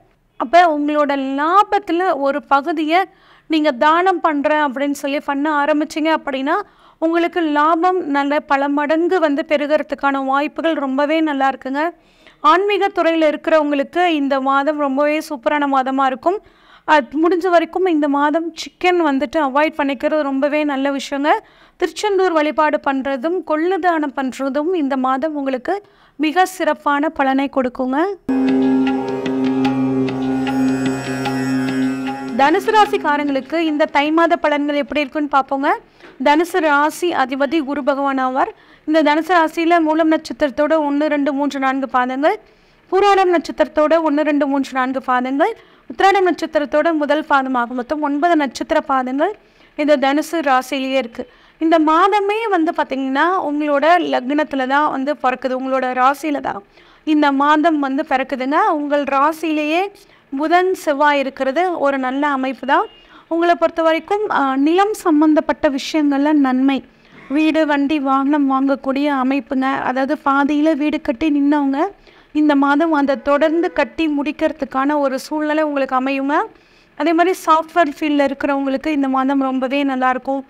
அப்போ உங்களோட லாபத்தில் ஒரு பகுதியை நீங்கள் தானம் பண்ணுறேன் அப்படின்னு சொல்லி பண்ண ஆரம்பிச்சிங்க அப்படின்னா உங்களுக்கு லாபம் நல்ல பல மடங்கு வந்து பெருகிறதுக்கான வாய்ப்புகள் ரொம்பவே நல்லா இருக்குங்க ஆன்மீக துறையில் இருக்கிறவங்களுக்கு இந்த மாதம் ரொம்பவே சூப்பரான மாதமாக இருக்கும் அது முடிஞ்ச வரைக்கும் இந்த மாதம் சிக்கன் வந்துட்டு அவாய்ட் பண்ணிக்கிறது ரொம்பவே நல்ல விஷயங்க திருச்செந்தூர் வழிபாடு பண்ணுறதும் கொள்ளுதானம் பண்ணுறதும் இந்த மாதம் உங்களுக்கு மிக சிறப்பான பலனை கொடுக்குங்க தனுசு ராசிக்காரங்களுக்கு இந்த தை மாத பலன்கள் எப்படி இருக்குன்னு பார்ப்போங்க தனுசு ராசி அதிபதி குரு பகவான் ஆவார் இந்த தனுசு ராசியில் மூலம் நட்சத்திரத்தோட ஒன்று ரெண்டு மூன்று நான்கு பாதங்கள் பூராடம் நட்சத்திரத்தோட ஒன்று ரெண்டு மூன்று நான்கு பாதங்கள் உத்திராடம் நட்சத்திரத்தோட முதல் பாதமாக மொத்தம் ஒன்பது நட்சத்திர பாதங்கள் இந்த தனுசு ராசியிலேயே இருக்குது இந்த மாதமே வந்து பார்த்திங்கன்னா உங்களோட லக்னத்தில் தான் வந்து பிறக்குது உங்களோட ராசியில் தான் இந்த மாதம் வந்து பிறக்குதுங்க உங்கள் ராசியிலேயே புதன் செவ்வாய் இருக்கிறது ஒரு நல்ல அமைப்பு தான் உங்களை பொறுத்த வரைக்கும் நிலம் சம்பந்தப்பட்ட விஷயங்களில் நன்மை வீடு வண்டி வாகனம் வாங்கக்கூடிய அமைப்புங்க அதாவது பாதியில் வீடு கட்டி நின்னவங்க இந்த மாதம் அதை தொடர்ந்து கட்டி முடிக்கிறதுக்கான ஒரு சூழ்நிலை உங்களுக்கு அமையுங்க அதே மாதிரி சாஃப்ட்வேர் ஃபீல்டில் இருக்கிறவங்களுக்கு இந்த மாதம் ரொம்பவே நல்லாயிருக்கும்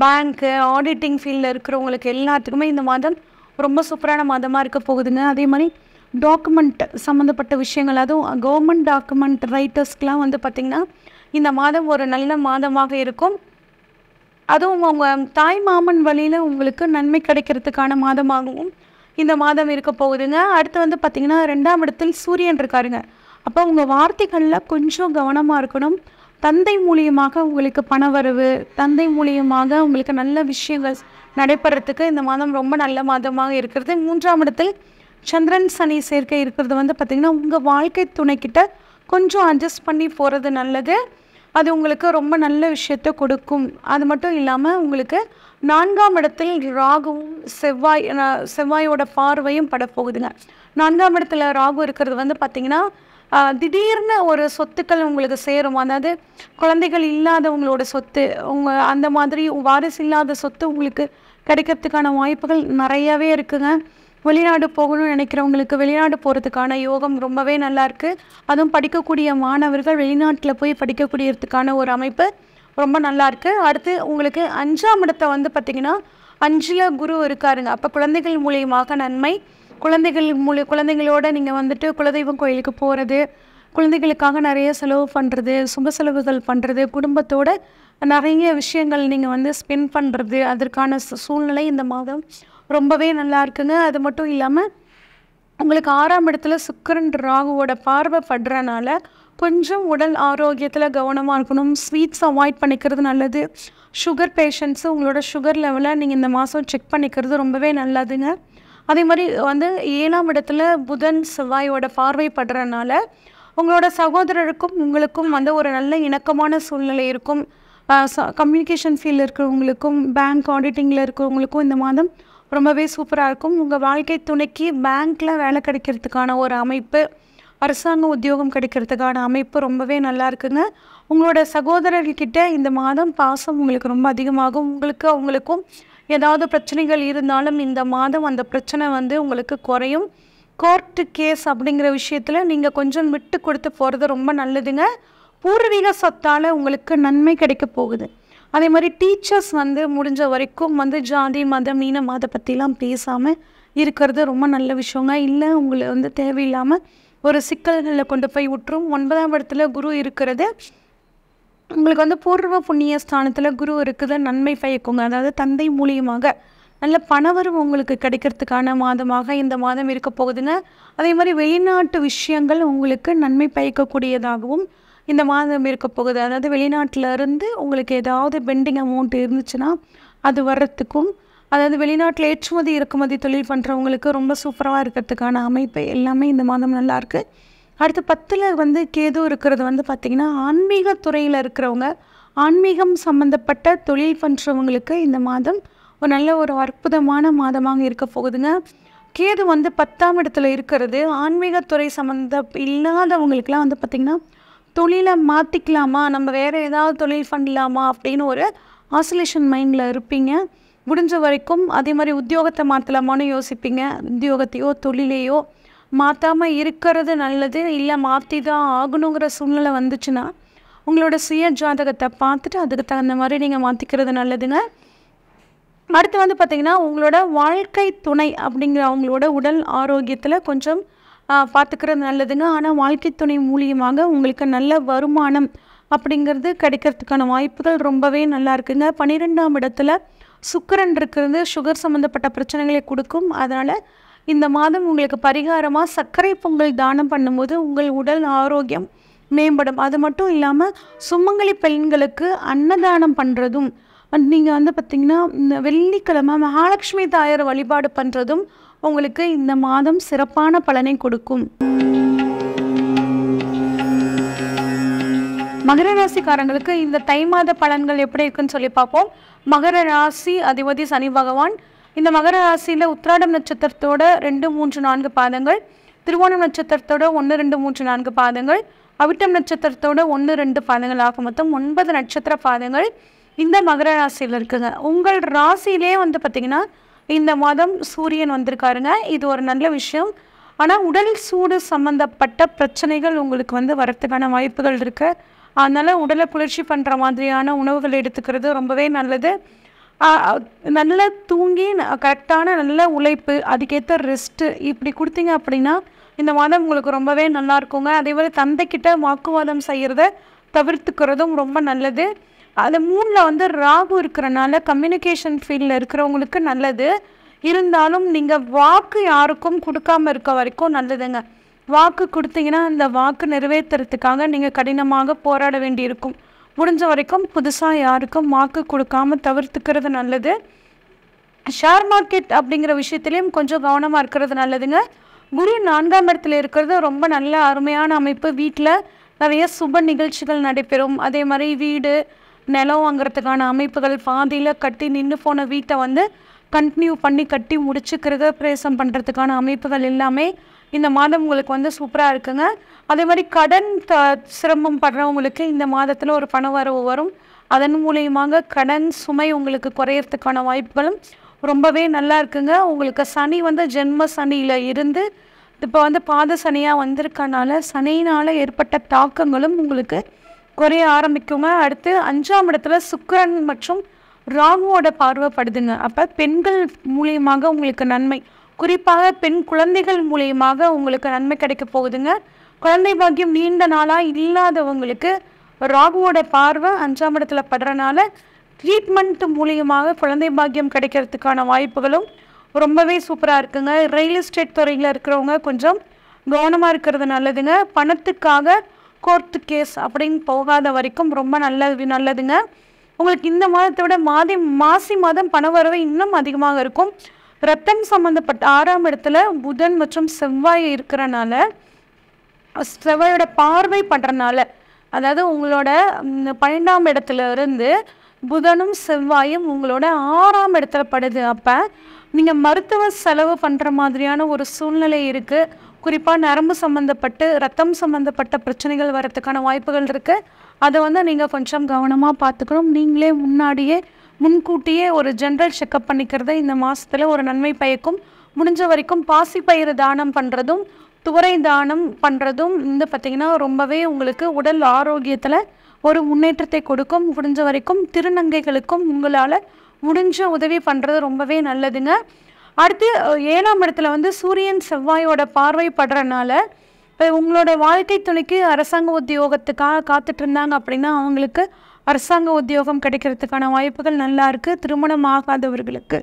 பேங்க்கு ஆடிட்டிங் ஃபீல்டில் இருக்கிறவங்களுக்கு எல்லாத்துக்குமே இந்த மாதம் ரொம்ப சூப்பரான மாதமாக இருக்க போகுதுங்க அதே மாதிரி டாக்குமெண்ட் சம்மந்தப்பட்ட விஷயங்கள் அதுவும் கவர்மெண்ட் டாக்குமெண்ட் ரைட்டர்ஸ்க்கெலாம் வந்து பார்த்திங்கன்னா இந்த மாதம் ஒரு நல்ல மாதமாக இருக்கும் அதுவும் அவங்க தாய் மாமன் வழியில் உங்களுக்கு நன்மை கிடைக்கிறதுக்கான மாதமாகவும் இந்த மாதம் இருக்க போகுதுங்க அடுத்து வந்து பார்த்திங்கன்னா ரெண்டாம் இடத்தில் சூரியன் இருக்காருங்க அப்போ உங்கள் வார்த்தைகளில் கொஞ்சம் கவனமாக இருக்கணும் தந்தை மூலியமாக உங்களுக்கு பணவரவு தந்தை மூலியமாக உங்களுக்கு நல்ல விஷயங்கள் நடைபெறத்துக்கு இந்த மாதம் ரொம்ப நல்ல மாதமாக இருக்கிறது மூன்றாம் இடத்தில் சந்திரன் சனி சேர்க்கை இருக்கிறது வந்து பார்த்திங்கன்னா உங்கள் வாழ்க்கை துணைக்கிட்ட கொஞ்சம் அட்ஜஸ்ட் பண்ணி போகிறது நல்லது அது உங்களுக்கு ரொம்ப நல்ல விஷயத்த கொடுக்கும் அது மட்டும் இல்லாமல் உங்களுக்கு நான்காம் இடத்தில் ராகுவும் செவ்வாய் செவ்வாயோட பார்வையும் படப்போகுதுங்க நான்காம் இடத்துல ராகு இருக்கிறது வந்து பார்த்திங்கன்னா திடீர்னு ஒரு சொத்துக்கள் உங்களுக்கு சேரும் அதாவது குழந்தைகள் இல்லாதவங்களோட சொத்து உங்கள் அந்த மாதிரி வாரிசு இல்லாத சொத்து உங்களுக்கு கிடைக்கிறதுக்கான வாய்ப்புகள் நிறையாவே இருக்குங்க வெளிநாடு போகணும்னு நினைக்கிறவங்களுக்கு வெளிநாடு போகிறதுக்கான யோகம் ரொம்பவே நல்லா இருக்குது அதுவும் படிக்கக்கூடிய மாணவர்கள் வெளிநாட்டில் போய் படிக்கக்கூடியதுக்கான ஒரு அமைப்பு ரொம்ப நல்லா இருக்குது அடுத்து உங்களுக்கு அஞ்சாம் இடத்த வந்து பார்த்திங்கன்னா அஞ்சில் குரு இருக்காருங்க அப்போ குழந்தைகள் மூலியமாக நன்மை குழந்தைகள் மூலி குழந்தைங்களோட நீங்கள் வந்துட்டு குலதெய்வம் கோயிலுக்கு போகிறது குழந்தைகளுக்காக நிறைய செலவு பண்ணுறது சுப செலவுகள் பண்ணுறது குடும்பத்தோடு நிறைய விஷயங்கள் நீங்கள் வந்து ஸ்பெண்ட் பண்ணுறது அதற்கான சூழ்நிலை இந்த மாதம் ரொம்பவே நல்லா இருக்குங்க அது மட்டும் இல்லாமல் உங்களுக்கு ஆறாம் இடத்துல சுக்கரன் ராகுவோட பார்வை படுறனால கொஞ்சம் உடல் ஆரோக்கியத்தில் கவனமாக இருக்கணும் ஸ்வீட்ஸ் அவாய்ட் பண்ணிக்கிறது நல்லது சுகர் பேஷண்ட்ஸு உங்களோட சுகர் லெவலை நீங்கள் இந்த மாதம் செக் பண்ணிக்கிறது ரொம்பவே நல்லதுங்க அதே மாதிரி வந்து ஏழாம் இடத்துல புதன் செவ்வாயோட பார்வை படுறதுனால உங்களோட சகோதரருக்கும் உங்களுக்கும் வந்து ஒரு நல்ல இணக்கமான சூழ்நிலை இருக்கும் கம்யூனிகேஷன் ஃபீல்டில் இருக்கிறவங்களுக்கும் பேங்க் ஆடிட்டிங்கில் இருக்கிறவங்களுக்கும் இந்த மாதம் ரொம்பவே சூப்பராக இருக்கும் உங்கள் வாழ்க்கை துணைக்கு பேங்க்கில் வேலை கிடைக்கிறதுக்கான ஒரு அமைப்பு அரசாங்க உத்தியோகம் கிடைக்கிறதுக்கான அமைப்பு ரொம்பவே நல்லா இருக்குங்க உங்களோட சகோதரர்கிட்ட இந்த மாதம் பாசம் உங்களுக்கு ரொம்ப அதிகமாகும் உங்களுக்கு அவங்களுக்கும் ஏதாவது பிரச்சனைகள் இருந்தாலும் இந்த மாதம் அந்த பிரச்சனை வந்து உங்களுக்கு குறையும் கோர்ட்டு கேஸ் அப்படிங்கிற விஷயத்தில் நீங்கள் கொஞ்சம் விட்டு கொடுத்து போகிறது ரொம்ப நல்லதுங்க பூர்வீக சொத்தால் உங்களுக்கு நன்மை கிடைக்க போகுது அதே மாதிரி டீச்சர்ஸ் வந்து முடிஞ்ச வரைக்கும் வந்து ஜாதி மதம் மீன மதம் பற்றிலாம் பேசாமல் இருக்கிறது ரொம்ப நல்ல விஷயங்க இல்லை உங்களை வந்து தேவையில்லாமல் ஒரு சிக்கல்களில் கொண்டு போய் விட்டுரும் ஒன்பதாம் இடத்துல குரு இருக்கிறது உங்களுக்கு வந்து பூர்வ புண்ணிய ஸ்தானத்தில் குரு இருக்குது நன்மை பயக்குங்க அதாவது தந்தை மூலியமாக நல்ல பணவரும் உங்களுக்கு கிடைக்கிறதுக்கான மாதமாக இந்த மாதம் இருக்க போகுதுங்க அதே மாதிரி வெளிநாட்டு விஷயங்கள் உங்களுக்கு நன்மை பயக்கக்கூடியதாகவும் இந்த மாதம் இருக்க போகுது அதாவது இருந்து உங்களுக்கு ஏதாவது பெண்டிங் அமௌண்ட் இருந்துச்சுன்னா அது வர்றதுக்கும் அதாவது வெளிநாட்டில் ஏற்றுமதி இறக்குமதி தொழில் பண்ணுறவங்களுக்கு ரொம்ப சூப்பராக இருக்கிறதுக்கான அமைப்பு எல்லாமே இந்த மாதம் நல்லாயிருக்கு அடுத்து பத்தில் வந்து கேது இருக்கிறது வந்து பார்த்திங்கன்னா ஆன்மீக துறையில் இருக்கிறவங்க ஆன்மீகம் சம்மந்தப்பட்ட தொழில் பண்ணுறவங்களுக்கு இந்த மாதம் ஒரு நல்ல ஒரு அற்புதமான மாதமாக இருக்க போகுதுங்க கேது வந்து பத்தாம் இடத்துல இருக்கிறது ஆன்மீகத்துறை சம்மந்த இல்லாதவங்களுக்கெல்லாம் வந்து பார்த்திங்கன்னா தொழிலை மாற்றிக்கலாமா நம்ம வேறு ஏதாவது தொழில் பண்ணலாமா அப்படின்னு ஒரு ஆசோலேஷன் மைண்டில் இருப்பீங்க முடிஞ்ச வரைக்கும் அதே மாதிரி உத்தியோகத்தை மாற்றலாமான்னு யோசிப்பீங்க உத்தியோகத்தையோ தொழிலையோ மாற்றாமல் இருக்கிறது நல்லது இல்லை மாற்றி தான் ஆகணுங்கிற சூழ்நிலை வந்துச்சுன்னா உங்களோட சுய ஜாதகத்தை பார்த்துட்டு அதுக்கு தகுந்த மாதிரி நீங்கள் மாற்றிக்கிறது நல்லதுங்க அடுத்து வந்து பார்த்திங்கன்னா உங்களோட வாழ்க்கை துணை அப்படிங்கிற அவங்களோட உடல் ஆரோக்கியத்தில் கொஞ்சம் பார்த்துக்கிறது நல்லதுங்க ஆனால் வாழ்க்கை துணை மூலியமாக உங்களுக்கு நல்ல வருமானம் அப்படிங்கிறது கிடைக்கிறதுக்கான வாய்ப்புகள் ரொம்பவே நல்லா இருக்குங்க பன்னிரெண்டாம் இடத்துல சுக்கரன் இருக்கிறது சுகர் சம்மந்தப்பட்ட பிரச்சனைகளை கொடுக்கும் அதனால் இந்த மாதம் உங்களுக்கு பரிகாரமாக சர்க்கரை பொங்கல் தானம் பண்ணும்போது உங்கள் உடல் ஆரோக்கியம் மேம்படும் அது மட்டும் இல்லாமல் சுமங்கலி பெண்களுக்கு அன்னதானம் பண்ணுறதும் நீங்கள் வந்து பார்த்திங்கன்னா இந்த வெள்ளிக்கிழமை மகாலட்சுமி தாயார் வழிபாடு பண்ணுறதும் உங்களுக்கு இந்த மாதம் சிறப்பான பலனை கொடுக்கும் மகர ராசிக்காரங்களுக்கு இந்த தை மாத பலன்கள் எப்படி இருக்குன்னு சொல்லி பார்ப்போம் மகர ராசி அதிபதி சனி பகவான் இந்த மகர ராசியில் உத்திராடம் நட்சத்திரத்தோட ரெண்டு மூன்று நான்கு பாதங்கள் திருவோணம் நட்சத்திரத்தோட ஒன்று ரெண்டு மூன்று நான்கு பாதங்கள் அவிட்டம் நட்சத்திரத்தோட ஒன்று ரெண்டு பாதங்கள் ஆக மொத்தம் ஒன்பது நட்சத்திர பாதங்கள் இந்த மகர ராசியில் இருக்குங்க உங்கள் ராசியிலே வந்து பார்த்திங்கன்னா இந்த மாதம் சூரியன் வந்திருக்காருங்க இது ஒரு நல்ல விஷயம் ஆனால் உடல் சூடு சம்மந்தப்பட்ட பிரச்சனைகள் உங்களுக்கு வந்து வரத்துக்கான வாய்ப்புகள் இருக்குது அதனால் உடலை குளிர்ச்சி பண்ணுற மாதிரியான உணவுகள் எடுத்துக்கிறது ரொம்பவே நல்லது நல்ல தூங்கி கரெக்டான நல்ல உழைப்பு அதுக்கேற்ற ரெஸ்ட்டு இப்படி கொடுத்தீங்க அப்படின்னா இந்த மாதம் உங்களுக்கு ரொம்பவே நல்லாயிருக்குங்க அதே மாதிரி தந்தைக்கிட்ட வாக்குவாதம் செய்கிறத தவிர்த்துக்கிறதும் ரொம்ப நல்லது அது மூணில் வந்து ராகு இருக்கிறனால கம்யூனிகேஷன் ஃபீல்டில் இருக்கிறவங்களுக்கு நல்லது இருந்தாலும் நீங்கள் வாக்கு யாருக்கும் கொடுக்காம இருக்க வரைக்கும் நல்லதுங்க வாக்கு கொடுத்தீங்கன்னா அந்த வாக்கு நிறைவேற்றுறதுக்காக நீங்கள் கடினமாக போராட வேண்டியிருக்கும் முடிஞ்ச வரைக்கும் புதுசாக யாருக்கும் வாக்கு கொடுக்காம தவிர்த்துக்கிறது நல்லது ஷேர் மார்க்கெட் அப்படிங்கிற விஷயத்துலேயும் கொஞ்சம் கவனமாக இருக்கிறது நல்லதுங்க குரு நான்காம் இடத்துல இருக்கிறது ரொம்ப நல்ல அருமையான அமைப்பு வீட்டில் நிறைய சுப நிகழ்ச்சிகள் நடைபெறும் அதே மாதிரி வீடு நிலம் வாங்குறதுக்கான அமைப்புகள் பாதியில் கட்டி நின்று போன வீட்டை வந்து கண்டினியூ பண்ணி கட்டி முடிச்சு கிரகப்பிரவேசம் பண்ணுறதுக்கான அமைப்புகள் எல்லாமே இந்த மாதம் உங்களுக்கு வந்து சூப்பராக இருக்குங்க அதே மாதிரி கடன் த சிரமம் படுறவங்களுக்கு இந்த மாதத்தில் ஒரு பண வரவு வரும் அதன் மூலியமாக கடன் சுமை உங்களுக்கு குறையறதுக்கான வாய்ப்புகளும் ரொம்பவே நல்லா இருக்குங்க உங்களுக்கு சனி வந்து ஜென்ம சனியில் இருந்து இப்போ வந்து பாத சனியாக வந்திருக்கனால சனியினால் ஏற்பட்ட தாக்கங்களும் உங்களுக்கு குறைய ஆரம்பிக்குங்க அடுத்து அஞ்சாம் இடத்துல சுக்கரன் மற்றும் ராகுவோட பார்வைப்படுதுங்க அப்போ பெண்கள் மூலியமாக உங்களுக்கு நன்மை குறிப்பாக பெண் குழந்தைகள் மூலியமாக உங்களுக்கு நன்மை கிடைக்க போகுதுங்க குழந்தை பாக்கியம் நீண்ட நாளாக இல்லாதவங்களுக்கு ராகுவோட பார்வை அஞ்சாம் இடத்துல படுறனால ட்ரீட்மெண்ட் மூலியமாக குழந்தை பாக்கியம் கிடைக்கிறதுக்கான வாய்ப்புகளும் ரொம்பவே சூப்பராக இருக்குங்க ரியல் எஸ்டேட் துறையில் இருக்கிறவங்க கொஞ்சம் கவனமாக இருக்கிறது நல்லதுங்க பணத்துக்காக கோர்ட்டு கேஸ் அப்படின்னு போகாத வரைக்கும் ரொம்ப நல்லது நல்லதுங்க உங்களுக்கு இந்த மாதத்தை விட மாதி மாசி மாதம் பண வரவு இன்னும் அதிகமாக இருக்கும் ரத்தம் சம்மந்தப்பட்ட ஆறாம் இடத்துல புதன் மற்றும் செவ்வாய் இருக்கிறனால செவ்வாயோட பார்வை பண்ணுறனால அதாவது உங்களோட பன்னெண்டாம் இடத்துல இருந்து புதனும் செவ்வாயும் உங்களோட ஆறாம் இடத்துல படுது அப்போ நீங்கள் மருத்துவ செலவு பண்ணுற மாதிரியான ஒரு சூழ்நிலை இருக்குது குறிப்பாக நரம்பு சம்மந்தப்பட்டு ரத்தம் சம்மந்தப்பட்ட பிரச்சனைகள் வரத்துக்கான வாய்ப்புகள் இருக்குது அதை வந்து நீங்கள் கொஞ்சம் கவனமாக பார்த்துக்கணும் நீங்களே முன்னாடியே முன்கூட்டியே ஒரு ஜென்ரல் செக்கப் பண்ணிக்கிறது இந்த மாதத்தில் ஒரு நன்மை பயக்கும் முடிஞ்ச வரைக்கும் பாசிப்பயிறு தானம் பண்ணுறதும் துவரை தானம் பண்ணுறதும் வந்து பார்த்திங்கன்னா ரொம்பவே உங்களுக்கு உடல் ஆரோக்கியத்தில் ஒரு முன்னேற்றத்தை கொடுக்கும் முடிஞ்ச வரைக்கும் திருநங்கைகளுக்கும் உங்களால் முடிஞ்ச உதவி பண்ணுறது ரொம்பவே நல்லதுங்க அடுத்து ஏழாம் இடத்துல வந்து சூரியன் செவ்வாயோட பார்வை படுறனால இப்போ உங்களோட வாழ்க்கை துணைக்கு அரசாங்க உத்தியோகத்துக்காக காத்துட்டு இருந்தாங்க அப்படின்னா அவங்களுக்கு அரசாங்க உத்தியோகம் கிடைக்கிறதுக்கான வாய்ப்புகள் நல்லா இருக்குது திருமணம் ஆகாதவர்களுக்கு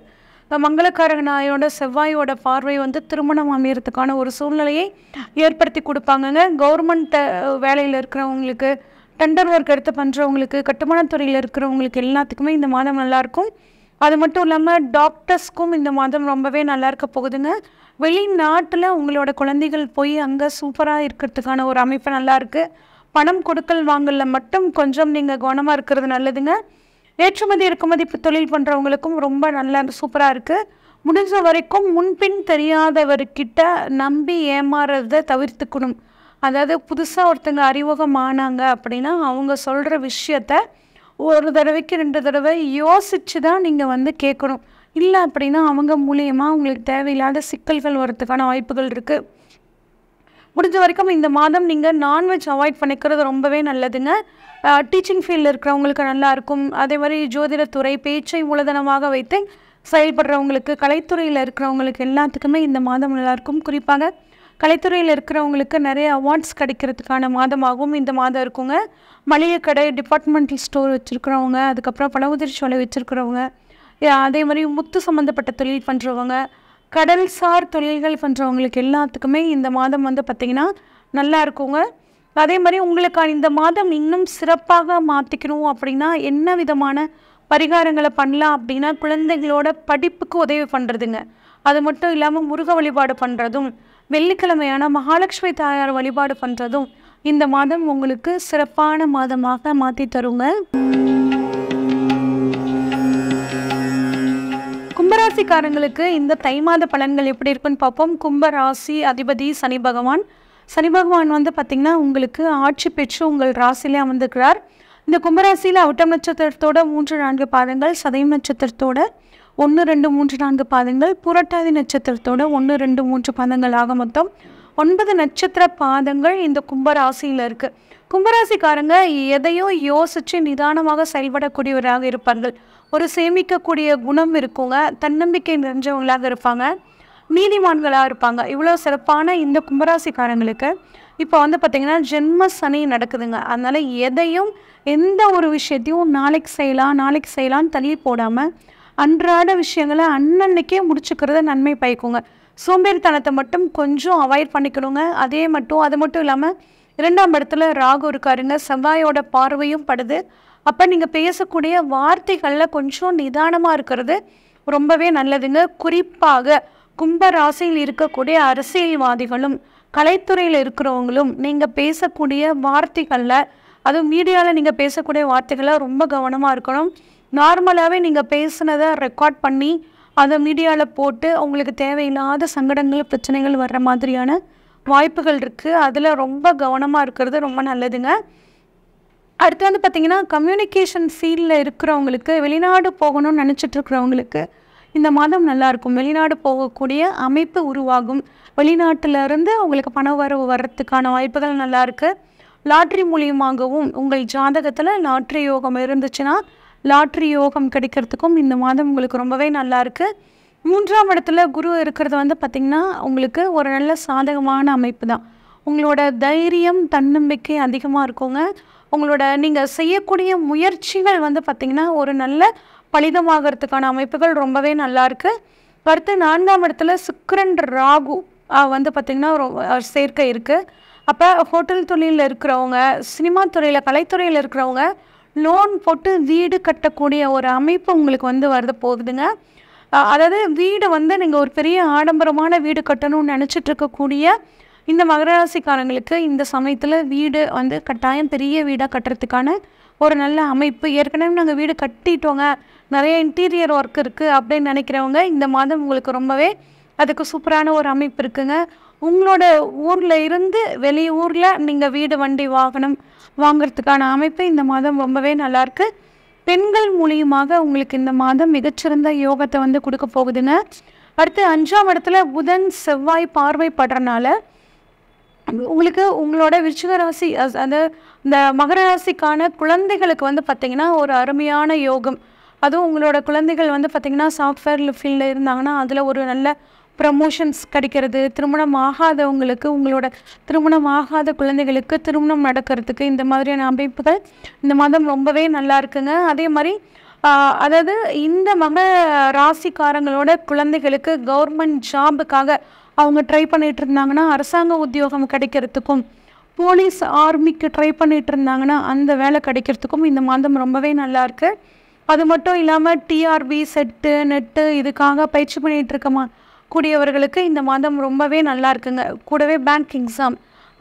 இப்போ மங்களக்காரகனாயோட செவ்வாயோட பார்வை வந்து திருமணம் அமையறதுக்கான ஒரு சூழ்நிலையை ஏற்படுத்தி கொடுப்பாங்கங்க கவர்மெண்ட் வேலையில் இருக்கிறவங்களுக்கு டெண்டர் ஒர்க் எடுத்து பண்ணுறவங்களுக்கு கட்டுமானத்துறையில் இருக்கிறவங்களுக்கு எல்லாத்துக்குமே இந்த மாதம் நல்லாயிருக்கும் அது மட்டும் இல்லாமல் டாக்டர்ஸ்க்கும் இந்த மாதம் ரொம்பவே நல்லா இருக்க போகுதுங்க வெளிநாட்டில் உங்களோட குழந்தைகள் போய் அங்கே சூப்பராக இருக்கிறதுக்கான ஒரு அமைப்பு நல்லாயிருக்கு பணம் கொடுக்கல் வாங்கலில் மட்டும் கொஞ்சம் நீங்கள் கவனமாக இருக்கிறது நல்லதுங்க ஏற்றுமதி இறக்குமதி தொழில் பண்ணுறவங்களுக்கும் ரொம்ப நல்ல சூப்பராக இருக்குது முடிஞ்ச வரைக்கும் முன்பின் தெரியாதவர்கிட்ட நம்பி ஏமாறுறத தவிர்த்துக்கணும் அதாவது புதுசாக ஒருத்தங்க அறிமுகம் ஆனாங்க அப்படின்னா அவங்க சொல்கிற விஷயத்த ஒரு தடவைக்கு ரெண்டு தடவை யோசித்து தான் நீங்கள் வந்து கேட்கணும் இல்லை அப்படின்னா அவங்க மூலியமாக உங்களுக்கு தேவையில்லாத சிக்கல்கள் வரத்துக்கான வாய்ப்புகள் இருக்குது முடிஞ்ச வரைக்கும் இந்த மாதம் நீங்கள் நான்வெஜ் அவாய்ட் பண்ணிக்கிறது ரொம்பவே நல்லதுங்க டீச்சிங் ஃபீல்டில் இருக்கிறவங்களுக்கு நல்லாயிருக்கும் அதே மாதிரி ஜோதிடத்துறை பேச்சை மூலதனமாக வைத்து செயல்படுறவங்களுக்கு கலைத்துறையில் இருக்கிறவங்களுக்கு எல்லாத்துக்குமே இந்த மாதம் நல்லாயிருக்கும் குறிப்பாக கலைத்துறையில் இருக்கிறவங்களுக்கு நிறைய அவார்ட்ஸ் கிடைக்கிறதுக்கான மாதமாகவும் இந்த மாதம் இருக்குங்க மளிகை கடை டிபார்ட்மெண்டல் ஸ்டோர் வச்சுருக்கிறவங்க அதுக்கப்புறம் பழ சோலை வச்சுருக்கிறவங்க அதே மாதிரி முத்து சம்மந்தப்பட்ட தொழில் பண்ணுறவங்க கடல்சார் தொழில்கள் பண்ணுறவங்களுக்கு எல்லாத்துக்குமே இந்த மாதம் வந்து பார்த்திங்கன்னா நல்லா இருக்குங்க அதே மாதிரி உங்களுக்கு இந்த மாதம் இன்னும் சிறப்பாக மாற்றிக்கணும் அப்படின்னா என்ன விதமான பரிகாரங்களை பண்ணலாம் அப்படின்னா குழந்தைகளோட படிப்புக்கு உதவி பண்ணுறதுங்க அது மட்டும் இல்லாமல் முருக வழிபாடு பண்ணுறதும் வெள்ளிக்கிழமையான மகாலட்சுமி தாயார் வழிபாடு பண்ணுறதும் இந்த மாதம் உங்களுக்கு சிறப்பான மாதமாக மாற்றி தருங்க கும்பராசிக்காரங்களுக்கு இந்த தை மாத பலன்கள் எப்படி இருக்குன்னு பார்ப்போம் கும்பராசி அதிபதி சனி பகவான் சனி பகவான் வந்து பார்த்திங்கன்னா உங்களுக்கு ஆட்சி பெற்று உங்கள் ராசியிலே அமர்ந்துக்கிறார் இந்த கும்பராசியில் அவட்டம் நட்சத்திரத்தோட மூன்று நான்கு பாதங்கள் சதயம் நட்சத்திரத்தோட ஒன்று ரெண்டு மூன்று நான்கு பாதங்கள் புரட்டாதி நட்சத்திரத்தோட ஒன்று ரெண்டு மூன்று பாதங்கள் ஆக மொத்தம் ஒன்பது நட்சத்திர பாதங்கள் இந்த கும்பராசியில் இருக்குது கும்பராசிக்காரங்க எதையோ யோசித்து நிதானமாக செயல்படக்கூடியவராக இருப்பார்கள் ஒரு சேமிக்கக்கூடிய குணம் இருக்குங்க தன்னம்பிக்கை நிறைஞ்சவங்களாக இருப்பாங்க நீதிமான்களாக இருப்பாங்க இவ்வளோ சிறப்பான இந்த கும்பராசிக்காரங்களுக்கு இப்போ வந்து பார்த்திங்கன்னா ஜென்ம சனி நடக்குதுங்க அதனால் எதையும் எந்த ஒரு விஷயத்தையும் நாளைக்கு செய்யலாம் நாளைக்கு செய்யலாம்னு தள்ளி போடாமல் அன்றாட விஷயங்களை அன்னன்னைக்கே முடிச்சுக்கிறத நன்மை பயக்குங்க சோம்பேறித்தனத்தை மட்டும் கொஞ்சம் அவாய்ட் பண்ணிக்கணுங்க அதே மட்டும் அது மட்டும் இல்லாமல் இரண்டாம் இடத்துல ராகு இருக்காருங்க செவ்வாயோட பார்வையும் படுது அப்போ நீங்கள் பேசக்கூடிய வார்த்தைகளில் கொஞ்சம் நிதானமாக இருக்கிறது ரொம்பவே நல்லதுங்க குறிப்பாக கும்ப ராசியில் இருக்கக்கூடிய அரசியல்வாதிகளும் கலைத்துறையில் இருக்கிறவங்களும் நீங்கள் பேசக்கூடிய வார்த்தைகளில் அதுவும் மீடியாவில் நீங்கள் பேசக்கூடிய வார்த்தைகளை ரொம்ப கவனமாக இருக்கணும் நார்மலாகவே நீங்கள் பேசுனதை ரெக்கார்ட் பண்ணி அதை மீடியாவில் போட்டு அவங்களுக்கு தேவையில்லாத சங்கடங்கள் பிரச்சனைகள் வர்ற மாதிரியான வாய்ப்புகள் இருக்குது அதில் ரொம்ப கவனமாக இருக்கிறது ரொம்ப நல்லதுங்க அடுத்து வந்து பார்த்திங்கன்னா கம்யூனிகேஷன் ஃபீல்டில் இருக்கிறவங்களுக்கு வெளிநாடு போகணும்னு இருக்கிறவங்களுக்கு இந்த மாதம் நல்லாயிருக்கும் வெளிநாடு போகக்கூடிய அமைப்பு உருவாகும் வெளிநாட்டிலேருந்து உங்களுக்கு பண வரவு வர்றதுக்கான வாய்ப்புகள் நல்லா இருக்குது லாட்ரி மூலியமாகவும் உங்கள் ஜாதகத்தில் லாட்ரி யோகம் இருந்துச்சுன்னா லாட்ரி யோகம் கிடைக்கிறதுக்கும் இந்த மாதம் உங்களுக்கு ரொம்பவே நல்லா இருக்குது மூன்றாம் இடத்துல குரு இருக்கிறது வந்து பார்த்திங்கன்னா உங்களுக்கு ஒரு நல்ல சாதகமான அமைப்பு தான் உங்களோட தைரியம் தன்னம்பிக்கை அதிகமாக இருக்குங்க உங்களோட நீங்கள் செய்யக்கூடிய முயற்சிகள் வந்து பார்த்திங்கன்னா ஒரு நல்ல பலிதமாகிறதுக்கான அமைப்புகள் ரொம்பவே நல்லாயிருக்கு அடுத்து நான்காம் இடத்துல சுக்கரன் ராகு வந்து பார்த்திங்கன்னா சேர்க்கை இருக்குது அப்போ ஹோட்டல் தொழிலில் இருக்கிறவங்க சினிமா துறையில் கலைத்துறையில் இருக்கிறவங்க லோன் போட்டு வீடு கட்டக்கூடிய ஒரு அமைப்பு உங்களுக்கு வந்து வரது போகுதுங்க அதாவது வீடு வந்து நீங்கள் ஒரு பெரிய ஆடம்பரமான வீடு கட்டணும்னு நினச்சிட்ருக்கக்கூடிய இந்த மகர ராசிக்காரங்களுக்கு இந்த சமயத்தில் வீடு வந்து கட்டாயம் பெரிய வீடாக கட்டுறதுக்கான ஒரு நல்ல அமைப்பு ஏற்கனவே நாங்கள் வீடு கட்டிட்டோங்க நிறைய இன்டீரியர் ஒர்க் இருக்குது அப்படின்னு நினைக்கிறவங்க இந்த மாதம் உங்களுக்கு ரொம்பவே அதுக்கு சூப்பரான ஒரு அமைப்பு இருக்குங்க உங்களோட ஊரில் இருந்து வெளியூரில் நீங்கள் வீடு வண்டி வாகனம் வாங்கிறதுக்கான அமைப்பு இந்த மாதம் ரொம்பவே நல்லாயிருக்கு பெண்கள் மூலியமாக உங்களுக்கு இந்த மாதம் மிகச்சிறந்த யோகத்தை வந்து கொடுக்க போகுதுங்க அடுத்து அஞ்சாம் இடத்துல புதன் செவ்வாய் பார்வைப்படுறனால உங்களுக்கு உங்களோட விருச்சிக ராசி அந்த இந்த மகர ராசிக்கான குழந்தைகளுக்கு வந்து பார்த்திங்கன்னா ஒரு அருமையான யோகம் அதுவும் உங்களோட குழந்தைகள் வந்து பார்த்திங்கன்னா சாஃப்ட்வேர் ஃபீல்டில் இருந்தாங்கன்னா அதில் ஒரு நல்ல ப்ரமோஷன்ஸ் கிடைக்கிறது திருமணம் ஆகாதவங்களுக்கு உங்களோட திருமணம் ஆகாத குழந்தைகளுக்கு திருமணம் நடக்கிறதுக்கு இந்த மாதிரியான அமைப்புகள் இந்த மாதம் ரொம்பவே நல்லா இருக்குங்க அதே மாதிரி அதாவது இந்த மகர ராசிக்காரங்களோட குழந்தைகளுக்கு கவர்மெண்ட் ஜாபுக்காக அவங்க ட்ரை பண்ணிகிட்டு இருந்தாங்கன்னா அரசாங்க உத்தியோகம் கிடைக்கிறதுக்கும் போலீஸ் ஆர்மிக்கு ட்ரை பண்ணிகிட்டு இருந்தாங்கன்னா அந்த வேலை கிடைக்கிறதுக்கும் இந்த மாதம் ரொம்பவே நல்லாயிருக்கு அது மட்டும் இல்லாமல் டிஆர்பி செட்டு நெட்டு இதுக்காக பயிற்சி பண்ணிகிட்டு இருக்கமா கூடியவர்களுக்கு இந்த மாதம் ரொம்பவே நல்லா இருக்குங்க கூடவே பேங்க் எக்ஸாம்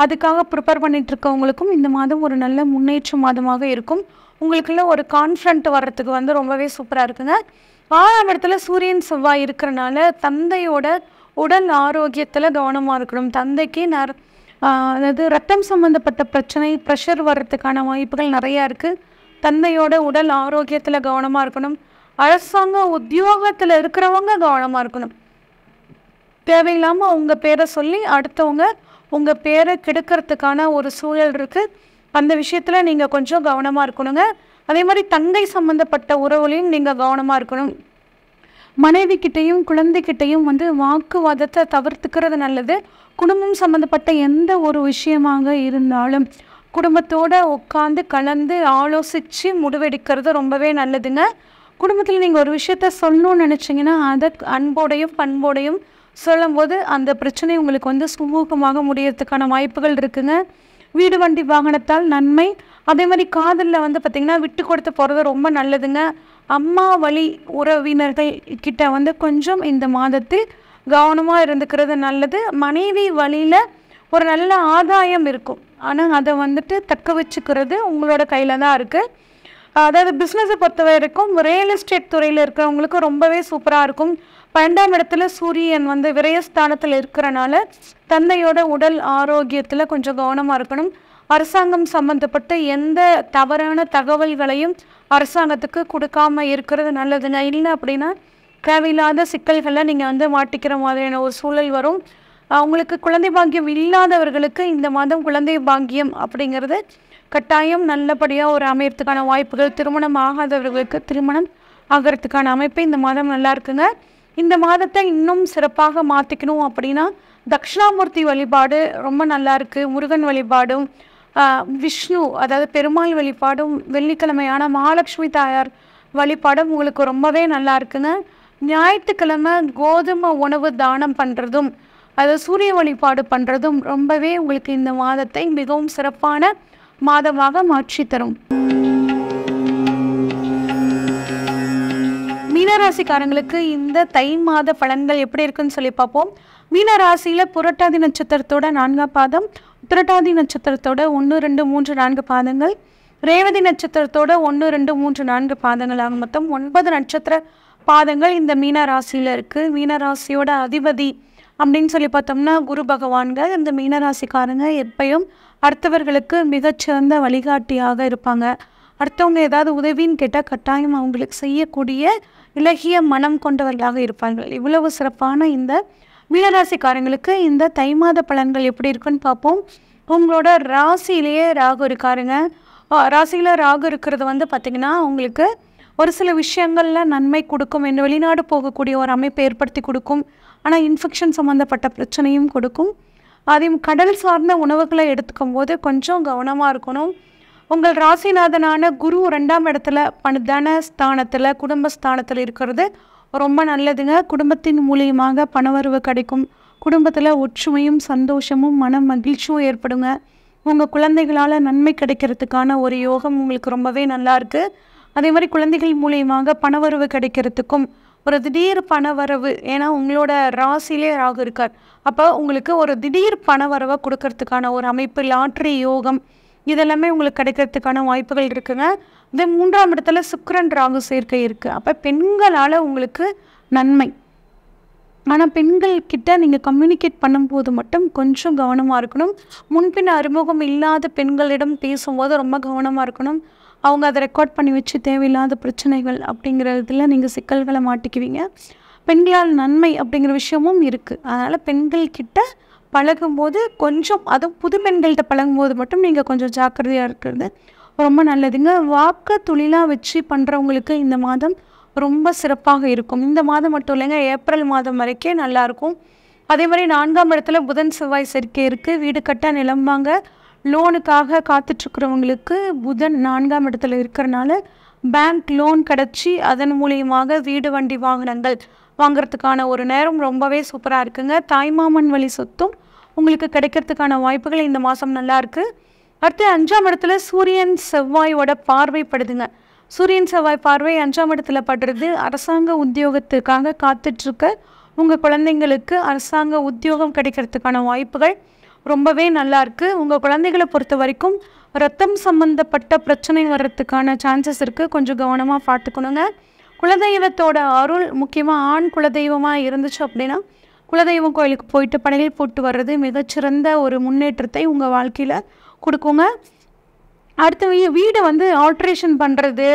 அதுக்காக ப்ரிப்பேர் பண்ணிகிட்டு இருக்கவங்களுக்கும் இந்த மாதம் ஒரு நல்ல முன்னேற்ற மாதமாக இருக்கும் உங்களுக்குள்ள ஒரு கான்ஃபிடண்ட் வர்றதுக்கு வந்து ரொம்பவே சூப்பராக இருக்குங்க ஆறாம் இடத்துல சூரியன் செவ்வாய் இருக்கிறனால தந்தையோட உடல் ஆரோக்கியத்தில் கவனமாக இருக்கணும் தந்தைக்கு நர் அதாவது ரத்தம் சம்மந்தப்பட்ட பிரச்சனை ப்ரெஷர் வர்றதுக்கான வாய்ப்புகள் நிறையா இருக்குது தந்தையோட உடல் ஆரோக்கியத்தில் கவனமாக இருக்கணும் அரசாங்க உத்தியோகத்தில் இருக்கிறவங்க கவனமாக இருக்கணும் தேவையில்லாமல் உங்கள் பேரை சொல்லி அடுத்தவங்க உங்கள் பேரை கெடுக்கிறதுக்கான ஒரு சூழல் இருக்குது அந்த விஷயத்தில் நீங்கள் கொஞ்சம் கவனமாக இருக்கணுங்க அதே மாதிரி தங்கை சம்மந்தப்பட்ட உறவுலையும் நீங்கள் கவனமாக இருக்கணும் மனைவிக்கிட்டையும் குழந்தைகிட்டையும் வந்து வாக்குவாதத்தை தவிர்த்துக்கிறது நல்லது குடும்பம் சம்மந்தப்பட்ட எந்த ஒரு விஷயமாக இருந்தாலும் குடும்பத்தோடு உட்காந்து கலந்து ஆலோசித்து முடிவெடுக்கிறது ரொம்பவே நல்லதுங்க குடும்பத்தில் நீங்கள் ஒரு விஷயத்த சொல்லணும்னு நினச்சிங்கன்னா அதை அன்போடையும் பண்போடையும் சொல்லும்போது அந்த பிரச்சனை உங்களுக்கு வந்து சுமூகமாக முடியறதுக்கான வாய்ப்புகள் இருக்குங்க வீடு வண்டி வாகனத்தால் நன்மை அதே மாதிரி காதலில் வந்து பார்த்திங்கன்னா விட்டு கொடுத்து போகிறது ரொம்ப நல்லதுங்க அம்மா வழி உறவினர்கள் கிட்ட வந்து கொஞ்சம் இந்த மாதத்தில் கவனமாக இருந்துக்கிறது நல்லது மனைவி வழியில் ஒரு நல்ல ஆதாயம் இருக்கும் ஆனால் அதை வந்துட்டு தக்க வச்சுக்கிறது உங்களோட கையில் தான் இருக்குது அதாவது பிஸ்னஸை பொறுத்த வரைக்கும் ரியல் எஸ்டேட் துறையில் இருக்கிறவங்களுக்கு ரொம்பவே சூப்பராக இருக்கும் பன்னெண்டாம் இடத்துல சூரியன் வந்து விரயஸ்தானத்தில் இருக்கிறனால தந்தையோட உடல் ஆரோக்கியத்தில் கொஞ்சம் கவனமாக இருக்கணும் அரசாங்கம் சம்மந்தப்பட்ட எந்த தவறான தகவல்களையும் அரசாங்கத்துக்கு கொடுக்காம இருக்கிறது நல்லதுன்னா இல்லை அப்படின்னா தேவையில்லாத சிக்கல்களை நீங்கள் வந்து மாட்டிக்கிற மாதிரியான ஒரு சூழல் வரும் அவங்களுக்கு குழந்தை பாங்கியம் இல்லாதவர்களுக்கு இந்த மாதம் குழந்தை பாங்கியம் அப்படிங்கிறது கட்டாயம் நல்லபடியாக ஒரு அமையறதுக்கான வாய்ப்புகள் திருமணம் ஆகாதவர்களுக்கு திருமணம் ஆகிறதுக்கான அமைப்பு இந்த மாதம் நல்லா இருக்குங்க இந்த மாதத்தை இன்னும் சிறப்பாக மாற்றிக்கணும் அப்படின்னா தக்ஷணாமூர்த்தி வழிபாடு ரொம்ப நல்லா இருக்குது முருகன் வழிபாடும் விஷ்ணு அதாவது பெருமாள் வழிபாடும் வெள்ளிக்கிழமையான மகாலட்சுமி தாயார் வழிபாடும் உங்களுக்கு ரொம்பவே நல்லா இருக்குங்க ஞாயிற்றுக்கிழமை கோதுமை உணவு தானம் பண்ணுறதும் அதாவது சூரிய வழிபாடு பண்ணுறதும் ரொம்பவே உங்களுக்கு இந்த மாதத்தை மிகவும் சிறப்பான மாதமாக மாற்றி தரும் மீனராசிக்காரங்களுக்கு இந்த தை மாத பலன்கள் எப்படி இருக்குன்னு சொல்லி பார்ப்போம் மீனராசியில் புரட்டாதி நட்சத்திரத்தோட நான்காம் பாதம் திரட்டாதி நட்சத்திரத்தோட ஒன்று ரெண்டு மூன்று நான்கு பாதங்கள் ரேவதி நட்சத்திரத்தோட ஒன்று ரெண்டு மூன்று நான்கு பாதங்கள் மொத்தம் ஒன்பது நட்சத்திர பாதங்கள் இந்த மீனராசியில் இருக்குது மீனராசியோட அதிபதி அப்படின்னு சொல்லி பார்த்தோம்னா குரு பகவான்கள் இந்த மீனராசிக்காரங்க எப்பயும் அடுத்தவர்களுக்கு மிகச்சிறந்த வழிகாட்டியாக இருப்பாங்க அடுத்தவங்க ஏதாவது உதவின்னு கேட்டால் கட்டாயம் அவங்களுக்கு செய்யக்கூடிய இலகிய மனம் கொண்டவர்களாக இருப்பார்கள் இவ்வளவு சிறப்பான இந்த மீனராசிக்காரங்களுக்கு இந்த தை மாத பலன்கள் எப்படி இருக்குன்னு பார்ப்போம் உங்களோட ராசியிலேயே ராகு இருக்காருங்க ராசியில் ராகு இருக்கிறது வந்து பார்த்திங்கன்னா உங்களுக்கு ஒரு சில விஷயங்களில் நன்மை கொடுக்கும் என்று வெளிநாடு போகக்கூடிய ஒரு அமைப்பை ஏற்படுத்தி கொடுக்கும் ஆனால் இன்ஃபெக்ஷன் சம்மந்தப்பட்ட பிரச்சனையும் கொடுக்கும் அதையும் கடல் சார்ந்த உணவுகளை எடுத்துக்கும் போது கொஞ்சம் கவனமாக இருக்கணும் உங்கள் ராசிநாதனான குரு ரெண்டாம் இடத்துல பணதான ஸ்தானத்தில் குடும்பஸ்தானத்தில் இருக்கிறது ரொம்ப நல்லதுங்க குடும்பத்தின் மூலியமாக பணவரவு கிடைக்கும் குடும்பத்தில் ஒற்றுமையும் சந்தோஷமும் மன மகிழ்ச்சியும் ஏற்படுங்க உங்கள் குழந்தைகளால் நன்மை கிடைக்கிறதுக்கான ஒரு யோகம் உங்களுக்கு ரொம்பவே நல்லா இருக்குது அதே மாதிரி குழந்தைகள் மூலியமாக பணவரவு கிடைக்கிறதுக்கும் ஒரு திடீர் பணவரவு ஏன்னா உங்களோட ராசிலே ராகு இருக்கார் அப்போ உங்களுக்கு ஒரு திடீர் பணவரவை கொடுக்கறதுக்கான ஒரு அமைப்பு லாட்ரி யோகம் இதெல்லாமே உங்களுக்கு கிடைக்கிறதுக்கான வாய்ப்புகள் இருக்குங்க இந்த மூன்றாம் இடத்துல சுக்கரன் ராகு சேர்க்கை இருக்குது அப்போ பெண்களால் உங்களுக்கு நன்மை ஆனால் பெண்கள்கிட்ட நீங்கள் கம்யூனிகேட் பண்ணும்போது மட்டும் கொஞ்சம் கவனமாக இருக்கணும் முன்பின் அறிமுகம் இல்லாத பெண்களிடம் பேசும்போது ரொம்ப கவனமாக இருக்கணும் அவங்க அதை ரெக்கார்ட் பண்ணி வச்சு தேவையில்லாத பிரச்சனைகள் அப்படிங்கிறதுல நீங்கள் சிக்கல்களை மாட்டிக்குவீங்க பெண்களால் நன்மை அப்படிங்கிற விஷயமும் இருக்குது அதனால் பெண்கள்கிட்ட பழகும்போது கொஞ்சம் அதுவும் புது பெண்கள்கிட்ட பழகும்போது மட்டும் நீங்கள் கொஞ்சம் ஜாக்கிரதையாக இருக்கிறது ரொம்ப நல்லதுங்க வாக்க தொழிலாக வச்சு பண்ணுறவங்களுக்கு இந்த மாதம் ரொம்ப சிறப்பாக இருக்கும் இந்த மாதம் மட்டும் இல்லைங்க ஏப்ரல் மாதம் வரைக்கும் நல்லாயிருக்கும் அதே மாதிரி நான்காம் இடத்துல புதன் செவ்வாய் சேர்க்கை இருக்குது வீடு கட்ட நிலம் வாங்க லோனுக்காக காத்துட்ருக்கிறவங்களுக்கு புதன் நான்காம் இடத்துல இருக்கிறனால பேங்க் லோன் கிடச்சி அதன் மூலியமாக வீடு வண்டி வாகனங்கள் வாங்கிறதுக்கான ஒரு நேரம் ரொம்பவே சூப்பராக இருக்குங்க தாய்மாமன் வழி சொத்தும் உங்களுக்கு கிடைக்கிறதுக்கான வாய்ப்புகள் இந்த மாதம் நல்லாயிருக்கு அடுத்து அஞ்சாம் இடத்துல சூரியன் செவ்வாயோட பார்வை படுதுங்க சூரியன் செவ்வாய் பார்வை அஞ்சாம் இடத்துல படுறது அரசாங்க உத்தியோகத்துக்காக காத்துட்ருக்க உங்கள் குழந்தைங்களுக்கு அரசாங்க உத்தியோகம் கிடைக்கிறதுக்கான வாய்ப்புகள் ரொம்பவே நல்லா இருக்குது உங்கள் குழந்தைகளை பொறுத்த வரைக்கும் ரத்தம் சம்மந்தப்பட்ட பிரச்சனை வர்றதுக்கான சான்சஸ் இருக்குது கொஞ்சம் கவனமாக பார்த்துக்கணுங்க குலதெய்வத்தோட அருள் முக்கியமாக ஆண் குலதெய்வமாக இருந்துச்சு அப்படின்னா குலதெய்வம் கோயிலுக்கு போயிட்டு படையல் போட்டு வர்றது மிகச்சிறந்த ஒரு முன்னேற்றத்தை உங்கள் வாழ்க்கையில் கொடுக்குங்க அடுத்து வீடை வந்து ஆல்ட்ரேஷன் பண்ணுறது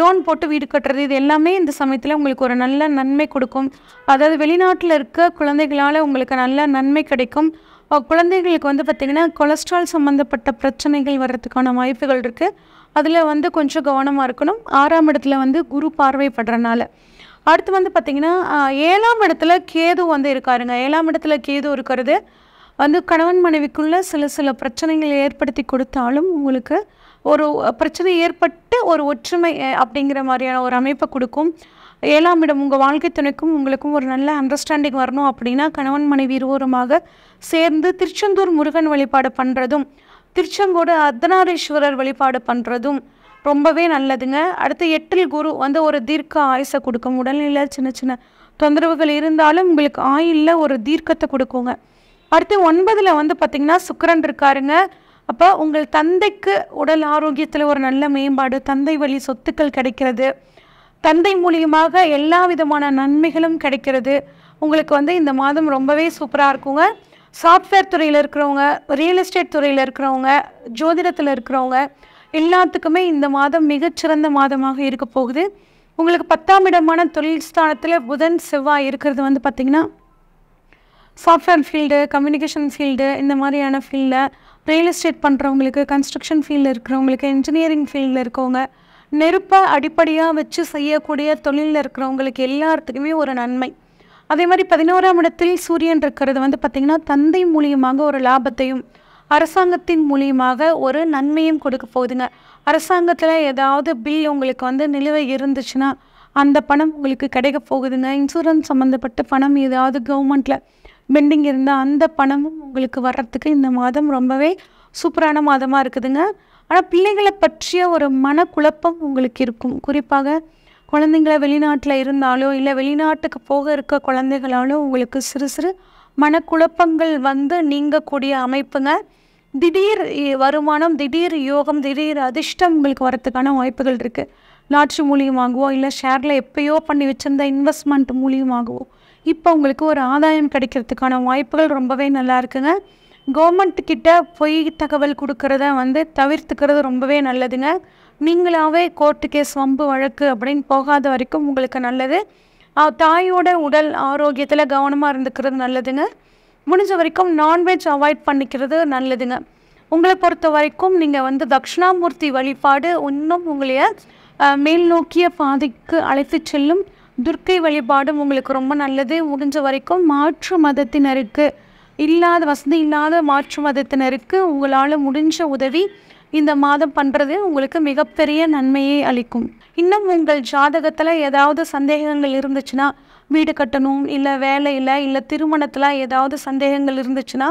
லோன் போட்டு வீடு கட்டுறது இது எல்லாமே இந்த சமயத்தில் உங்களுக்கு ஒரு நல்ல நன்மை கொடுக்கும் அதாவது வெளிநாட்டில் இருக்க குழந்தைகளால் உங்களுக்கு நல்ல நன்மை கிடைக்கும் குழந்தைகளுக்கு வந்து பார்த்திங்கன்னா கொலஸ்ட்ரால் சம்மந்தப்பட்ட பிரச்சனைகள் வர்றதுக்கான வாய்ப்புகள் இருக்குது அதில் வந்து கொஞ்சம் கவனமாக இருக்கணும் ஆறாம் இடத்துல வந்து குரு பார்வைப்படுறனால அடுத்து வந்து பார்த்திங்கன்னா ஏழாம் இடத்துல கேது வந்து இருக்காருங்க ஏழாம் இடத்துல கேது இருக்கிறது வந்து கணவன் மனைவிக்குள்ளே சில சில பிரச்சனைகளை ஏற்படுத்தி கொடுத்தாலும் உங்களுக்கு ஒரு பிரச்சனை ஏற்பட்டு ஒரு ஒற்றுமை அப்படிங்கிற மாதிரியான ஒரு அமைப்பை கொடுக்கும் ஏழாம் இடம் உங்கள் வாழ்க்கை துணைக்கும் உங்களுக்கும் ஒரு நல்ல அண்டர்ஸ்டாண்டிங் வரணும் அப்படின்னா கணவன் மனைவி இருவருமாக சேர்ந்து திருச்செந்தூர் முருகன் வழிபாடு பண்ணுறதும் திருச்செங்கோடு அர்த்தநாரீஸ்வரர் வழிபாடு பண்ணுறதும் ரொம்பவே நல்லதுங்க அடுத்து எட்டில் குரு வந்து ஒரு தீர்க்க ஆயுசை கொடுக்கும் உடல்நிலை சின்ன சின்ன தொந்தரவுகள் இருந்தாலும் உங்களுக்கு ஆயிலில் ஒரு தீர்க்கத்தை கொடுக்குங்க அடுத்து ஒன்பதில் வந்து பார்த்திங்கன்னா சுக்கரன் இருக்காருங்க அப்போ உங்கள் தந்தைக்கு உடல் ஆரோக்கியத்தில் ஒரு நல்ல மேம்பாடு தந்தை வழி சொத்துக்கள் கிடைக்கிறது தந்தை மூலியமாக எல்லா விதமான நன்மைகளும் கிடைக்கிறது உங்களுக்கு வந்து இந்த மாதம் ரொம்பவே சூப்பராக இருக்குங்க சாஃப்ட்வேர் துறையில் இருக்கிறவங்க ரியல் எஸ்டேட் துறையில் இருக்கிறவங்க ஜோதிடத்தில் இருக்கிறவங்க எல்லாத்துக்குமே இந்த மாதம் மிகச்சிறந்த மாதமாக இருக்க போகுது உங்களுக்கு பத்தாம் இடமான தொழில் ஸ்தானத்தில் புதன் செவ்வாய் இருக்கிறது வந்து பார்த்திங்கன்னா சாஃப்ட்வேர் ஃபீல்டு கம்யூனிகேஷன் ஃபீல்டு இந்த மாதிரியான ஃபீல்டில் ரியல் எஸ்டேட் பண்ணுறவங்களுக்கு கன்ஸ்ட்ரக்ஷன் ஃபீல்டில் இருக்கிறவங்களுக்கு இன்ஜினியரிங் ஃபீல்டில் இருக்கவங்க நெருப்பை அடிப்படையாக வச்சு செய்யக்கூடிய தொழிலில் இருக்கிறவங்களுக்கு எல்லாத்துக்குமே ஒரு நன்மை அதே மாதிரி பதினோராம் இடத்தில் சூரியன் இருக்கிறது வந்து பார்த்திங்கன்னா தந்தை மூலியமாக ஒரு லாபத்தையும் அரசாங்கத்தின் மூலியமாக ஒரு நன்மையும் கொடுக்க போகுதுங்க அரசாங்கத்தில் ஏதாவது பில் உங்களுக்கு வந்து நிலுவை இருந்துச்சுன்னா அந்த பணம் உங்களுக்கு கிடைக்க போகுதுங்க இன்சூரன்ஸ் சம்மந்தப்பட்ட பணம் ஏதாவது கவர்மெண்ட்டில் பெண்டிங் இருந்தால் அந்த பணமும் உங்களுக்கு வர்றதுக்கு இந்த மாதம் ரொம்பவே சூப்பரான மாதமாக இருக்குதுங்க ஆனால் பிள்ளைகளை பற்றிய ஒரு மனக்குழப்பம் உங்களுக்கு இருக்கும் குறிப்பாக குழந்தைங்கள வெளிநாட்டில் இருந்தாலோ இல்லை வெளிநாட்டுக்கு போக இருக்க குழந்தைகளாலோ உங்களுக்கு சிறு சிறு மனக்குழப்பங்கள் வந்து நீங்கக்கூடிய அமைப்புங்க திடீர் வருமானம் திடீர் யோகம் திடீர் அதிர்ஷ்டம் உங்களுக்கு வரத்துக்கான வாய்ப்புகள் இருக்குது லாட்ரி மூலியமாகவோ இல்லை ஷேரில் எப்பயோ பண்ணி வச்சுருந்த இன்வெஸ்ட்மெண்ட் மூலியமாகவோ இப்போ உங்களுக்கு ஒரு ஆதாயம் கிடைக்கிறதுக்கான வாய்ப்புகள் ரொம்பவே நல்லா இருக்குங்க கவர்மெண்ட்டுக்கிட்ட பொய் தகவல் கொடுக்கறத வந்து தவிர்த்துக்கிறது ரொம்பவே நல்லதுங்க நீங்களாவே கோர்ட்டு கேஸ் வம்பு வழக்கு அப்படின்னு போகாத வரைக்கும் உங்களுக்கு நல்லது தாயோட உடல் ஆரோக்கியத்தில் கவனமாக இருந்துக்கிறது நல்லதுங்க முடிஞ்ச வரைக்கும் நான்வெஜ் அவாய்ட் பண்ணிக்கிறது நல்லதுங்க உங்களை பொறுத்த வரைக்கும் நீங்கள் வந்து தக்ஷணாமூர்த்தி வழிபாடு இன்னும் உங்களைய மேல் நோக்கிய பாதைக்கு அழைத்து செல்லும் துர்க்கை வழிபாடும் உங்களுக்கு ரொம்ப நல்லது முடிஞ்ச வரைக்கும் மாற்று மதத்தினருக்கு இல்லாத வசதி இல்லாத மாற்று மதத்தினருக்கு உங்களால் முடிஞ்ச உதவி இந்த மாதம் பண்ணுறது உங்களுக்கு மிகப்பெரிய நன்மையை அளிக்கும் இன்னும் உங்கள் ஜாதகத்தில் ஏதாவது சந்தேகங்கள் இருந்துச்சுன்னா வீடு கட்டணும் இல்லை வேலையில் இல்லை திருமணத்தில் ஏதாவது சந்தேகங்கள் இருந்துச்சுன்னா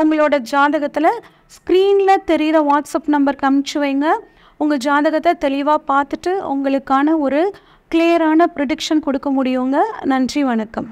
உங்களோட ஜாதகத்தில் ஸ்க்ரீனில் தெரிகிற வாட்ஸ்அப் நம்பருக்கு அமுச்சு வைங்க உங்கள் ஜாதகத்தை தெளிவாக பார்த்துட்டு உங்களுக்கான ஒரு கிளியரான ப்ரிடிக்ஷன் கொடுக்க முடியுங்க நன்றி வணக்கம்